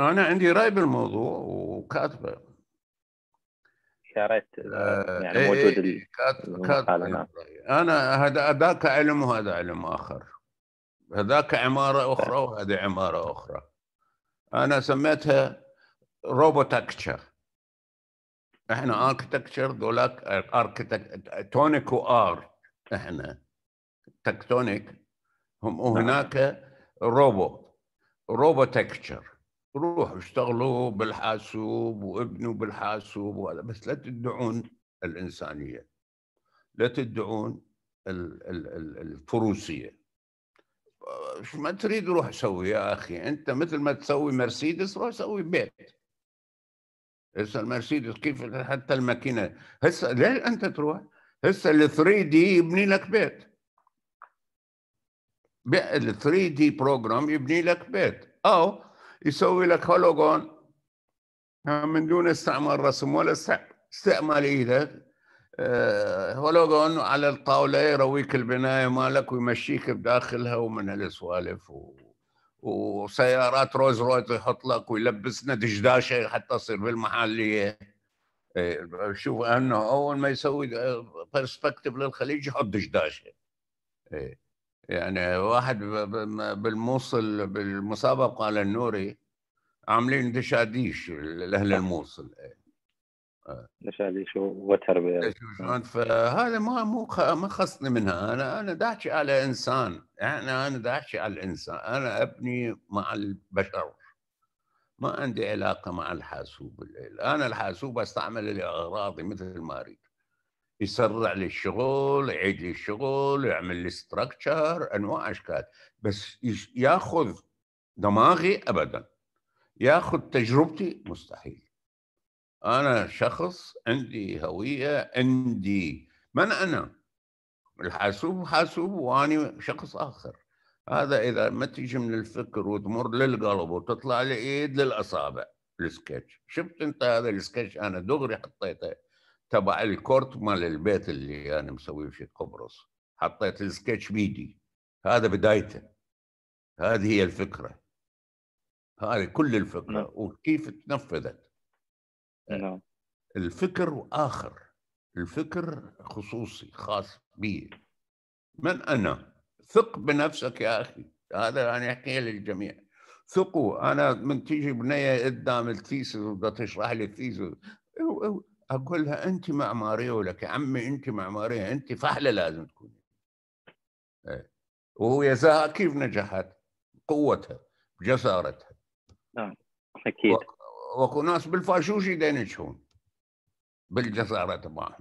انا عندي راي بالموضوع وكاتبه يا ريت آه، يعني إيه، موجود إيه إيه انا هذا هذاك علم وهذا علم اخر هذاك عماره اخرى وهذه عماره اخرى انا سميتها روبوتكتشر احنا اركتكتشر ذولاك اركتكتونيك وارت احنا تكتونيك هم نعم. هناك روبو روبوتكتشر روحوا اشتغلوا بالحاسوب وابنوا بالحاسوب وهذا بس لا تدعون الإنسانية لا تدعون الفروسية شو ما تريد روح سوي يا أخي أنت مثل ما تسوي مرسيدس روح سوي بيت هسه المرسيدس كيف حتى الماكينة هسه ليه أنت تروح هسه ال 3 دي يبني لك بيت ال 3 دي بروجرام يبني لك بيت أو يسوي لك هولوجون من دون استعمال رسم ولا استعمال ايدك آه، هولوجون على الطاوله يرويك البنايه مالك ويمشيك بداخلها ومن هالسوالف و... وسيارات روز رويز يحط لك ويلبسنا دشداشه حتى تصير بالمحليه آه، شوف انه اول ما يسوي برسبكتيف آه، للخليج يحط دشداشه إيه. يعني واحد بالموصل بالمسابقه على النوري عاملين دشاديش لاهل الموصل إيه. آه. دشاديش وتربيه إيه، آه. فهذا ما مو ما خصني منها انا انا داحشي على انسان يعني انا داحشي على الانسان انا ابني مع البشر ما عندي علاقه مع الحاسوب إيه، انا الحاسوب استعمل لاغراضي مثل ما اريد يسرع لي الشغل يعيد لي الشغل يعمل لي ستراكشر انواع اشكال بس ياخذ دماغي ابدا ياخذ تجربتي مستحيل انا شخص عندي هويه عندي من انا الحاسوب حاسوب واني شخص اخر هذا اذا ما تيجي من الفكر وتمر للقلب وتطلع لايد للاصابع السكتش شفت انت هذا السكتش انا دغري حطيته تبع الكورت مال البيت اللي انا مسويه في قبرص حطيت السكتش بيدي هذا بدايته هذه هي الفكره هذه كل الفكره نعم. وكيف تنفذت نعم. الفكر اخر الفكر خصوصي خاص بي من انا ثق بنفسك يا اخي هذا انا احكيه للجميع ثقوا انا من تيجي بنيه قدام الثيسز وبدها تشرح لي الثيسز اقول لها انت معماريه ولك يا عمي انت معماريه انت فحله لازم تكوني إيه. وهو يزاها كيف نجحت قوتها بجسارتها نعم اكيد واكو ناس بالفاشوش ينجحون بالجساره تبعهم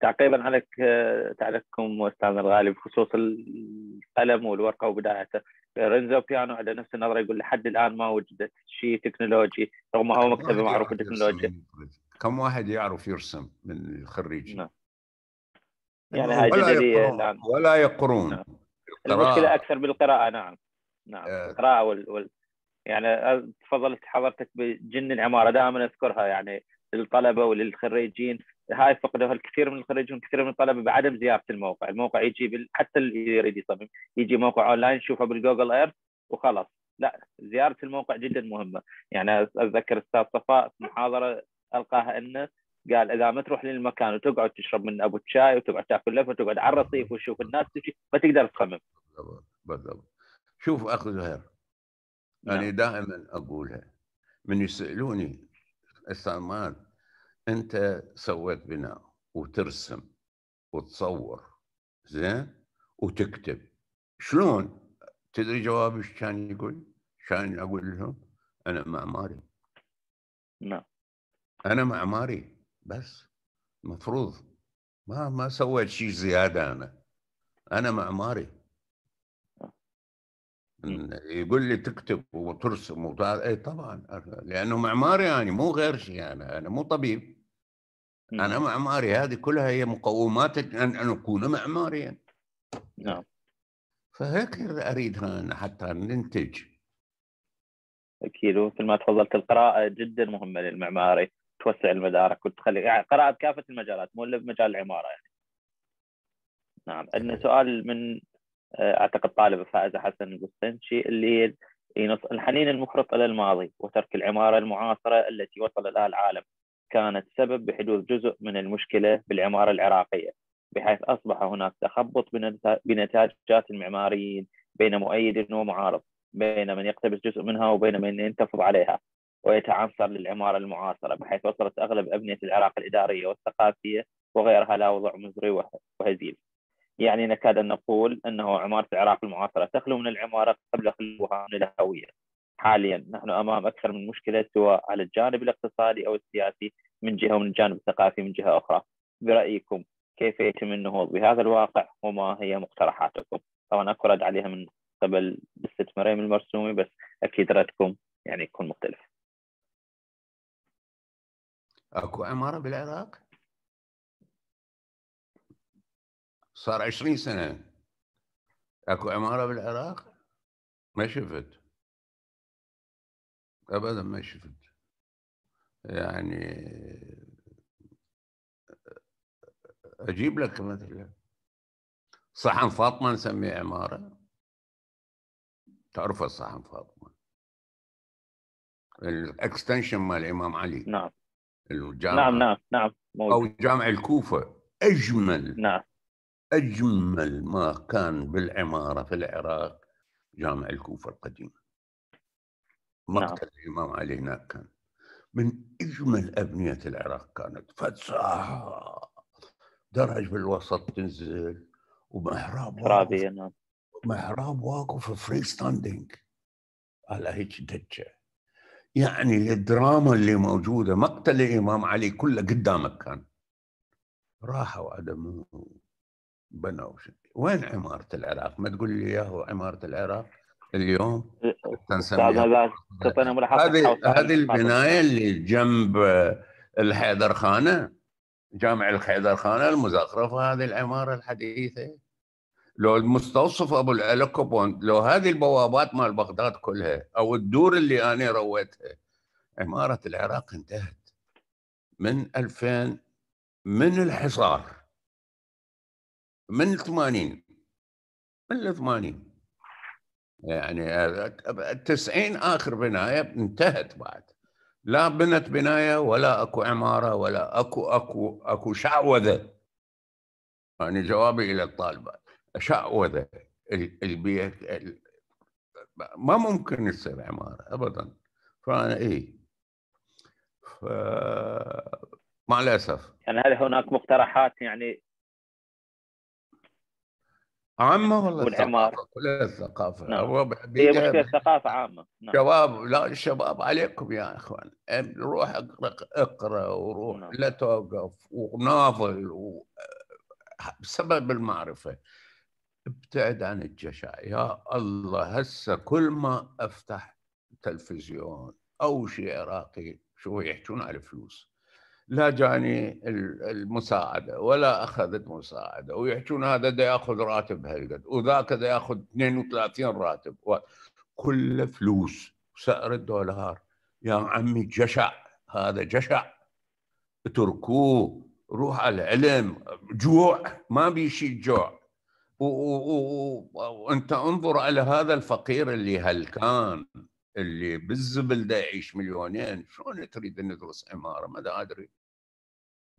تعقيبا على آه، تعليقكم استاذ الغالي بخصوص القلم والورقه وبدايته رينزو بيانو على نفس النظره يقول لحد الان ما وجدت شيء تكنولوجي رغم هو مكتبه معروفة تكنولوجيا كم واحد يعرف يرسم من الخريج؟ نعم. يعني, يعني هاي جدليه الان ولا يقرون نعم. المشكله اكثر بالقراءه نعم نعم آه. القراءه وال... وال... يعني تفضلت حضرتك بجن العماره دائما اذكرها يعني للطلبه وللخريجين هاي فقدوها الكثير من الخريجين كثير من الطلبه بعدم زياره الموقع، الموقع يجي حتى اللي يريد يصمم يجي موقع اونلاين يشوفه بالجوجل ايرث وخلاص، لا زياره الموقع جدا مهمه، يعني اتذكر استاذ صفاء في محاضره القاها انه قال اذا ما تروح للمكان وتقعد تشرب من ابو الشاي وتقعد تاكل لفه وتقعد على الرصيف وتشوف الناس تجي ما تقدر تصمم. بالضبط بالضبط. شوف اخ زهير انا نعم. دائما اقولها من يسالوني استاذ مال انت سويت بناء وترسم وتصور زين وتكتب شلون تدري جواب ايش كان يقول؟ كان اقول لهم انا معماري نعم انا معماري بس مفروض ما ما سويت شيء زياده انا انا معماري يقول لي تكتب وترسم وتعال... اي طبعا لانه معماري انا يعني مو غير شيء يعني انا انا مو طبيب انا معماري هذه كلها هي مقومات ان ان اكون معماريا نعم فهيك اريدها انا حتى ننتج اكيد ومثل ما تفضلت القراءه جدا مهمه للمعماري توسع المدارك وتخلي يعني قراءه كافه المجالات مو الا بمجال العماره يعني نعم عندنا سؤال من اعتقد طالبه فائزه حسن البستنشي اللي ينص الحنين المفرط الى الماضي وترك العماره المعاصره التي وصل لها العالم كانت سبب بحدوث جزء من المشكله بالعماره العراقيه بحيث اصبح هناك تخبط بنتاجات المعماريين بين مؤيد ومعارض بين من يقتبس جزء منها وبين من ينتفض عليها ويتعنصر للعمارة المعاصرة بحيث وصلت أغلب أبنية العراق الإدارية والثقافية وغيرها لا وضع مزري وهزيل يعني نكاد أن نقول أنه عمارة العراق المعاصرة تخلو من العمارة قبل خلوها من الهوية حاليا نحن أمام أكثر من مشكلة سواء على الجانب الاقتصادي أو السياسي من جهة ومن الجانب الثقافي من جهة أخرى برأيكم كيف يتم النهوض بهذا الواقع وما هي مقترحاتكم طبعا اكو رد عليها من قبل الاستثمارين من المرسومي بس اكيد ردكم يعني يكون مختلف اكو عماره بالعراق؟ صار 20 سنه اكو عماره بالعراق ما شفت ابدا ما شفت يعني اجيب لك مثلا صحن فاطمه نسميه عماره تعرف الصحن فاطمه الاكستنشن مال الامام علي نعم الجامع نعم نعم نعم موجود. او جامع الكوفه اجمل نعم أجمل ما كان بالعمارة في العراق جامع الكوفة القديم نعم. مقتل نعم. الإمام علي هناك كان من أجمل أبنية العراق كانت فساحة درج بالوسط تنزل ومحراب محرابية نعم محراب واقف فري ستاندينج على هيك دجة يعني الدراما اللي موجودة مقتل الإمام علي كله قدامك كان راحوا عدموه بنوا وين نعم. عمارة العراق؟ ما تقول لي هو عمارة العراق اليوم إيه، إيه. هذه هذه البناية اللي جنب الحيدرخانة جامع الحيدرخانة المزخرفة هذه العمارة الحديثة لو المستوصف ابو الالكوبون لو هذه البوابات مال بغداد كلها او الدور اللي انا رويتها عماره العراق انتهت من 2000 من الحصار من 80 من 80 يعني التسعين آخر بناية انتهت بعد لا بنت بناية ولا أكو عمارة ولا أكو أكو أكو شعوذة يعني جوابي إلى الطالبه شعوذة البيت ما ممكن تصير عمارة أبدا فأنا إيه ف... مع الأسف يعني هل هناك مقترحات يعني عامه ولا والعمار كل الثقافه نعم. هو هي مشكله ثقافه عامه نعم. شباب لا الشباب عليكم يا اخوان روح اقرا اقرا وروح نعم. لا توقف وناضل و... بسبب المعرفه ابتعد عن الجشع يا الله هسه كل ما افتح تلفزيون او شيء عراقي شو يحكون على الفلوس لا جاني المساعدة ولا أخذت مساعدة ويحجون هذا ده يأخذ راتب هالقد وذاك ده يأخذ 32 راتب كل فلوس سعر الدولار يا عمي جشع هذا جشع اتركوه روح على العلم جوع ما بيشي جوع وانت انظر على هذا الفقير اللي هلكان اللي بالزبل ده يعيش مليونين شلون تريد ان ندرس عماره ما ادري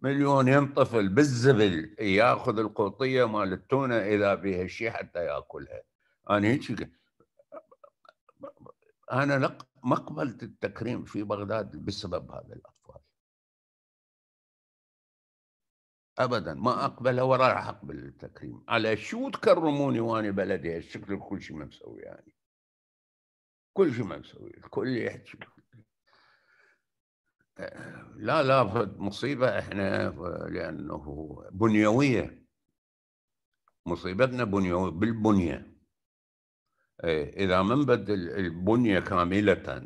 مليون ينطفل بالزبل ياخذ القوطيه مال التونه اذا بها شيء حتى ياكلها انا هيك انا ما قبلت التكريم في بغداد بسبب هذا الاطفال ابدا ما اقبله ولا راح اقبل التكريم على شو تكرموني وانا بلدي هالشكل كل شيء ما مسوي يعني كل شيء ما مسوي الكل يحكي لا لا مصيبة احنا لأنه بنيوية مصيبتنا بنيوية بالبنية إيه، إذا ما نبدل البنية كاملة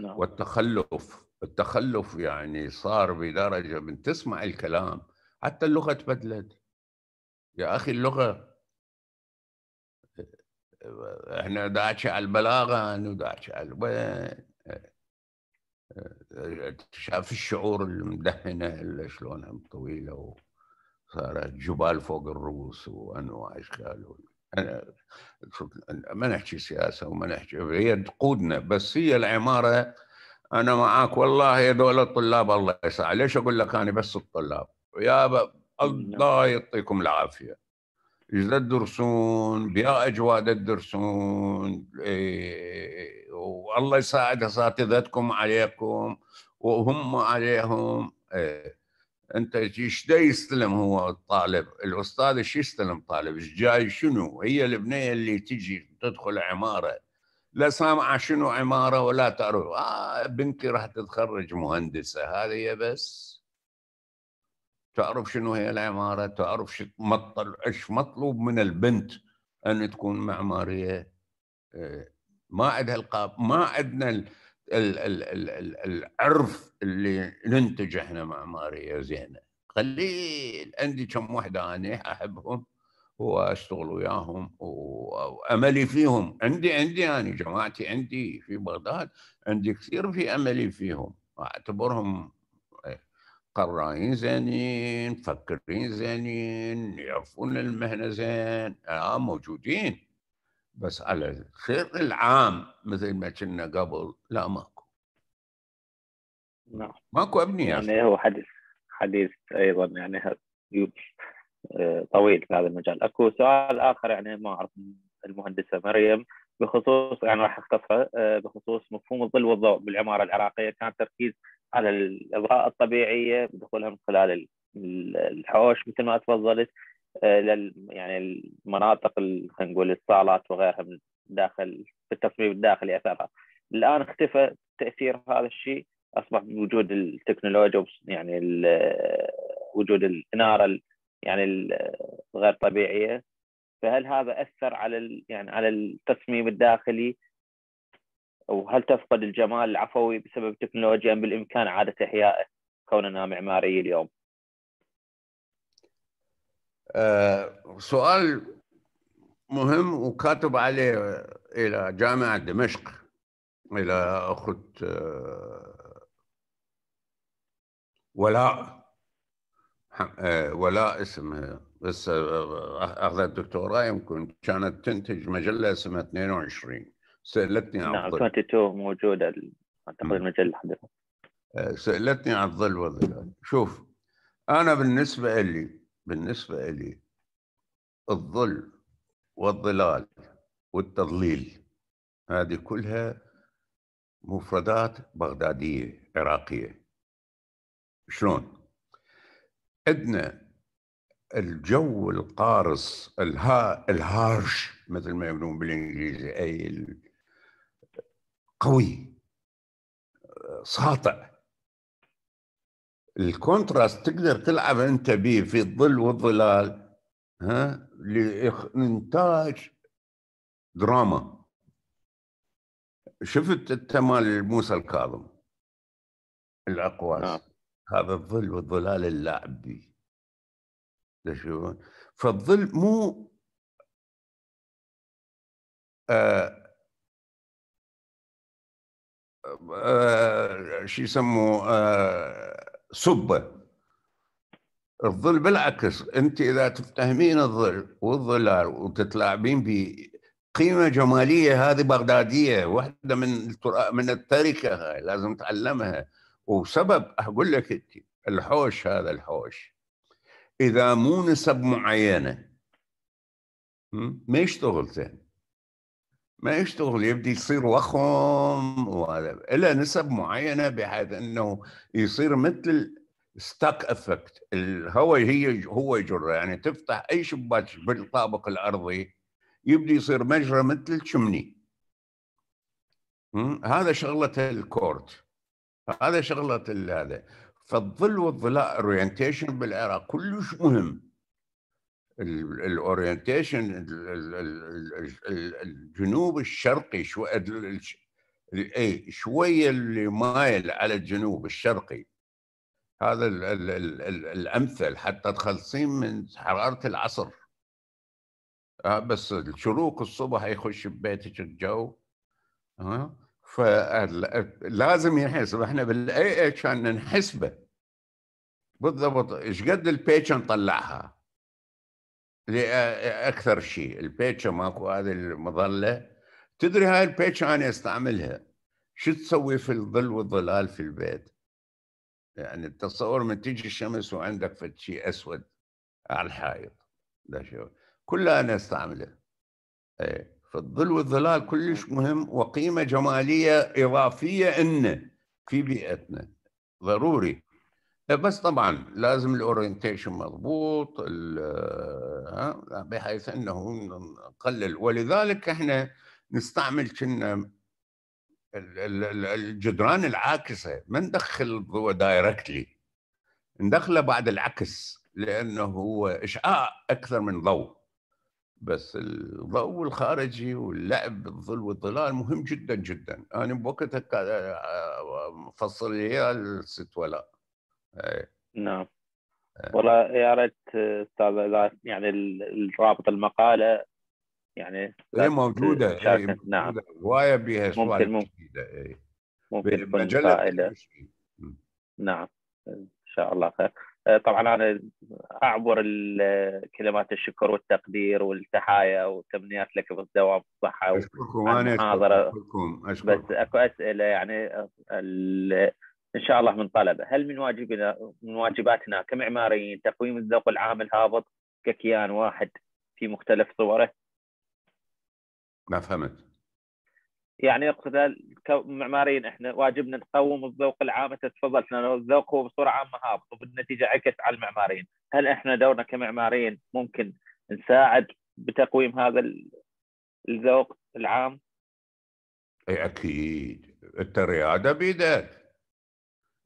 نعم. والتخلف التخلف يعني صار بدرجة من تسمع الكلام حتى اللغة تبدلت يا أخي اللغة إيه، احنا داعش على البلاغة داعش على وين شاف الشعور المدهنه شلونها طويله وصارت جبال فوق الرؤوس وانواع اشكال انا ما نحكي سياسه وما نحكي هي تقودنا بس هي العماره انا معاك والله هذول الطلاب الله يسعى ليش اقول لك انا بس الطلاب يا نعم. الله يعطيكم العافيه لا تدرسون بيا اجواد الدرسون إيه والله يساعد اساتذتكم عليكم وهم عليهم إيه انت ايش يستلم هو الطالب الاستاذ ايش يستلم طالب ايش جاي شنو هي البنيه اللي تجي تدخل عماره لا سامعه شنو عماره ولا تعرف آه بنتي راح تتخرج مهندسه هذه بس تعرف شنو هي العمارة تعرف ايش مطلوب من البنت أن تكون معمارية آه، ما عندها القاب ما عندنا ال... ال... ال... ال... ال... العرف اللي ننتج احنا معمارية زينة قليل عندي كم وحدة أنا أحبهم واشتغل وياهم واملي فيهم عندي عندي يعني جماعتي عندي في بغداد عندي كثير في املي فيهم اعتبرهم قرائين زينين مفكرين زينين يعرفون المهنة زين آه موجودين بس على الخير العام مثل ما كنا قبل لا ماكو نعم ماكو ابني يعني هو حديث حديث أيضا يعني آه، طويل في هذا المجال اكو سؤال اخر يعني ما اعرف المهندسه مريم بخصوص يعني راح اختصر آه، بخصوص مفهوم الظل والضوء بالعماره العراقيه كان تركيز على الاضاءه الطبيعيه بدخولها من خلال الحوش مثل ما تفضلت آه، يعني المناطق خلينا نقول الصالات وغيرها من داخل في التصميم الداخلي اثرها الان اختفى تاثير هذا الشيء اصبح بوجود التكنولوجيا يعني وجود الاناره يعني الغير طبيعيه فهل هذا اثر على يعني على التصميم الداخلي وهل تفقد الجمال العفوي بسبب التكنولوجيا ام بالامكان اعاده احيائه كوننا معماري اليوم؟ أه سؤال مهم وكاتب عليه الى جامعه دمشق الى اخت آه، ولاء آه، ولاء اسمها بس اخذت دكتوراه يمكن كانت تنتج مجله اسمها 22 سألتني عن نعم 22 موجودة أعتقد نعم. المجلة حضرتك آه، سألتني عن الظل والظلال شوف أنا بالنسبة لي بالنسبة لي الظل والظلال والتضليل هذه كلها مفردات بغدادية عراقية شلون؟ عندنا الجو القارص الها الهارش مثل ما يقولون بالانجليزي اي قوي ساطع الكونتراست تقدر تلعب انت به في الظل والظلال ها لانتاج دراما شفت انت مال موسى الكاظم الاقواس آه. هذا الظل والظلال اللاعب به تشوفون فالظل مو آه آه، شو يسموه آه، سبه الظل بالعكس انت اذا تفتهمين الظل والظلال وتتلاعبين به قيمه جماليه هذه بغداديه واحده من من التركه هاي لازم تعلمها وسبب اقول لك انت الحوش هذا الحوش اذا مو نسب معينه ما يشتغل زين ما يشتغل يبدي يصير وخم وهذا إلى نسب معينة بحيث أنه يصير مثل ستاك افكت الهواء هي هو يجره يعني تفتح اي شباك بالطابق الارضي يبدي يصير مجرى مثل الشمني هذا شغله الكورت هذا شغله هذا فالظل والظلاء اورينتيشن بالعراق كلش مهم الاورينتيشن الجنوب الشرقي إيه، شويه اي شويه اللي مايل على الجنوب الشرقي هذا الـ الـ الـ الامثل حتى تخلصين من حراره العصر آه، بس الشروق الصبح يخش ببيتك الجو ها آه، فلازم ينحسب احنا بالاي اتش كان نحسبه بالضبط ايش قد البيتشن طلعها لاكثر شيء البيتشا ماكو هذه المظله تدري هاي البيتشا انا استعملها شو تسوي في الظل والظلال في البيت يعني التصور من تيجي الشمس وعندك فد شيء اسود على الحائط لا شو كلها انا استعمله اي فالظل والظلال كلش مهم وقيمه جماليه اضافيه انه في بيئتنا ضروري بس طبعا لازم الاورينتيشن مضبوط آه، بحيث انه نقلل ولذلك احنا نستعمل كنا الجدران العاكسه ما ندخل الضوء دايركتلي ندخله بعد العكس لانه هو اشعاع اكثر من ضوء بس الضوء الخارجي واللعب بالظل والظلال مهم جدا جدا انا بوقتها آه، آه، فصل لي الست إيه. نعم إيه. والله إيه، يا ريت استاذ اذا يعني الرابط المقاله يعني هي موجوده هي نعم. موجودة. نعم هوايه بها سؤال ممكن جديده ممكن مجله نعم ان شاء الله خير طبعا انا اعبر كلمات الشكر والتقدير والتحايا والتمنيات لك بالدوام الصحه اشكركم انا اشكركم بس اكو اسئله يعني ان شاء الله من طلبه، هل من واجبنا من واجباتنا كمعماريين تقويم الذوق العام الهابط ككيان واحد في مختلف صوره؟ ما فهمت. يعني اقصد كمعماريين احنا واجبنا نقوم الذوق العام تفضلت لانه الذوق هو بصوره عامه هابط وبالنتيجه عكس على المعماريين، هل احنا دورنا كمعماريين ممكن نساعد بتقويم هذا الذوق العام؟ اي اكيد انت الرياده بيدك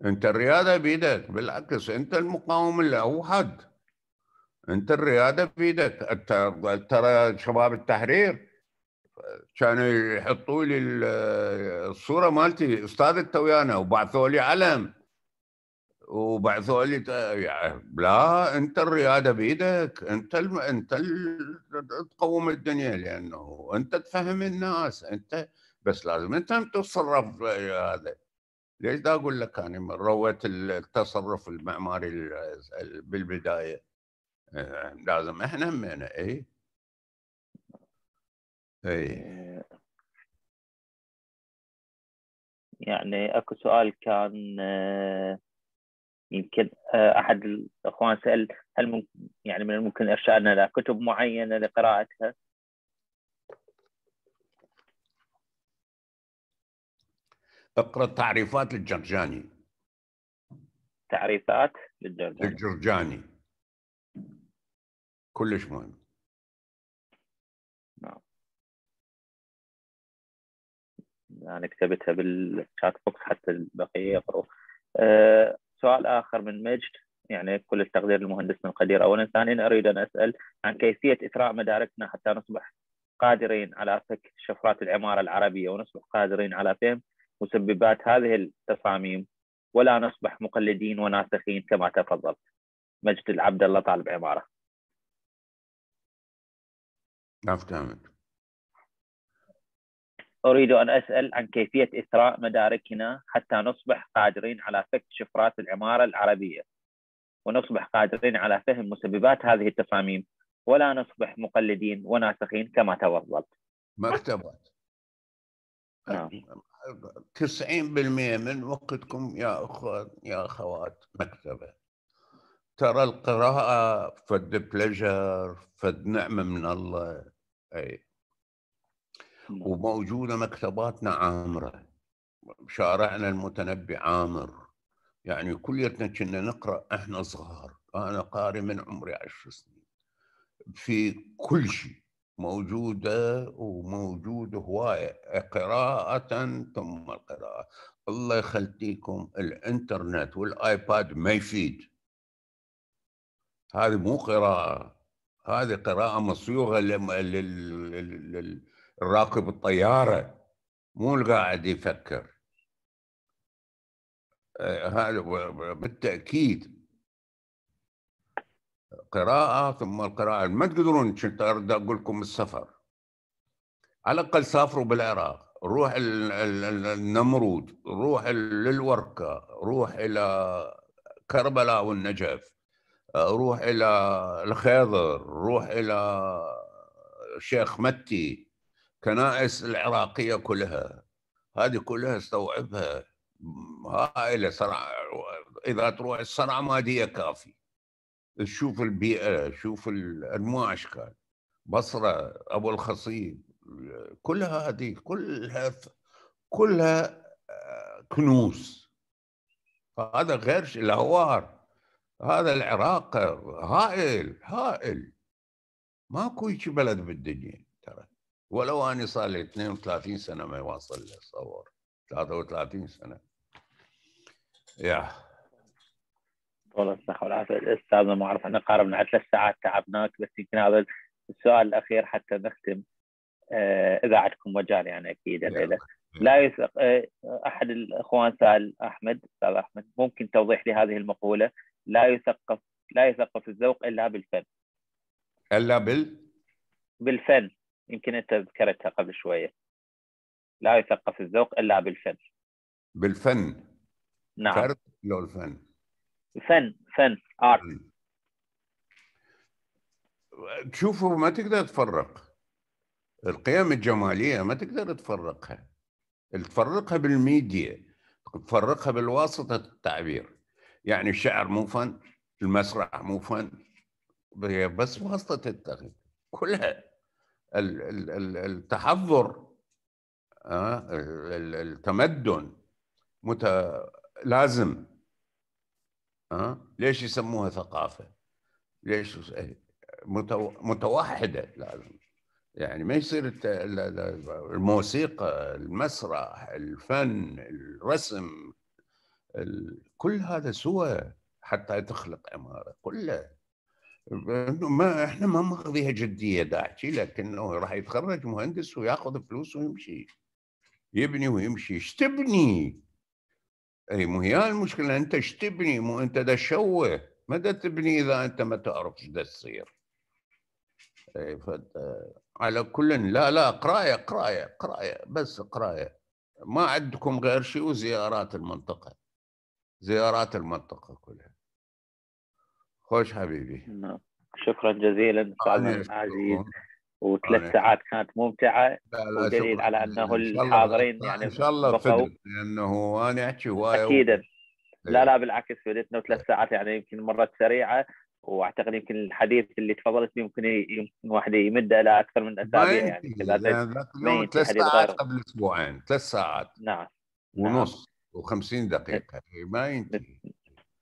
انت الرياده بايدك بالعكس انت المقاوم الاوحد انت الرياده بايدك ترى شباب التحرير كانوا يحطوا لي الصوره مالتي استاذ التويانه وبعثوا لي علم وبعثوا لي يعني، لا انت الرياده بايدك انت الم... انت تقوم الدنيا لانه انت تفهم الناس انت بس لازم انت تتصرف هذا ليش دا اقول لك انا يعني من التصرف المعماري بالبدايه آه، لازم احنا همينا اي اي آه، يعني اكو سؤال كان آه، يمكن احد الاخوان سال هل ممكن يعني من الممكن ارشادنا لكتب معينه لقراءتها اقرا تعريفات للجرجاني تعريفات للجرجاني للجرجاني كلش مهم نعم انا كتبتها بالشات بوكس حتى البقيه يقروا أه سؤال اخر من مجد يعني كل التقدير للمهندس من قدير اولا ثانيا اريد ان اسال عن كيفيه اثراء مداركنا حتى نصبح قادرين على فك شفرات العماره العربيه ونصبح قادرين على فهم مسببات هذه التصاميم ولا نصبح مقلدين وناسخين كما تفضلت مجد العبد الله طالب عمارة نعم، أريد أن أسأل عن كيفية إثراء مداركنا حتى نصبح قادرين على فك شفرات العمارة العربية ونصبح قادرين على فهم مسببات هذه التصاميم ولا نصبح مقلدين وناسخين كما توضلت مكتبات نعم. تسعين بالمئة من وقتكم يا أخوان يا أخوات مكتبة ترى القراءة فد بلجر فد نعمة من الله أي نعم. وموجودة مكتباتنا عامرة شارعنا المتنبي عامر يعني كليتنا كنا نقرأ احنا صغار أنا قاري من عمري عشر سنين في كل شيء موجودة وموجود هواية قراءة ثم القراءة الله يخليكم الانترنت والايباد ما يفيد هذه مو قراءة هذه قراءة مصيوغة للراكب الطيارة مو القاعد يفكر آه، هذا بالتأكيد قراءة ثم القراءة ما تقدرون أقول لكم السفر على الأقل سافروا بالعراق روح النمرود روح للوركة روح إلى كربلاء والنجف آه، روح إلى الخيضر روح إلى شيخ متي كنائس العراقية كلها هذه كلها استوعبها هائلة صراع إذا تروح الصرعة ما دي كافي تشوف البيئة تشوف أنواع أشكال بصرة أبو الخصيب كلها هذه كلها كلها آه، كنوز هذا غير الهوار هذا العراق هائل هائل ماكو هيك بلد بالدنيا ترى ولو اني صار لي 32 سنه ما يواصل لي تصور 33 سنه يا yeah. والله لا حول ما اعرف احنا قاربنا على ثلاث ساعات تعبناك بس يمكن هذا السؤال الاخير حتى نختم آه، اذا عندكم مجال يعني اكيد لا يثق آه، احد الاخوان سال احمد استاذ احمد ممكن توضيح لي هذه المقوله لا يثقف لا يثقف الذوق الا بالفن الا بال بالفن يمكن انت ذكرتها قبل شويه لا يثقف الذوق الا بالفن بالفن نعم فرد لو الفن فن فن ارت تشوفوا طيب. ما تقدر تفرق القيم الجماليه ما تقدر تفرقها تفرقها بالميديا تفرقها بالواسطه التعبير يعني الشعر مو فن المسرح مو فن بس واسطه التغيير كلها التحضر آه، التمدن لازم أه؟ ليش يسموها ثقافة ليش إيه، متوحدة لازم يعني ما يصير الموسيقى المسرح الفن الرسم كل هذا سوى حتى تخلق عمارة كلها ما احنا ما ماخذيها جديه داعشي لكنه راح يتخرج مهندس وياخذ فلوس ويمشي يبني ويمشي ايش تبني؟ اي مو هي المشكله انت ايش تبني مو انت دا تشوه ما دا تبني اذا انت ما تعرف ايش دا تصير اي على كل لا لا قرايه قرايه قرايه بس قرايه ما عندكم غير شيء وزيارات المنطقه زيارات المنطقه كلها خوش حبيبي نعم. شكرا جزيلا استاذ عزيز وثلاث ساعات كانت ممتعه لا لا ودليل على يعني انه إن الحاضرين يعني ان شاء الله فدت لانه انا احكي هوايه اكيدا لا إيه. لا بالعكس فدتنا وثلاث ساعات يعني يمكن مرت سريعه واعتقد يمكن الحديث اللي تفضلت يمكن يمكن واحد يمده الى اكثر من اسابيع يعني ثلاث ساعات قبل اسبوعين ثلاث ساعات نعم ونص نعم. و50 دقيقه إيه، ما ينتهي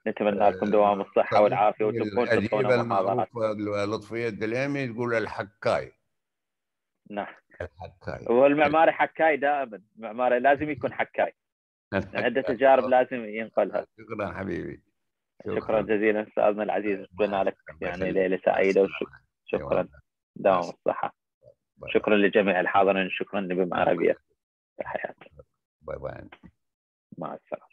نتمنى لكم آه، دوام الصحه طيب، والعافيه وتكون تلقون المعروفه لطفيه الدليمي تقول الحكاي نعم هو والمعماري حكاي دائما معماري لازم يكون حكاي يعني عنده تجارب لازم ينقلها شكرا حبيبي شكرا, شكرا جزيلا استاذنا العزيز اتمنى لك يعني ليله سعيده وشكرا أيوة. دوام الصحه شكرا لجميع الحاضرين شكرا لبم عربيه تحياتي باي باي مع السلامه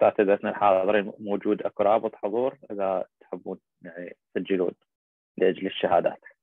اساتذتنا الحاضرين موجود اكو رابط حضور اذا تحبون يعني تسجلون لاجل الشهادات